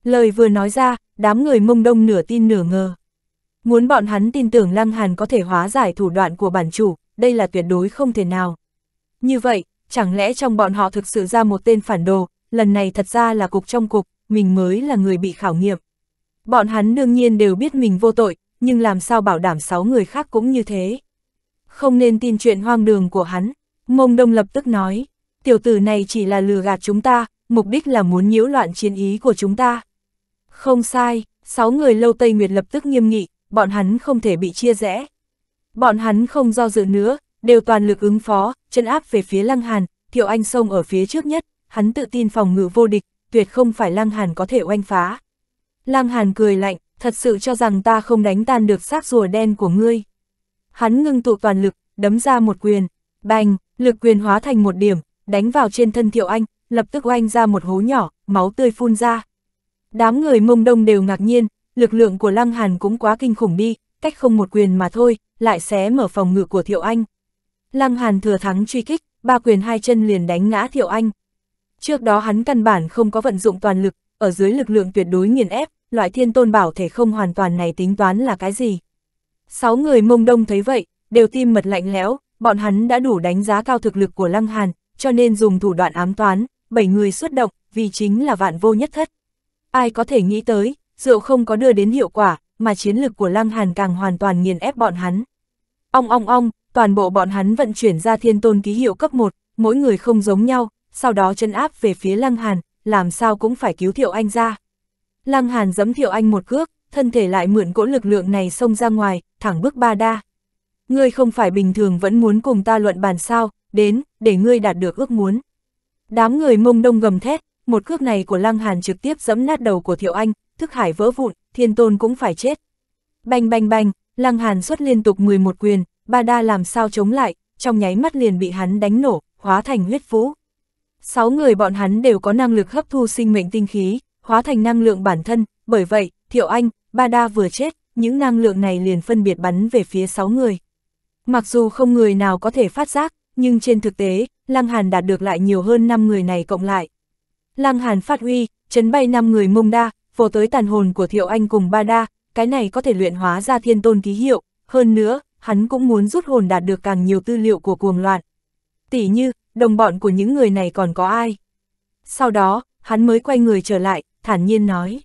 Lời vừa nói ra, đám người mông đông nửa tin nửa ngờ. Muốn bọn hắn tin tưởng Lăng Hàn có thể hóa giải thủ đoạn của bản chủ, đây là tuyệt đối không thể nào. Như vậy, chẳng lẽ trong bọn họ thực sự ra một tên phản đồ, lần này thật ra là cục trong cục, mình mới là người bị khảo nghiệm. Bọn hắn đương nhiên đều biết mình vô tội, nhưng làm sao bảo đảm sáu người khác cũng như thế. Không nên tin chuyện hoang đường của hắn, mông đông lập tức nói, tiểu tử này chỉ là lừa gạt chúng ta, mục đích là muốn nhiễu loạn chiến ý của chúng ta. Không sai, sáu người lâu Tây Nguyệt lập tức nghiêm nghị, bọn hắn không thể bị chia rẽ. Bọn hắn không do dự nữa, đều toàn lực ứng phó, chân áp về phía Lăng Hàn, Thiệu Anh sông ở phía trước nhất, hắn tự tin phòng ngự vô địch, tuyệt không phải Lăng Hàn có thể oanh phá. Lăng Hàn cười lạnh, thật sự cho rằng ta không đánh tan được xác rùa đen của ngươi. Hắn ngưng tụ toàn lực, đấm ra một quyền, bành, lực quyền hóa thành một điểm, đánh vào trên thân Thiệu Anh, lập tức oanh ra một hố nhỏ, máu tươi phun ra. Đám người mông đông đều ngạc nhiên, lực lượng của Lăng Hàn cũng quá kinh khủng đi, cách không một quyền mà thôi, lại xé mở phòng ngự của Thiệu Anh. Lăng Hàn thừa thắng truy kích, ba quyền hai chân liền đánh ngã Thiệu Anh. Trước đó hắn căn bản không có vận dụng toàn lực, ở dưới lực lượng tuyệt đối nghiền ép, loại thiên tôn bảo thể không hoàn toàn này tính toán là cái gì. Sáu người mông đông thấy vậy, đều tim mật lạnh lẽo, bọn hắn đã đủ đánh giá cao thực lực của Lăng Hàn, cho nên dùng thủ đoạn ám toán, bảy người xuất động, vì chính là vạn vô nhất thất. Ai có thể nghĩ tới, rượu không có đưa đến hiệu quả, mà chiến lực của Lăng Hàn càng hoàn toàn nghiền ép bọn hắn. Ong ong ong, toàn bộ bọn hắn vận chuyển ra thiên tôn ký hiệu cấp 1, mỗi người không giống nhau, sau đó chân áp về phía Lăng Hàn, làm sao cũng phải cứu Thiệu Anh ra. Lăng Hàn giẫm Thiệu Anh một cước, thân thể lại mượn cỗ lực lượng này xông ra ngoài, thẳng bước ba đa. Ngươi không phải bình thường vẫn muốn cùng ta luận bàn sao, đến, để ngươi đạt được ước muốn. Đám người mông đông gầm thét, một cước này của Lăng Hàn trực tiếp giẫm nát đầu của Thiệu Anh, thức hải vỡ vụn, thiên tôn cũng phải chết. Bành bành bành, Lăng Hàn xuất liên tục 11 quyền, ba đa làm sao chống lại, trong nháy mắt liền bị hắn đánh nổ, hóa thành huyết vũ sáu người bọn hắn đều có năng lực hấp thu sinh mệnh tinh khí, hóa thành năng lượng bản thân, bởi vậy, Thiệu Anh, Ba Đa vừa chết, những năng lượng này liền phân biệt bắn về phía sáu người. Mặc dù không người nào có thể phát giác, nhưng trên thực tế, Lăng Hàn đạt được lại nhiều hơn 5 người này cộng lại. Lăng Hàn phát huy, chấn bay 5 người mông đa, vô tới tàn hồn của Thiệu Anh cùng Ba Đa, cái này có thể luyện hóa ra thiên tôn ký hiệu, hơn nữa, hắn cũng muốn rút hồn đạt được càng nhiều tư liệu của cuồng loạn. Tỷ như, đồng bọn của những người này còn có ai. Sau đó, hắn mới quay người trở lại, thản nhiên nói.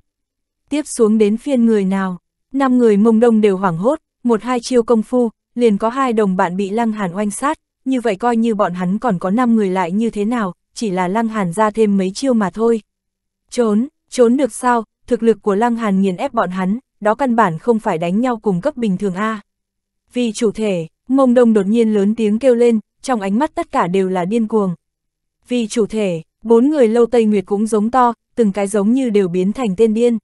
Tiếp xuống đến phiên người nào, năm người mông đông đều hoảng hốt, một hai chiêu công phu, liền có hai đồng bạn bị lăng hàn oanh sát, như vậy coi như bọn hắn còn có năm người lại như thế nào, chỉ là lăng hàn ra thêm mấy chiêu mà thôi. Trốn, trốn được sao, thực lực của lăng hàn nghiền ép bọn hắn, đó căn bản không phải đánh nhau cùng cấp bình thường A. Vì chủ thể, mông đông đột nhiên lớn tiếng kêu lên, trong ánh mắt tất cả đều là điên cuồng. Vì chủ thể, bốn người lâu Tây Nguyệt cũng giống to, từng cái giống như đều biến thành tên điên.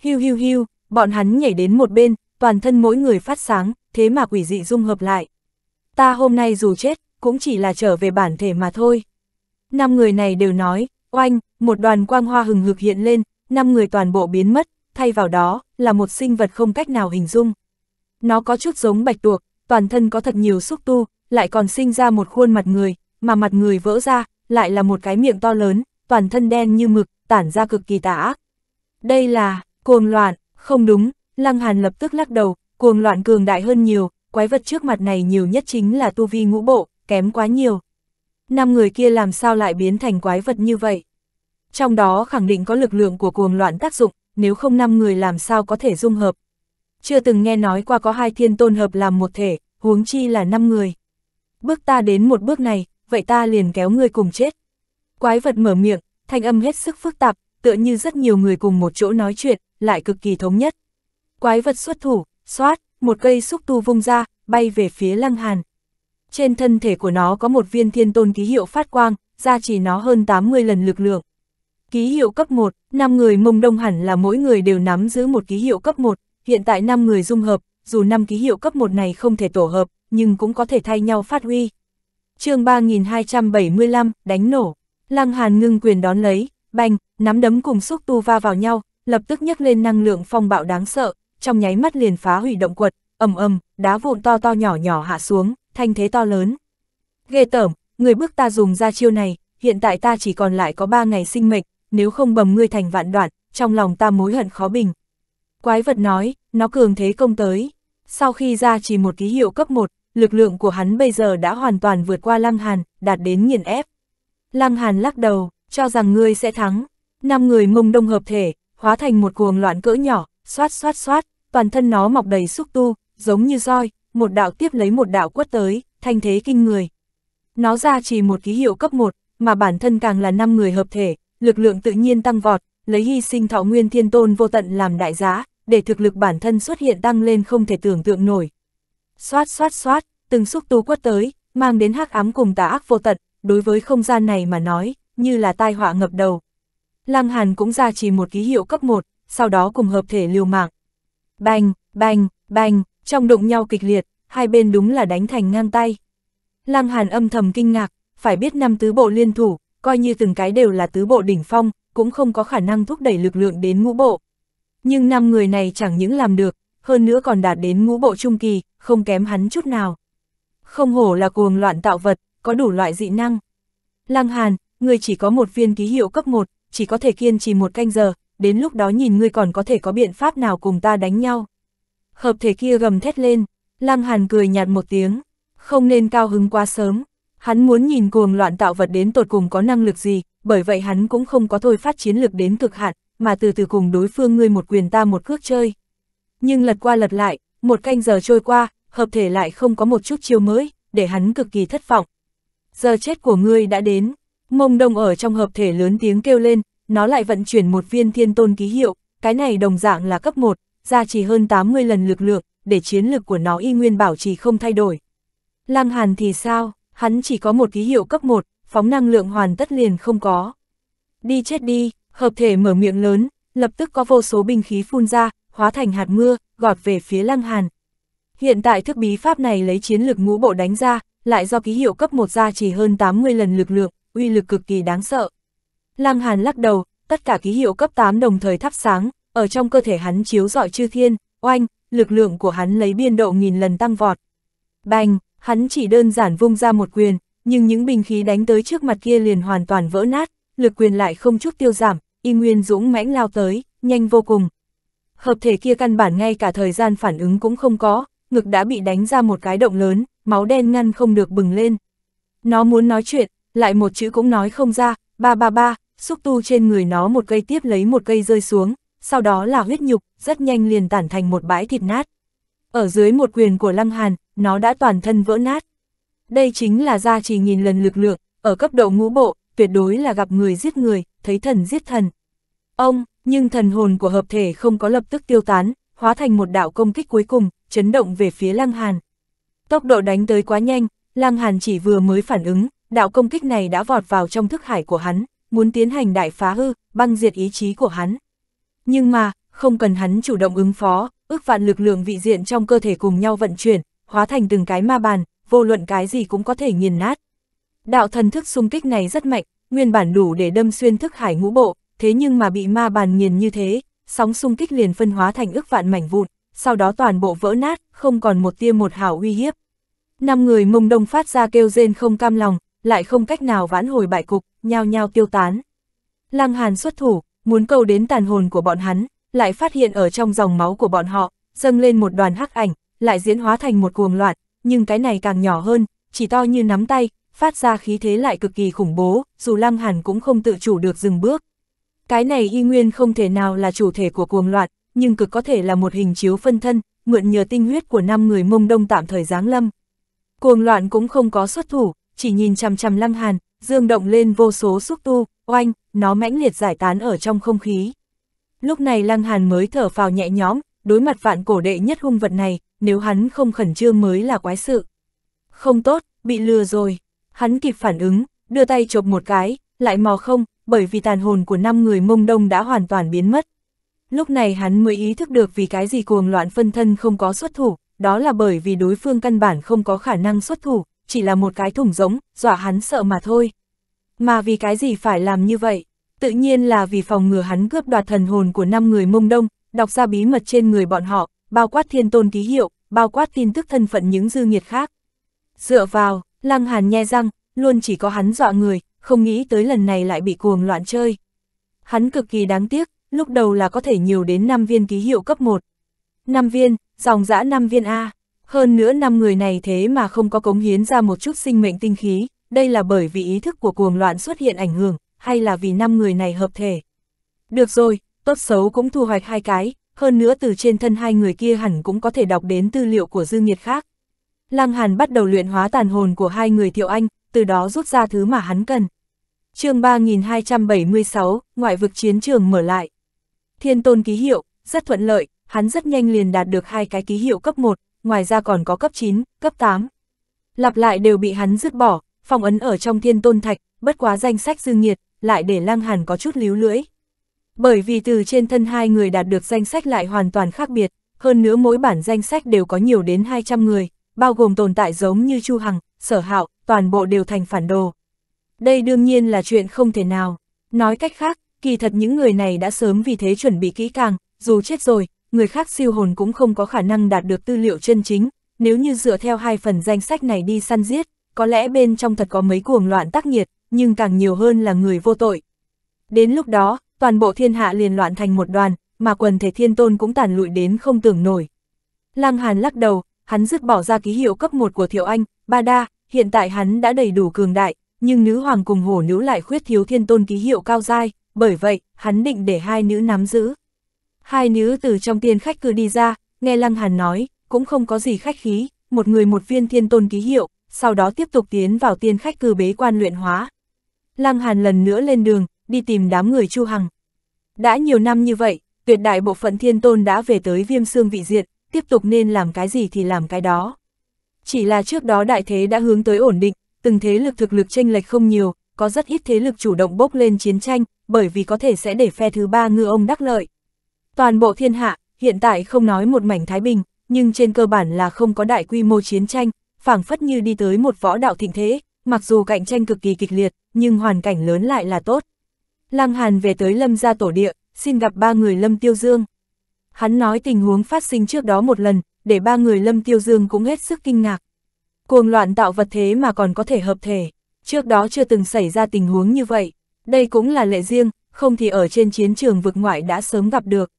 Hiu hiu hiu, bọn hắn nhảy đến một bên, toàn thân mỗi người phát sáng, thế mà quỷ dị dung hợp lại. Ta hôm nay dù chết, cũng chỉ là trở về bản thể mà thôi. Năm người này đều nói, oanh, một đoàn quang hoa hừng hực hiện lên, năm người toàn bộ biến mất, thay vào đó là một sinh vật không cách nào hình dung. Nó có chút giống bạch tuộc, toàn thân có thật nhiều xúc tu, lại còn sinh ra một khuôn mặt người, mà mặt người vỡ ra, lại là một cái miệng to lớn, toàn thân đen như mực, tản ra cực kỳ tả. ác. Đây là, cuồng loạn, không đúng, Lăng Hàn lập tức lắc đầu, cuồng loạn cường đại hơn nhiều, quái vật trước mặt này nhiều nhất chính là tu vi ngũ bộ, kém quá nhiều. Năm người kia làm sao lại biến thành quái vật như vậy? Trong đó khẳng định có lực lượng của cuồng loạn tác dụng, nếu không năm người làm sao có thể dung hợp. Chưa từng nghe nói qua có hai thiên tôn hợp làm một thể, huống chi là năm người bước ta đến một bước này, vậy ta liền kéo ngươi cùng chết. Quái vật mở miệng, thanh âm hết sức phức tạp, tựa như rất nhiều người cùng một chỗ nói chuyện, lại cực kỳ thống nhất. Quái vật xuất thủ, xoát, một cây xúc tu vung ra, bay về phía Lăng Hàn. Trên thân thể của nó có một viên thiên tôn ký hiệu phát quang, gia trì nó hơn 80 lần lực lượng. Ký hiệu cấp 1, 5 người mông đông hẳn là mỗi người đều nắm giữ một ký hiệu cấp 1, hiện tại 5 người dung hợp, dù 5 ký hiệu cấp 1 này không thể tổ hợp, nhưng cũng có thể thay nhau phát huy. chương 3275, đánh nổ. Lăng Hàn ngưng quyền đón lấy, bành, nắm đấm cùng xúc tu va vào nhau, lập tức nhấc lên năng lượng phong bạo đáng sợ, trong nháy mắt liền phá hủy động quật, ầm ầm, đá vụn to to nhỏ nhỏ hạ xuống, thanh thế to lớn. Ghê tởm, người bước ta dùng ra chiêu này, hiện tại ta chỉ còn lại có 3 ngày sinh mệnh, nếu không bầm ngươi thành vạn đoạn, trong lòng ta mối hận khó bình. Quái vật nói, nó cường thế công tới. Sau khi ra chỉ một ký hiệu cấp 1, lực lượng của hắn bây giờ đã hoàn toàn vượt qua Lăng Hàn, đạt đến nghiền ép. Lăng Hàn lắc đầu, cho rằng ngươi sẽ thắng. Năm người mông đông hợp thể, hóa thành một cuồng loạn cỡ nhỏ, xoát xoát xoát, toàn thân nó mọc đầy xúc tu, giống như roi, một đạo tiếp lấy một đạo quất tới, thanh thế kinh người. Nó ra chỉ một ký hiệu cấp 1, mà bản thân càng là năm người hợp thể, lực lượng tự nhiên tăng vọt, lấy hy sinh thọ nguyên thiên tôn vô tận làm đại giá, để thực lực bản thân xuất hiện tăng lên không thể tưởng tượng nổi, xoát xoát xoát, từng xúc tu quất tới, mang đến hắc ám cùng tà ác vô tận, đối với không gian này mà nói, như là tai họa ngập đầu. Lăng Hàn cũng ra chỉ một ký hiệu cấp 1, sau đó cùng hợp thể liều mạng. Bành, bành, bành, trong đụng nhau kịch liệt, hai bên đúng là đánh thành ngang tay. Lăng Hàn âm thầm kinh ngạc, phải biết năm tứ bộ liên thủ, coi như từng cái đều là tứ bộ đỉnh phong, cũng không có khả năng thúc đẩy lực lượng đến ngũ bộ. Nhưng năm người này chẳng những làm được, hơn nữa còn đạt đến ngũ bộ trung kỳ, không kém hắn chút nào. Không hổ là cuồng loạn tạo vật, có đủ loại dị năng. Lăng Hàn, ngươi chỉ có một viên ký hiệu cấp 1, chỉ có thể kiên trì một canh giờ, đến lúc đó nhìn ngươi còn có thể có biện pháp nào cùng ta đánh nhau. Hợp thể kia gầm thét lên, Lăng Hàn cười nhạt một tiếng, không nên cao hứng quá sớm. Hắn muốn nhìn cuồng loạn tạo vật đến tột cùng có năng lực gì, bởi vậy hắn cũng không có thôi phát chiến lược đến cực hạn, mà từ từ cùng đối phương ngươi một quyền ta một cước chơi nhưng lật qua lật lại, một canh giờ trôi qua, hợp thể lại không có một chút chiêu mới, để hắn cực kỳ thất vọng. Giờ chết của ngươi đã đến, mông đông ở trong hợp thể lớn tiếng kêu lên, nó lại vận chuyển một viên thiên tôn ký hiệu, cái này đồng dạng là cấp 1, gia trì hơn 80 lần lực lượng, để chiến lực của nó y nguyên bảo trì không thay đổi. Lăng Hàn thì sao, hắn chỉ có một ký hiệu cấp 1, phóng năng lượng hoàn tất liền không có. Đi chết đi, hợp thể mở miệng lớn, lập tức có vô số binh khí phun ra, hóa thành hạt mưa, gọt về phía Lăng Hàn. Hiện tại thức bí pháp này lấy chiến lực ngũ bộ đánh ra, lại do ký hiệu cấp 1 ra chỉ hơn 80 lần lực lượng, uy lực cực kỳ đáng sợ. Lăng Hàn lắc đầu, tất cả ký hiệu cấp 8 đồng thời thắp sáng, ở trong cơ thể hắn chiếu rọi chư thiên, oanh, lực lượng của hắn lấy biên độ nghìn lần tăng vọt. Bành, hắn chỉ đơn giản vung ra một quyền, nhưng những bình khí đánh tới trước mặt kia liền hoàn toàn vỡ nát, lực quyền lại không chút tiêu giảm, y nguyên dũng mãnh lao tới, nhanh vô cùng hợp thể kia căn bản ngay cả thời gian phản ứng cũng không có, ngực đã bị đánh ra một cái động lớn, máu đen ngăn không được bừng lên. Nó muốn nói chuyện, lại một chữ cũng nói không ra, ba ba ba, xúc tu trên người nó một cây tiếp lấy một cây rơi xuống, sau đó là huyết nhục, rất nhanh liền tản thành một bãi thịt nát. Ở dưới một quyền của Lăng Hàn, nó đã toàn thân vỡ nát. Đây chính là gia trì nghìn lần lực lượng, ở cấp độ ngũ bộ, tuyệt đối là gặp người giết người, thấy thần giết thần. Ông, nhưng thần hồn của hợp thể không có lập tức tiêu tán, hóa thành một đạo công kích cuối cùng, chấn động về phía Lăng Hàn. Tốc độ đánh tới quá nhanh, Lăng Hàn chỉ vừa mới phản ứng, đạo công kích này đã vọt vào trong thức hải của hắn, muốn tiến hành đại phá hư, băng diệt ý chí của hắn. Nhưng mà, không cần hắn chủ động ứng phó, ước vạn lực lượng vị diện trong cơ thể cùng nhau vận chuyển, hóa thành từng cái ma bàn, vô luận cái gì cũng có thể nghiền nát. Đạo thần thức xung kích này rất mạnh, nguyên bản đủ để đâm xuyên thức hải ngũ bộ, thế nhưng mà bị ma bàn nghiền như thế, sóng xung kích liền phân hóa thành ức vạn mảnh vụn, sau đó toàn bộ vỡ nát, không còn một tia một hào uy hiếp. Năm người mông đông phát ra kêu rên không cam lòng, lại không cách nào vãn hồi bại cục, nhao nhao tiêu tán. Lăng Hàn xuất thủ, muốn câu đến tàn hồn của bọn hắn, lại phát hiện ở trong dòng máu của bọn họ, dâng lên một đoàn hắc ảnh, lại diễn hóa thành một cuồng loạn, nhưng cái này càng nhỏ hơn, chỉ to như nắm tay, phát ra khí thế lại cực kỳ khủng bố, dù Lăng Hàn cũng không tự chủ được dừng bước, cái này y nguyên không thể nào là chủ thể của cuồng loạn, nhưng cực có thể là một hình chiếu phân thân, mượn nhờ tinh huyết của năm người mông đông tạm thời giáng lâm. Cuồng loạn cũng không có xuất thủ, chỉ nhìn chằm chằm lăng hàn, dương động lên vô số xúc tu, oanh, nó mãnh liệt giải tán ở trong không khí. Lúc này lăng hàn mới thở phào nhẹ nhõm, đối mặt vạn cổ đệ nhất hung vật này, nếu hắn không khẩn trương mới là quái sự. Không tốt, bị lừa rồi. Hắn kịp phản ứng, đưa tay chộp một cái, lại mò không, bởi vì tàn hồn của năm người mông đông đã hoàn toàn biến mất. Lúc này hắn mới ý thức được vì cái gì cuồng loạn phân thân không có xuất thủ, đó là bởi vì đối phương căn bản không có khả năng xuất thủ, chỉ là một cái thủng rỗng, dọa hắn sợ mà thôi. Mà vì cái gì phải làm như vậy? Tự nhiên là vì phòng ngừa hắn cướp đoạt thần hồn của năm người mông đông, đọc ra bí mật trên người bọn họ, bao quát thiên tôn ký hiệu, bao quát tin tức thân phận những dư nghiệt khác. Dựa vào, Lăng Hàn nhe răng, luôn chỉ có hắn dọa người, không nghĩ tới lần này lại bị cuồng loạn chơi. Hắn cực kỳ đáng tiếc, lúc đầu là có thể nhiều đến 5 viên ký hiệu cấp 1. 5 viên, dòng dã 5 viên A, hơn nữa năm người này thế mà không có cống hiến ra một chút sinh mệnh tinh khí, đây là bởi vì ý thức của cuồng loạn xuất hiện ảnh hưởng, hay là vì năm người này hợp thể. Được rồi, tốt xấu cũng thu hoạch hai cái, hơn nữa từ trên thân hai người kia hẳn cũng có thể đọc đến tư liệu của dư nghiệt khác. Lăng Hàn bắt đầu luyện hóa tàn hồn của hai người Thiệu Anh, từ đó rút ra thứ mà hắn cần chương 3276, ngoại vực chiến trường mở lại. Thiên tôn ký hiệu, rất thuận lợi, hắn rất nhanh liền đạt được hai cái ký hiệu cấp 1, ngoài ra còn có cấp 9, cấp 8. Lặp lại đều bị hắn dứt bỏ, phong ấn ở trong thiên tôn thạch, bất quá danh sách dư nhiệt lại để lang hàn có chút líu lưỡi. Bởi vì từ trên thân hai người đạt được danh sách lại hoàn toàn khác biệt, hơn nữa mỗi bản danh sách đều có nhiều đến 200 người, bao gồm tồn tại giống như Chu Hằng, Sở Hạo, toàn bộ đều thành phản đồ đây đương nhiên là chuyện không thể nào. Nói cách khác, kỳ thật những người này đã sớm vì thế chuẩn bị kỹ càng, dù chết rồi, người khác siêu hồn cũng không có khả năng đạt được tư liệu chân chính, nếu như dựa theo hai phần danh sách này đi săn giết, có lẽ bên trong thật có mấy cuồng loạn tác nhiệt nhưng càng nhiều hơn là người vô tội. Đến lúc đó, toàn bộ thiên hạ liền loạn thành một đoàn, mà quần thể thiên tôn cũng tàn lụi đến không tưởng nổi. Lăng Hàn lắc đầu, hắn dứt bỏ ra ký hiệu cấp 1 của Thiệu Anh, Ba Đa, hiện tại hắn đã đầy đủ cường đại, nhưng nữ hoàng cùng hổ nữ lại khuyết thiếu thiên tôn ký hiệu cao dai, bởi vậy, hắn định để hai nữ nắm giữ. Hai nữ từ trong tiên khách cư đi ra, nghe Lăng Hàn nói, cũng không có gì khách khí, một người một viên thiên tôn ký hiệu, sau đó tiếp tục tiến vào tiên khách cư bế quan luyện hóa. Lăng Hàn lần nữa lên đường, đi tìm đám người Chu Hằng. Đã nhiều năm như vậy, tuyệt đại bộ phận thiên tôn đã về tới viêm xương vị diệt, tiếp tục nên làm cái gì thì làm cái đó. Chỉ là trước đó đại thế đã hướng tới ổn định, từng thế lực thực lực tranh lệch không nhiều, có rất ít thế lực chủ động bốc lên chiến tranh, bởi vì có thể sẽ để phe thứ ba ngư ông đắc lợi. Toàn bộ thiên hạ, hiện tại không nói một mảnh thái bình, nhưng trên cơ bản là không có đại quy mô chiến tranh, phảng phất như đi tới một võ đạo thịnh thế, mặc dù cạnh tranh cực kỳ kịch liệt, nhưng hoàn cảnh lớn lại là tốt. Lăng Hàn về tới Lâm gia tổ địa, xin gặp ba người Lâm Tiêu Dương. Hắn nói tình huống phát sinh trước đó một lần, để ba người Lâm Tiêu Dương cũng hết sức kinh ngạc. Cuồng loạn tạo vật thế mà còn có thể hợp thể, trước đó chưa từng xảy ra tình huống như vậy, đây cũng là lệ riêng, không thì ở trên chiến trường vực ngoại đã sớm gặp được.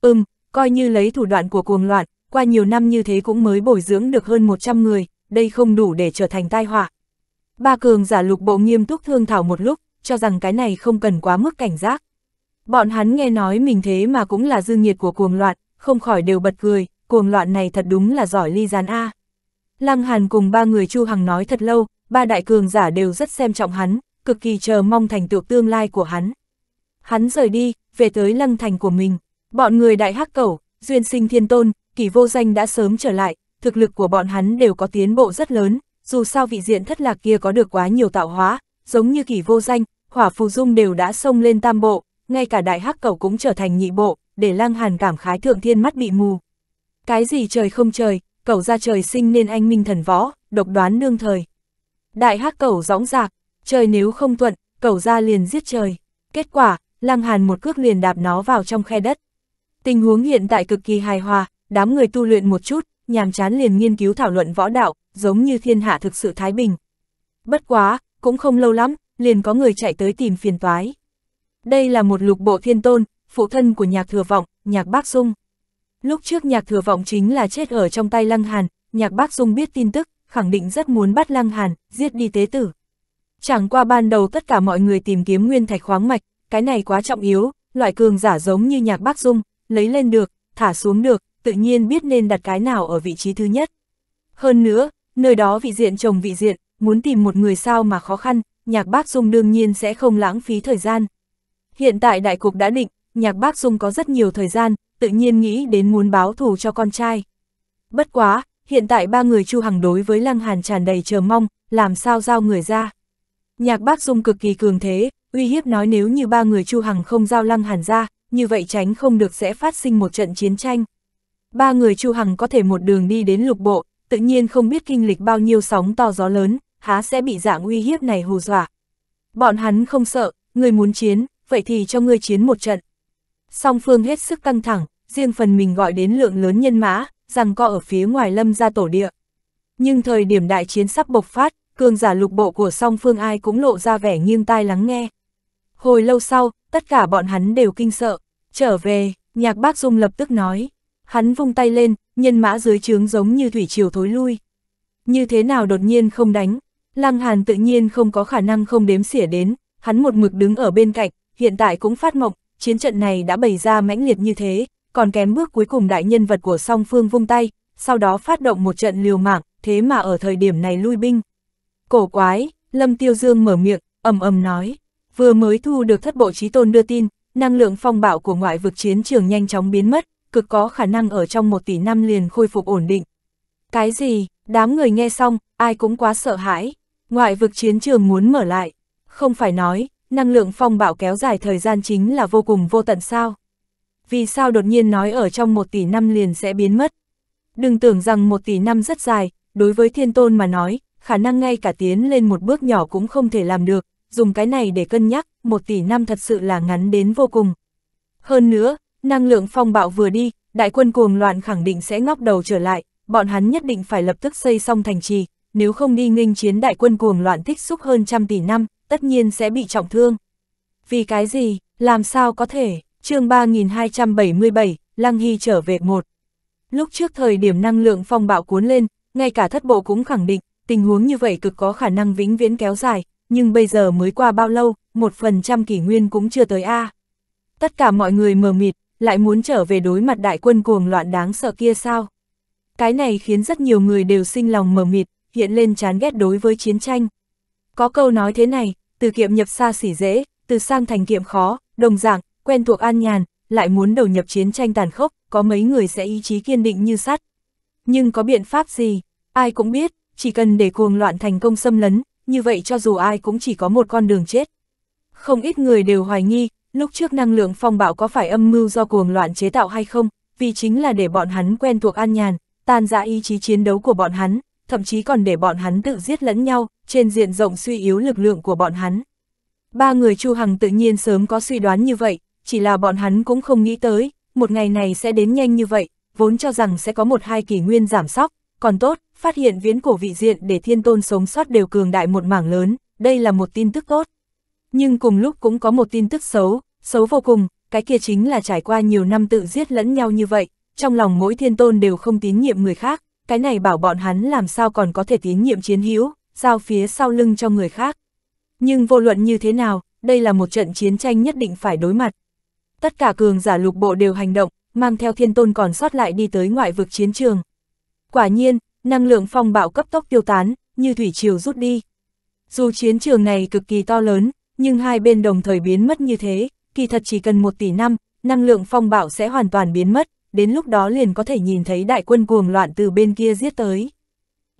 Ừm, coi như lấy thủ đoạn của cuồng loạn, qua nhiều năm như thế cũng mới bồi dưỡng được hơn 100 người, đây không đủ để trở thành tai họa. Ba cường giả lục bộ nghiêm túc thương thảo một lúc, cho rằng cái này không cần quá mức cảnh giác. Bọn hắn nghe nói mình thế mà cũng là dư nghiệt của cuồng loạn, không khỏi đều bật cười, cuồng loạn này thật đúng là giỏi ly gián A. Lăng Hàn cùng ba người Chu Hằng nói thật lâu, ba đại cường giả đều rất xem trọng hắn, cực kỳ chờ mong thành tựu tương lai của hắn. Hắn rời đi, về tới lăng thành của mình. Bọn người đại hắc cẩu, duyên sinh thiên tôn, kỳ vô danh đã sớm trở lại, thực lực của bọn hắn đều có tiến bộ rất lớn, dù sao vị diện thất lạc kia có được quá nhiều tạo hóa, giống như kỳ vô danh, hỏa phù dung đều đã xông lên tam bộ, ngay cả đại hắc cẩu cũng trở thành nhị bộ, để lăng hàn cảm khái thượng thiên mắt bị mù. Cái gì trời không trời, cẩu ra trời sinh nên anh minh thần võ, độc đoán nương thời. Đại hắc cẩu rõng rạc, trời nếu không thuận, cẩu ra liền giết trời. Kết quả, Lăng Hàn một cước liền đạp nó vào trong khe đất. Tình huống hiện tại cực kỳ hài hòa, đám người tu luyện một chút, nhàm chán liền nghiên cứu thảo luận võ đạo, giống như thiên hạ thực sự thái bình. Bất quá, cũng không lâu lắm, liền có người chạy tới tìm phiền toái. Đây là một lục bộ thiên tôn, phụ thân của nhạc thừa vọng, nhạc bác sung. Lúc trước nhạc thừa vọng chính là chết ở trong tay Lăng Hàn, nhạc bác Dung biết tin tức, khẳng định rất muốn bắt Lăng Hàn, giết đi tế tử. Chẳng qua ban đầu tất cả mọi người tìm kiếm nguyên thạch khoáng mạch, cái này quá trọng yếu, loại cường giả giống như nhạc bác Dung, lấy lên được, thả xuống được, tự nhiên biết nên đặt cái nào ở vị trí thứ nhất. Hơn nữa, nơi đó vị diện chồng vị diện, muốn tìm một người sao mà khó khăn, nhạc bác Dung đương nhiên sẽ không lãng phí thời gian. Hiện tại đại cục đã định, nhạc bác Dung có rất nhiều thời gian, tự nhiên nghĩ đến muốn báo thù cho con trai. Bất quá, hiện tại ba người Chu Hằng đối với Lăng Hàn tràn đầy chờ mong, làm sao giao người ra. Nhạc bác Dung cực kỳ cường thế, uy hiếp nói nếu như ba người Chu Hằng không giao Lăng Hàn ra, như vậy tránh không được sẽ phát sinh một trận chiến tranh. Ba người Chu Hằng có thể một đường đi đến lục bộ, tự nhiên không biết kinh lịch bao nhiêu sóng to gió lớn, há sẽ bị dạng uy hiếp này hù dọa. Bọn hắn không sợ, người muốn chiến, vậy thì cho ngươi chiến một trận song phương hết sức căng thẳng, riêng phần mình gọi đến lượng lớn nhân mã, rằng co ở phía ngoài lâm ra tổ địa. Nhưng thời điểm đại chiến sắp bộc phát, cường giả lục bộ của song phương ai cũng lộ ra vẻ nghiêng tai lắng nghe. Hồi lâu sau, tất cả bọn hắn đều kinh sợ, trở về, nhạc bác dung lập tức nói. Hắn vung tay lên, nhân mã dưới trướng giống như thủy triều thối lui. Như thế nào đột nhiên không đánh, Lăng Hàn tự nhiên không có khả năng không đếm xỉa đến, hắn một mực đứng ở bên cạnh, hiện tại cũng phát mộng, chiến trận này đã bày ra mãnh liệt như thế, còn kém bước cuối cùng đại nhân vật của song phương vung tay, sau đó phát động một trận liều mạng, thế mà ở thời điểm này lui binh. Cổ quái, Lâm Tiêu Dương mở miệng, ầm ầm nói, vừa mới thu được thất bộ trí tôn đưa tin, năng lượng phong bạo của ngoại vực chiến trường nhanh chóng biến mất, cực có khả năng ở trong một tỷ năm liền khôi phục ổn định. Cái gì, đám người nghe xong, ai cũng quá sợ hãi, ngoại vực chiến trường muốn mở lại, không phải nói, năng lượng phong bạo kéo dài thời gian chính là vô cùng vô tận sao. Vì sao đột nhiên nói ở trong một tỷ năm liền sẽ biến mất? Đừng tưởng rằng một tỷ năm rất dài, đối với thiên tôn mà nói, khả năng ngay cả tiến lên một bước nhỏ cũng không thể làm được, dùng cái này để cân nhắc, một tỷ năm thật sự là ngắn đến vô cùng. Hơn nữa, năng lượng phong bạo vừa đi, đại quân cuồng loạn khẳng định sẽ ngóc đầu trở lại, bọn hắn nhất định phải lập tức xây xong thành trì, nếu không đi nghênh chiến đại quân cuồng loạn thích xúc hơn trăm tỷ năm, tất nhiên sẽ bị trọng thương. Vì cái gì, làm sao có thể, chương 3277, Lăng Hy trở về một. Lúc trước thời điểm năng lượng phong bạo cuốn lên, ngay cả thất bộ cũng khẳng định, tình huống như vậy cực có khả năng vĩnh viễn kéo dài, nhưng bây giờ mới qua bao lâu, một phần trăm kỷ nguyên cũng chưa tới A. Tất cả mọi người mờ mịt, lại muốn trở về đối mặt đại quân cuồng loạn đáng sợ kia sao? Cái này khiến rất nhiều người đều sinh lòng mờ mịt, hiện lên chán ghét đối với chiến tranh. Có câu nói thế này, từ kiệm nhập xa xỉ dễ, từ sang thành kiệm khó, đồng dạng, quen thuộc an nhàn, lại muốn đầu nhập chiến tranh tàn khốc, có mấy người sẽ ý chí kiên định như sắt. Nhưng có biện pháp gì, ai cũng biết, chỉ cần để cuồng loạn thành công xâm lấn, như vậy cho dù ai cũng chỉ có một con đường chết. Không ít người đều hoài nghi, lúc trước năng lượng phong bạo có phải âm mưu do cuồng loạn chế tạo hay không, vì chính là để bọn hắn quen thuộc an nhàn, tan dã ý chí chiến đấu của bọn hắn, thậm chí còn để bọn hắn tự giết lẫn nhau, trên diện rộng suy yếu lực lượng của bọn hắn. Ba người Chu Hằng tự nhiên sớm có suy đoán như vậy, chỉ là bọn hắn cũng không nghĩ tới, một ngày này sẽ đến nhanh như vậy, vốn cho rằng sẽ có một hai kỷ nguyên giảm sóc, còn tốt, phát hiện viễn cổ vị diện để thiên tôn sống sót đều cường đại một mảng lớn, đây là một tin tức tốt. Nhưng cùng lúc cũng có một tin tức xấu, xấu vô cùng, cái kia chính là trải qua nhiều năm tự giết lẫn nhau như vậy, trong lòng mỗi thiên tôn đều không tín nhiệm người khác, cái này bảo bọn hắn làm sao còn có thể tín nhiệm chiến hữu, giao phía sau lưng cho người khác. Nhưng vô luận như thế nào, đây là một trận chiến tranh nhất định phải đối mặt. Tất cả cường giả lục bộ đều hành động, mang theo thiên tôn còn sót lại đi tới ngoại vực chiến trường. Quả nhiên, năng lượng phong bạo cấp tốc tiêu tán, như thủy triều rút đi. Dù chiến trường này cực kỳ to lớn, nhưng hai bên đồng thời biến mất như thế, kỳ thật chỉ cần một tỷ năm, năng lượng phong bạo sẽ hoàn toàn biến mất, đến lúc đó liền có thể nhìn thấy đại quân cuồng loạn từ bên kia giết tới.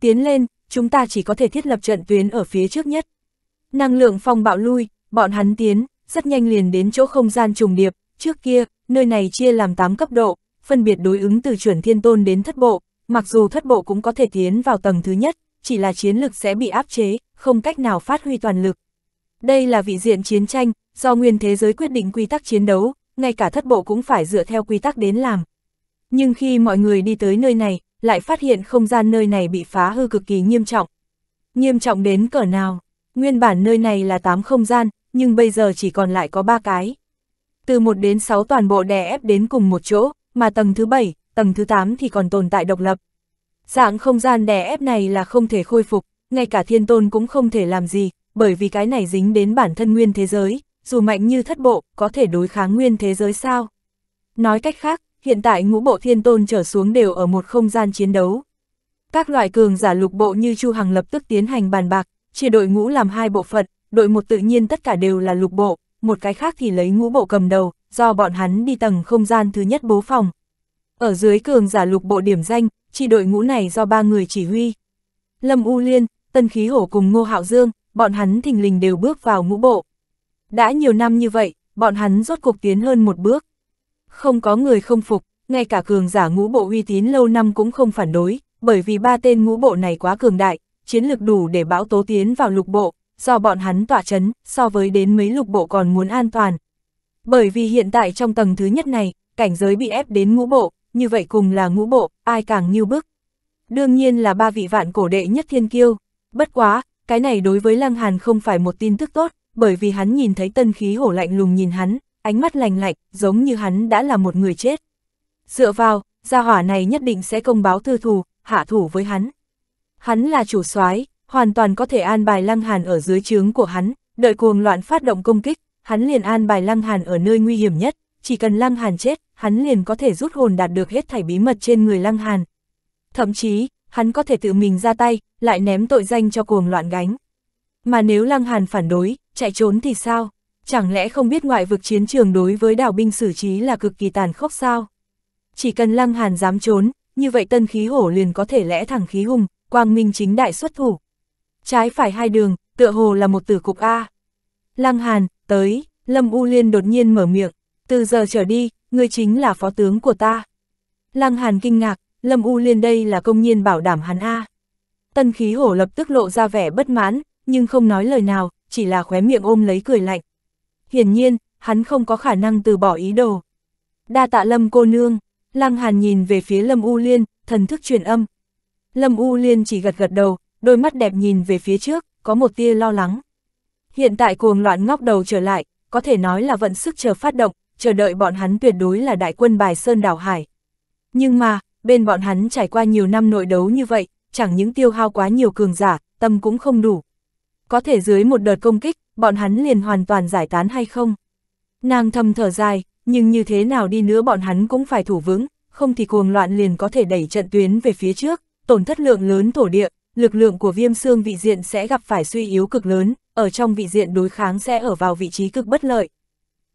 Tiến lên, chúng ta chỉ có thể thiết lập trận tuyến ở phía trước nhất. Năng lượng phong bạo lui, bọn hắn tiến, rất nhanh liền đến chỗ không gian trùng điệp, trước kia, nơi này chia làm 8 cấp độ, phân biệt đối ứng từ chuẩn thiên tôn đến thất bộ, mặc dù thất bộ cũng có thể tiến vào tầng thứ nhất, chỉ là chiến lực sẽ bị áp chế, không cách nào phát huy toàn lực. Đây là vị diện chiến tranh, do nguyên thế giới quyết định quy tắc chiến đấu, ngay cả thất bộ cũng phải dựa theo quy tắc đến làm. Nhưng khi mọi người đi tới nơi này, lại phát hiện không gian nơi này bị phá hư cực kỳ nghiêm trọng. Nghiêm trọng đến cỡ nào? Nguyên bản nơi này là 8 không gian, nhưng bây giờ chỉ còn lại có 3 cái. Từ 1 đến 6 toàn bộ đè ép đến cùng một chỗ, mà tầng thứ 7, tầng thứ 8 thì còn tồn tại độc lập. Dạng không gian đè ép này là không thể khôi phục, ngay cả thiên tôn cũng không thể làm gì, bởi vì cái này dính đến bản thân nguyên thế giới, dù mạnh như thất bộ, có thể đối kháng nguyên thế giới sao? Nói cách khác, hiện tại ngũ bộ thiên tôn trở xuống đều ở một không gian chiến đấu. Các loại cường giả lục bộ như Chu Hằng lập tức tiến hành bàn bạc, chia đội ngũ làm hai bộ phận, đội một tự nhiên tất cả đều là lục bộ, một cái khác thì lấy ngũ bộ cầm đầu, do bọn hắn đi tầng không gian thứ nhất bố phòng. Ở dưới cường giả lục bộ điểm danh, chỉ đội ngũ này do ba người chỉ huy. Lâm U Liên, Tân Khí Hổ cùng Ngô Hạo Dương, bọn hắn thình lình đều bước vào ngũ bộ. Đã nhiều năm như vậy, bọn hắn rốt cuộc tiến hơn một bước. Không có người không phục, ngay cả cường giả ngũ bộ uy tín lâu năm cũng không phản đối, bởi vì ba tên ngũ bộ này quá cường đại, chiến lược đủ để bão tố tiến vào lục bộ, do bọn hắn tỏa chấn, so với đến mấy lục bộ còn muốn an toàn. Bởi vì hiện tại trong tầng thứ nhất này, cảnh giới bị ép đến ngũ bộ, như vậy cùng là ngũ bộ, ai càng như bức. Đương nhiên là ba vị vạn cổ đệ nhất thiên kiêu. Bất quá, cái này đối với Lăng Hàn không phải một tin tức tốt, bởi vì hắn nhìn thấy tân khí hổ lạnh lùng nhìn hắn, ánh mắt lành lạnh, giống như hắn đã là một người chết. Dựa vào, gia hỏa này nhất định sẽ công báo thư thù, hạ thủ với hắn. Hắn là chủ soái, hoàn toàn có thể an bài Lăng Hàn ở dưới trướng của hắn, đợi cuồng loạn phát động công kích, hắn liền an bài Lăng Hàn ở nơi nguy hiểm nhất, chỉ cần Lăng Hàn chết, hắn liền có thể rút hồn đạt được hết thảy bí mật trên người Lăng Hàn. Thậm chí, hắn có thể tự mình ra tay, lại ném tội danh cho cuồng loạn gánh. Mà nếu Lăng Hàn phản đối, chạy trốn thì sao? Chẳng lẽ không biết ngoại vực chiến trường đối với đào binh xử trí là cực kỳ tàn khốc sao? Chỉ cần Lăng Hàn dám trốn, như vậy tân khí hổ liền có thể lẽ thẳng khí hùng, quang minh chính đại xuất thủ. Trái phải hai đường, tựa hồ là một tử cục A. Lăng Hàn, tới, Lâm U Liên đột nhiên mở miệng, từ giờ trở đi, ngươi chính là phó tướng của ta. Lăng Hàn kinh ngạc, Lâm U Liên đây là công nhiên bảo đảm hắn A. Tân khí hổ lập tức lộ ra vẻ bất mãn, nhưng không nói lời nào, chỉ là khóe miệng ôm lấy cười lạnh hiển nhiên, hắn không có khả năng từ bỏ ý đồ. Đa tạ Lâm cô nương, Lăng Hàn nhìn về phía Lâm U Liên, thần thức truyền âm. Lâm U Liên chỉ gật gật đầu, đôi mắt đẹp nhìn về phía trước, có một tia lo lắng. Hiện tại cuồng loạn ngóc đầu trở lại, có thể nói là vận sức chờ phát động, chờ đợi bọn hắn tuyệt đối là đại quân bài sơn đảo hải. Nhưng mà, bên bọn hắn trải qua nhiều năm nội đấu như vậy, chẳng những tiêu hao quá nhiều cường giả, tâm cũng không đủ. Có thể dưới một đợt công kích, bọn hắn liền hoàn toàn giải tán hay không? Nàng thầm thở dài, nhưng như thế nào đi nữa bọn hắn cũng phải thủ vững, không thì cuồng loạn liền có thể đẩy trận tuyến về phía trước, tổn thất lượng lớn thổ địa, lực lượng của viêm xương vị diện sẽ gặp phải suy yếu cực lớn, ở trong vị diện đối kháng sẽ ở vào vị trí cực bất lợi.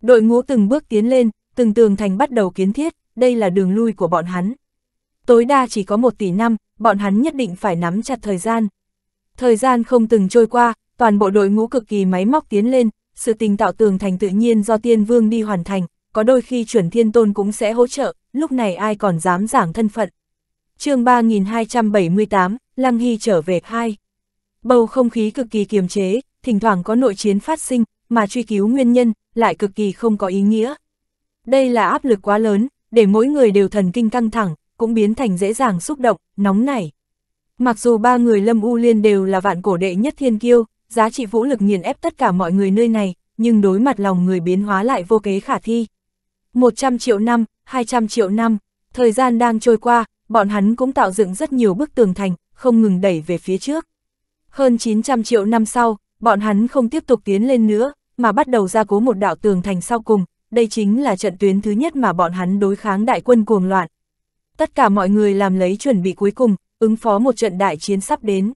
Đội ngũ từng bước tiến lên, từng tường thành bắt đầu kiến thiết, đây là đường lui của bọn hắn. Tối đa chỉ có một tỷ năm, bọn hắn nhất định phải nắm chặt thời gian. Thời gian không từng trôi qua, toàn bộ đội ngũ cực kỳ máy móc tiến lên, sự tình tạo tường thành tự nhiên do tiên vương đi hoàn thành, có đôi khi chuẩn thiên tôn cũng sẽ hỗ trợ, lúc này ai còn dám giảng thân phận. chương 3278, Lăng Hy trở về hai Bầu không khí cực kỳ kiềm chế, thỉnh thoảng có nội chiến phát sinh, mà truy cứu nguyên nhân, lại cực kỳ không có ý nghĩa. Đây là áp lực quá lớn, để mỗi người đều thần kinh căng thẳng, cũng biến thành dễ dàng xúc động, nóng nảy. Mặc dù ba người Lâm U Liên đều là vạn cổ đệ nhất thiên kiêu, giá trị vũ lực nghiền ép tất cả mọi người nơi này, nhưng đối mặt lòng người biến hóa lại vô kế khả thi. 100 triệu năm, 200 triệu năm, thời gian đang trôi qua, bọn hắn cũng tạo dựng rất nhiều bức tường thành, không ngừng đẩy về phía trước. Hơn 900 triệu năm sau, bọn hắn không tiếp tục tiến lên nữa, mà bắt đầu ra cố một đạo tường thành sau cùng, đây chính là trận tuyến thứ nhất mà bọn hắn đối kháng đại quân cuồng loạn. Tất cả mọi người làm lấy chuẩn bị cuối cùng, ứng phó một trận đại chiến sắp đến.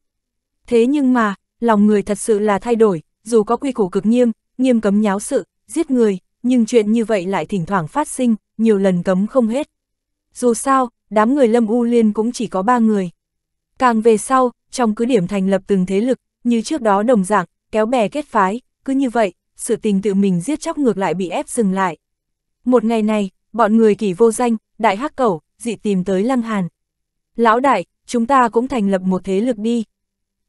Thế nhưng mà, lòng người thật sự là thay đổi, dù có quy củ cực nghiêm, nghiêm cấm nháo sự, giết người, nhưng chuyện như vậy lại thỉnh thoảng phát sinh, nhiều lần cấm không hết. Dù sao, đám người Lâm U Liên cũng chỉ có ba người. Càng về sau, trong cứ điểm thành lập từng thế lực, như trước đó đồng dạng, kéo bè kết phái, cứ như vậy, sự tình tự mình giết chóc ngược lại bị ép dừng lại. Một ngày này, bọn người kỳ vô danh, đại hắc cẩu, dị tìm tới Lăng Hàn. Lão đại, chúng ta cũng thành lập một thế lực đi.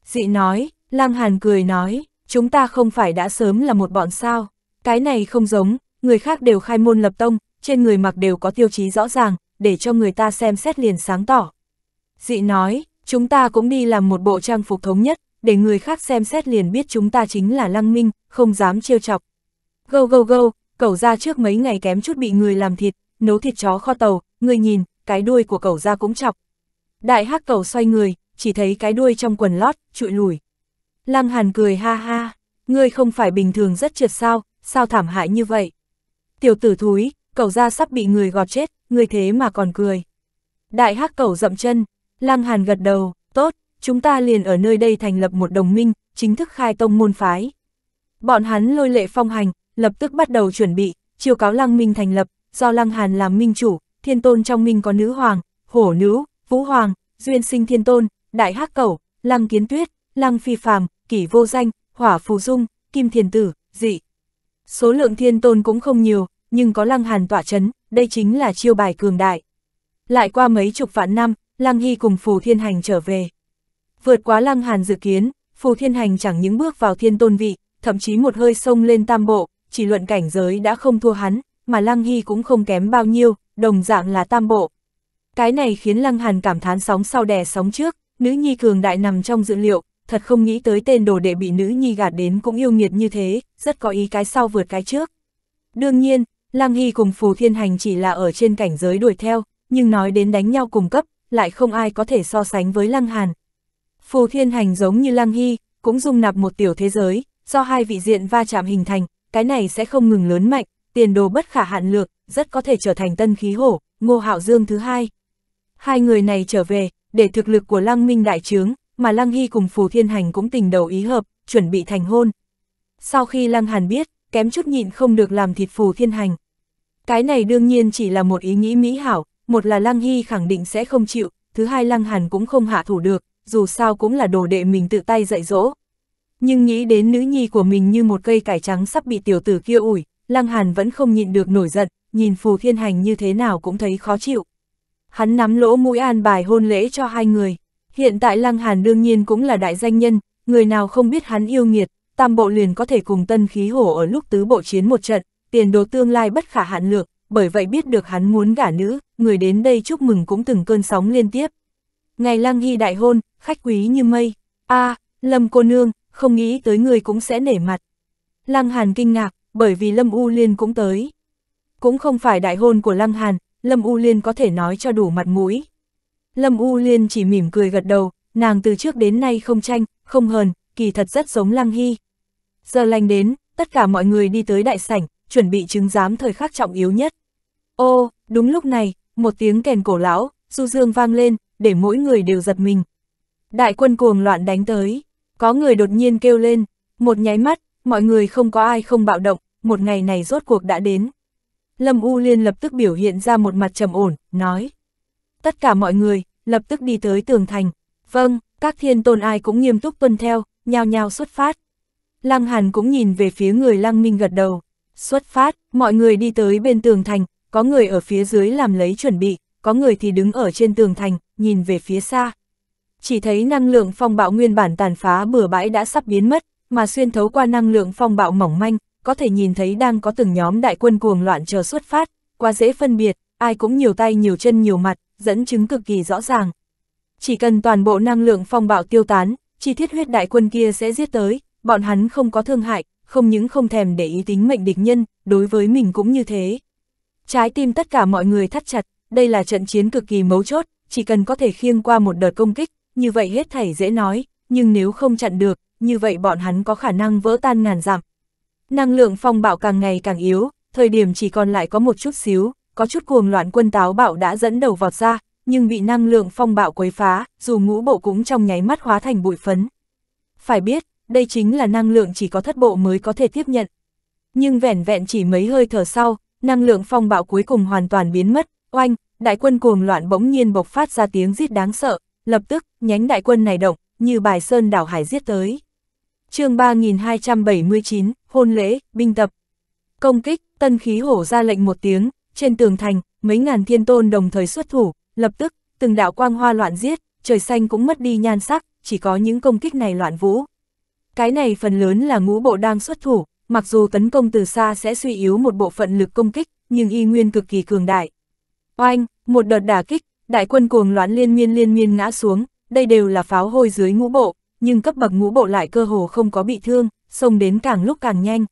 Dị nói, Lăng Hàn cười nói, chúng ta không phải đã sớm là một bọn sao, cái này không giống, người khác đều khai môn lập tông, trên người mặc đều có tiêu chí rõ ràng, để cho người ta xem xét liền sáng tỏ. Dị nói, chúng ta cũng đi làm một bộ trang phục thống nhất, để người khác xem xét liền biết chúng ta chính là lăng minh, không dám trêu chọc. Gâu gâu gâu, cậu ra trước mấy ngày kém chút bị người làm thịt, nấu thịt chó kho tàu, người nhìn, cái đuôi của cậu ra cũng chọc. Đại hắc cậu xoay người, chỉ thấy cái đuôi trong quần lót, trụi lùi. Lăng Hàn cười ha ha, ngươi không phải bình thường rất trượt sao, sao thảm hại như vậy? Tiểu tử thúi, cậu ra sắp bị người gọt chết, ngươi thế mà còn cười. Đại hắc cẩu rậm chân, Lăng Hàn gật đầu, tốt, chúng ta liền ở nơi đây thành lập một đồng minh, chính thức khai tông môn phái. Bọn hắn lôi lệ phong hành, lập tức bắt đầu chuẩn bị, chiêu cáo Lăng Minh thành lập, do Lăng Hàn làm minh chủ, thiên tôn trong minh có nữ hoàng, hổ nữ, vũ hoàng, duyên sinh thiên tôn, đại hắc cẩu, Lăng Kiến Tuyết, Lăng Phi Phàm, kỷ vô danh, hỏa phù dung, kim thiền tử, dị. Số lượng thiên tôn cũng không nhiều, nhưng có lăng hàn tỏa chấn, đây chính là chiêu bài cường đại. Lại qua mấy chục vạn năm, lăng hy cùng phù thiên hành trở về. Vượt quá lăng hàn dự kiến, phù thiên hành chẳng những bước vào thiên tôn vị, thậm chí một hơi sông lên tam bộ, chỉ luận cảnh giới đã không thua hắn, mà lăng hy cũng không kém bao nhiêu, đồng dạng là tam bộ. Cái này khiến lăng hàn cảm thán sóng sau đè sóng trước, nữ nhi cường đại nằm trong dự liệu, thật không nghĩ tới tên đồ đệ bị nữ nhi gạt đến cũng yêu nghiệt như thế, rất có ý cái sau vượt cái trước. Đương nhiên, Lăng Hy cùng Phù Thiên Hành chỉ là ở trên cảnh giới đuổi theo, nhưng nói đến đánh nhau cùng cấp, lại không ai có thể so sánh với Lăng Hàn. Phù Thiên Hành giống như Lăng Hy, cũng dung nạp một tiểu thế giới, do hai vị diện va chạm hình thành, cái này sẽ không ngừng lớn mạnh, tiền đồ bất khả hạn lược, rất có thể trở thành tân khí hổ, Ngô Hạo Dương thứ hai. Hai người này trở về, để thực lực của Lăng Minh đại trướng, mà Lăng Hy cùng Phù Thiên Hành cũng tình đầu ý hợp, chuẩn bị thành hôn. Sau khi Lăng Hàn biết, kém chút nhịn không được làm thịt Phù Thiên Hành. Cái này đương nhiên chỉ là một ý nghĩ mỹ hảo, một là Lăng Hy khẳng định sẽ không chịu, thứ hai Lăng Hàn cũng không hạ thủ được, dù sao cũng là đồ đệ mình tự tay dạy dỗ. Nhưng nghĩ đến nữ nhi của mình như một cây cải trắng sắp bị tiểu tử kia ủi, Lăng Hàn vẫn không nhịn được nổi giận, nhìn Phù Thiên Hành như thế nào cũng thấy khó chịu. Hắn nắm lỗ mũi an bài hôn lễ cho hai người. Hiện tại Lăng Hàn đương nhiên cũng là đại danh nhân, người nào không biết hắn yêu nghiệt, tam bộ liền có thể cùng tân khí hổ ở lúc tứ bộ chiến một trận, tiền đồ tương lai bất khả hạn lược, bởi vậy biết được hắn muốn gả nữ, người đến đây chúc mừng cũng từng cơn sóng liên tiếp. Ngày Lăng Hy đại hôn, khách quý như mây, a à, Lâm cô nương, không nghĩ tới người cũng sẽ nể mặt. Lăng Hàn kinh ngạc, bởi vì Lâm U Liên cũng tới. Cũng không phải đại hôn của Lăng Hàn, Lâm U Liên có thể nói cho đủ mặt mũi, Lâm U Liên chỉ mỉm cười gật đầu, nàng từ trước đến nay không tranh, không hờn, kỳ thật rất giống Lăng Hy. Giờ lành đến, tất cả mọi người đi tới đại sảnh, chuẩn bị chứng giám thời khắc trọng yếu nhất. Ô, đúng lúc này, một tiếng kèn cổ lão, du dương vang lên, để mỗi người đều giật mình. Đại quân cuồng loạn đánh tới, có người đột nhiên kêu lên, một nháy mắt, mọi người không có ai không bạo động, một ngày này rốt cuộc đã đến. Lâm U Liên lập tức biểu hiện ra một mặt trầm ổn, nói. Tất cả mọi người, lập tức đi tới tường thành. Vâng, các thiên tôn ai cũng nghiêm túc tuân theo, nhao nhao xuất phát. Lăng Hàn cũng nhìn về phía người Lăng Minh gật đầu. Xuất phát, mọi người đi tới bên tường thành, có người ở phía dưới làm lấy chuẩn bị, có người thì đứng ở trên tường thành, nhìn về phía xa. Chỉ thấy năng lượng phong bạo nguyên bản tàn phá bừa bãi đã sắp biến mất, mà xuyên thấu qua năng lượng phong bạo mỏng manh, có thể nhìn thấy đang có từng nhóm đại quân cuồng loạn chờ xuất phát, quá dễ phân biệt, ai cũng nhiều tay nhiều chân nhiều mặt, dẫn chứng cực kỳ rõ ràng. Chỉ cần toàn bộ năng lượng phong bạo tiêu tán, chi thiết huyết đại quân kia sẽ giết tới, bọn hắn không có thương hại, không những không thèm để ý tính mệnh địch nhân, đối với mình cũng như thế. Trái tim tất cả mọi người thắt chặt, đây là trận chiến cực kỳ mấu chốt, chỉ cần có thể khiêng qua một đợt công kích, như vậy hết thảy dễ nói, nhưng nếu không chặn được, như vậy bọn hắn có khả năng vỡ tan ngàn dặm. Năng lượng phong bạo càng ngày càng yếu, thời điểm chỉ còn lại có một chút xíu, có chút cuồng loạn quân táo bạo đã dẫn đầu vọt ra, nhưng bị năng lượng phong bạo quấy phá, dù ngũ bộ cũng trong nháy mắt hóa thành bụi phấn. Phải biết, đây chính là năng lượng chỉ có thất bộ mới có thể tiếp nhận. Nhưng vẻn vẹn chỉ mấy hơi thở sau, năng lượng phong bạo cuối cùng hoàn toàn biến mất, oanh, đại quân cuồng loạn bỗng nhiên bộc phát ra tiếng rít đáng sợ, lập tức, nhánh đại quân này động, như bài sơn đảo hải giết tới. chương 3279, hôn lễ, binh tập. Công kích, tân khí hổ ra lệnh một tiếng, trên tường thành, mấy ngàn thiên tôn đồng thời xuất thủ, lập tức, từng đạo quang hoa loạn giết, trời xanh cũng mất đi nhan sắc, chỉ có những công kích này loạn vũ. Cái này phần lớn là ngũ bộ đang xuất thủ, mặc dù tấn công từ xa sẽ suy yếu một bộ phận lực công kích, nhưng y nguyên cực kỳ cường đại. Oanh, một đợt đả kích, đại quân cuồng loạn liên miên liên miên ngã xuống, đây đều là pháo hôi dưới ngũ bộ, nhưng cấp bậc ngũ bộ lại cơ hồ không có bị thương, xông đến càng lúc càng nhanh.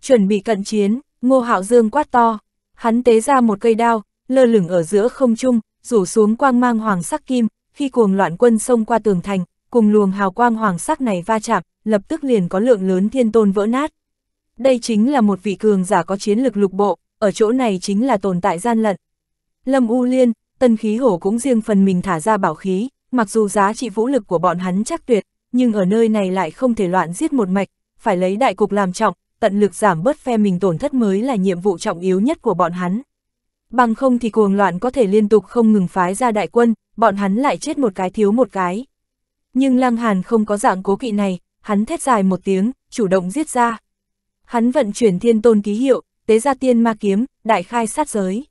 Chuẩn bị cận chiến, Ngô Hạo Dương quát to. Hắn tế ra một cây đao, lơ lửng ở giữa không trung, rủ xuống quang mang hoàng sắc kim, khi cuồng loạn quân xông qua tường thành, cùng luồng hào quang hoàng sắc này va chạm, lập tức liền có lượng lớn thiên tôn vỡ nát. Đây chính là một vị cường giả có chiến lực lục bộ, ở chỗ này chính là tồn tại gian lận. Lâm U Liên, tân khí hổ cũng riêng phần mình thả ra bảo khí, mặc dù giá trị vũ lực của bọn hắn chắc tuyệt, nhưng ở nơi này lại không thể loạn giết một mạch, phải lấy đại cục làm trọng, tận lực giảm bớt phe mình tổn thất mới là nhiệm vụ trọng yếu nhất của bọn hắn. Bằng không thì cuồng loạn có thể liên tục không ngừng phái ra đại quân, bọn hắn lại chết một cái thiếu một cái. Nhưng Lăng Hàn không có dạng cố kỵ này, hắn thét dài một tiếng, chủ động giết ra. Hắn vận chuyển thiên tôn ký hiệu, tế ra tiên ma kiếm, đại khai sát giới.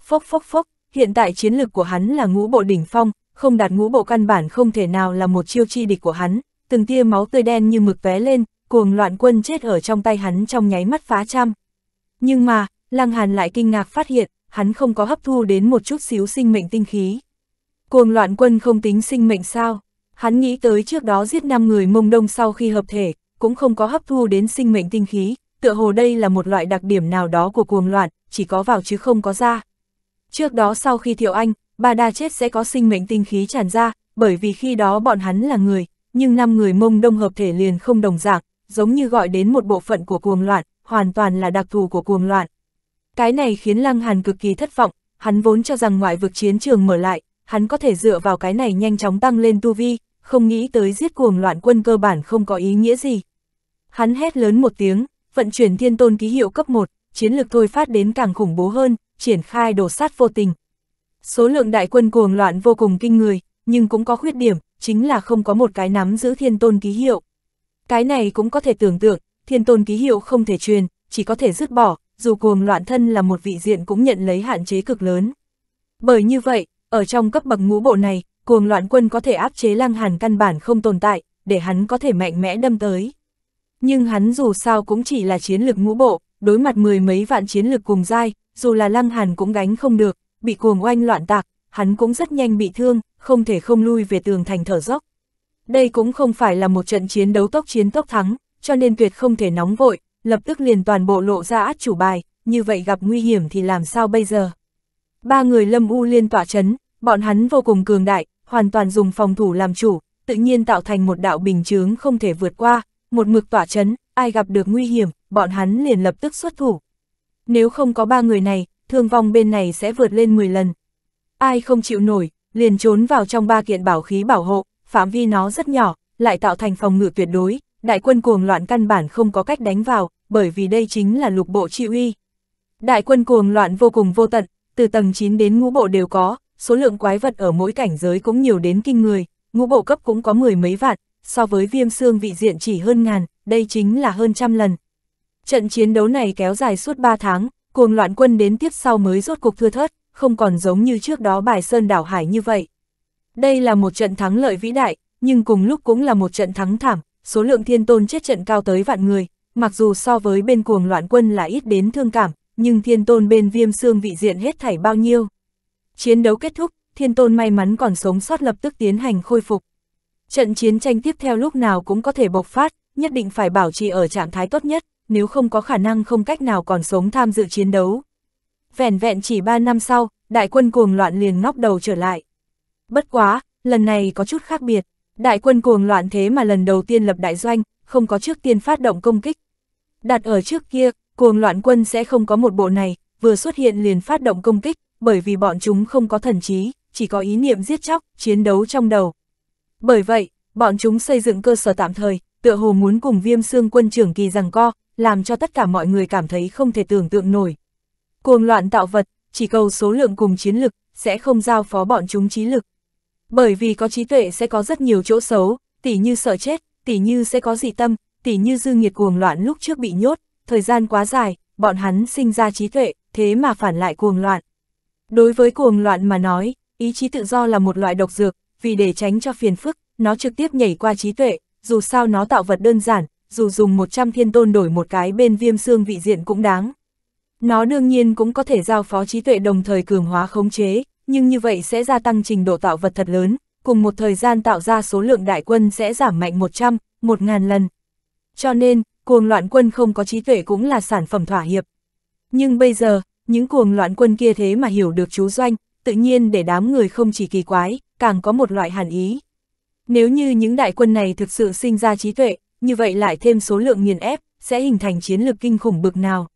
Phốc phốc phốc, hiện tại chiến lực của hắn là ngũ bộ đỉnh phong, không đạt ngũ bộ căn bản không thể nào là một chiêu chi địch của hắn, từng tia máu tươi đen như mực vé lên, cuồng loạn quân chết ở trong tay hắn trong nháy mắt phá trăm. Nhưng mà, Lăng Hàn lại kinh ngạc phát hiện, hắn không có hấp thu đến một chút xíu sinh mệnh tinh khí. Cuồng loạn quân không tính sinh mệnh sao? Hắn nghĩ tới trước đó giết 5 người mông đông sau khi hợp thể, cũng không có hấp thu đến sinh mệnh tinh khí, tựa hồ đây là một loại đặc điểm nào đó của cuồng loạn, chỉ có vào chứ không có ra. Trước đó sau khi Thiệu Anh, Ba Đa chết sẽ có sinh mệnh tinh khí tràn ra, bởi vì khi đó bọn hắn là người, nhưng năm người mông đông hợp thể liền không đồng dạng, giống như gọi đến một bộ phận của cuồng loạn, hoàn toàn là đặc thù của cuồng loạn. Cái này khiến Lăng Hàn cực kỳ thất vọng, hắn vốn cho rằng ngoại vực chiến trường mở lại, hắn có thể dựa vào cái này nhanh chóng tăng lên tu vi, không nghĩ tới giết cuồng loạn quân cơ bản không có ý nghĩa gì. Hắn hét lớn một tiếng, vận chuyển thiên tôn ký hiệu cấp 1, chiến lực thôi phát đến càng khủng bố hơn, triển khai đổ sát vô tình. Số lượng đại quân cuồng loạn vô cùng kinh người, nhưng cũng có khuyết điểm, chính là không có một cái nắm giữ thiên tôn ký hiệu. Cái này cũng có thể tưởng tượng, thiên tôn ký hiệu không thể truyền, chỉ có thể dứt bỏ, dù cuồng loạn thân là một vị diện cũng nhận lấy hạn chế cực lớn. Bởi như vậy, ở trong cấp bậc ngũ bộ này, cuồng loạn quân có thể áp chế lăng hàn căn bản không tồn tại, để hắn có thể mạnh mẽ đâm tới. Nhưng hắn dù sao cũng chỉ là chiến lược ngũ bộ, đối mặt mười mấy vạn chiến lược cùng dai, dù là lăng hàn cũng gánh không được, bị cuồng oanh loạn tạc, hắn cũng rất nhanh bị thương, không thể không lui về tường thành thở dốc. Đây cũng không phải là một trận chiến đấu tốc chiến tốc thắng, cho nên tuyệt không thể nóng vội, lập tức liền toàn bộ lộ ra át chủ bài, như vậy gặp nguy hiểm thì làm sao bây giờ. Ba người lâm u liên tỏa chấn, bọn hắn vô cùng cường đại, hoàn toàn dùng phòng thủ làm chủ, tự nhiên tạo thành một đạo bình chướng không thể vượt qua, một mực tỏa chấn, ai gặp được nguy hiểm, bọn hắn liền lập tức xuất thủ. Nếu không có ba người này, thương vong bên này sẽ vượt lên 10 lần. Ai không chịu nổi, liền trốn vào trong ba kiện bảo khí bảo hộ, phạm vi nó rất nhỏ, lại tạo thành phòng ngự tuyệt đối, đại quân cuồng loạn căn bản không có cách đánh vào, bởi vì đây chính là lục bộ chi uy. Đại quân cuồng loạn vô cùng vô tận, từ tầng 9 đến ngũ bộ đều có, số lượng quái vật ở mỗi cảnh giới cũng nhiều đến kinh người, ngũ bộ cấp cũng có mười mấy vạn, so với viêm xương vị diện chỉ hơn ngàn, đây chính là hơn trăm lần. Trận chiến đấu này kéo dài suốt 3 tháng, cuồng loạn quân đến tiếp sau mới rốt cục thưa thớt, không còn giống như trước đó bài sơn đảo hải như vậy. Đây là một trận thắng lợi vĩ đại, nhưng cùng lúc cũng là một trận thắng thảm, số lượng thiên tôn chết trận cao tới vạn người, mặc dù so với bên cuồng loạn quân là ít đến thương cảm, nhưng thiên tôn bên viêm xương vị diện hết thảy bao nhiêu. Chiến đấu kết thúc, thiên tôn may mắn còn sống sót lập tức tiến hành khôi phục. Trận chiến tranh tiếp theo lúc nào cũng có thể bộc phát, nhất định phải bảo trì ở trạng thái tốt nhất, nếu không có khả năng không cách nào còn sống tham dự chiến đấu. Vẻn vẹn chỉ 3 năm sau, đại quân cuồng loạn liền ngóc đầu trở lại. Bất quá, lần này có chút khác biệt, đại quân cuồng loạn thế mà lần đầu tiên lập đại doanh, không có trước tiên phát động công kích. Đặt ở trước kia, cuồng loạn quân sẽ không có một bộ này, vừa xuất hiện liền phát động công kích, bởi vì bọn chúng không có thần trí, chỉ có ý niệm giết chóc, chiến đấu trong đầu. Bởi vậy, bọn chúng xây dựng cơ sở tạm thời, tựa hồ muốn cùng viêm xương quân trưởng kỳ rằng co, làm cho tất cả mọi người cảm thấy không thể tưởng tượng nổi. Cuồng loạn tạo vật, chỉ cầu số lượng cùng chiến lực, sẽ không giao phó bọn chúng trí lực. Bởi vì có trí tuệ sẽ có rất nhiều chỗ xấu, tỉ như sợ chết, tỉ như sẽ có dị tâm, tỉ như dư nghiệt cuồng loạn lúc trước bị nhốt, thời gian quá dài, bọn hắn sinh ra trí tuệ, thế mà phản lại cuồng loạn. Đối với cuồng loạn mà nói, ý chí tự do là một loại độc dược, vì để tránh cho phiền phức, nó trực tiếp nhảy qua trí tuệ, dù sao nó tạo vật đơn giản, dù dùng 100 thiên tôn đổi một cái bên viêm xương vị diện cũng đáng. Nó đương nhiên cũng có thể giao phó trí tuệ đồng thời cường hóa khống chế, nhưng như vậy sẽ gia tăng trình độ tạo vật thật lớn, cùng một thời gian tạo ra số lượng đại quân sẽ giảm mạnh 100, 1.000 lần. Cho nên, cuồng loạn quân không có trí tuệ cũng là sản phẩm thỏa hiệp. Nhưng bây giờ, những cuồng loạn quân kia thế mà hiểu được chú doanh, tự nhiên để đám người không chỉ kỳ quái, càng có một loại hàn ý. Nếu như những đại quân này thực sự sinh ra trí tuệ, như vậy lại thêm số lượng nghiền ép, sẽ hình thành chiến lược kinh khủng bực nào.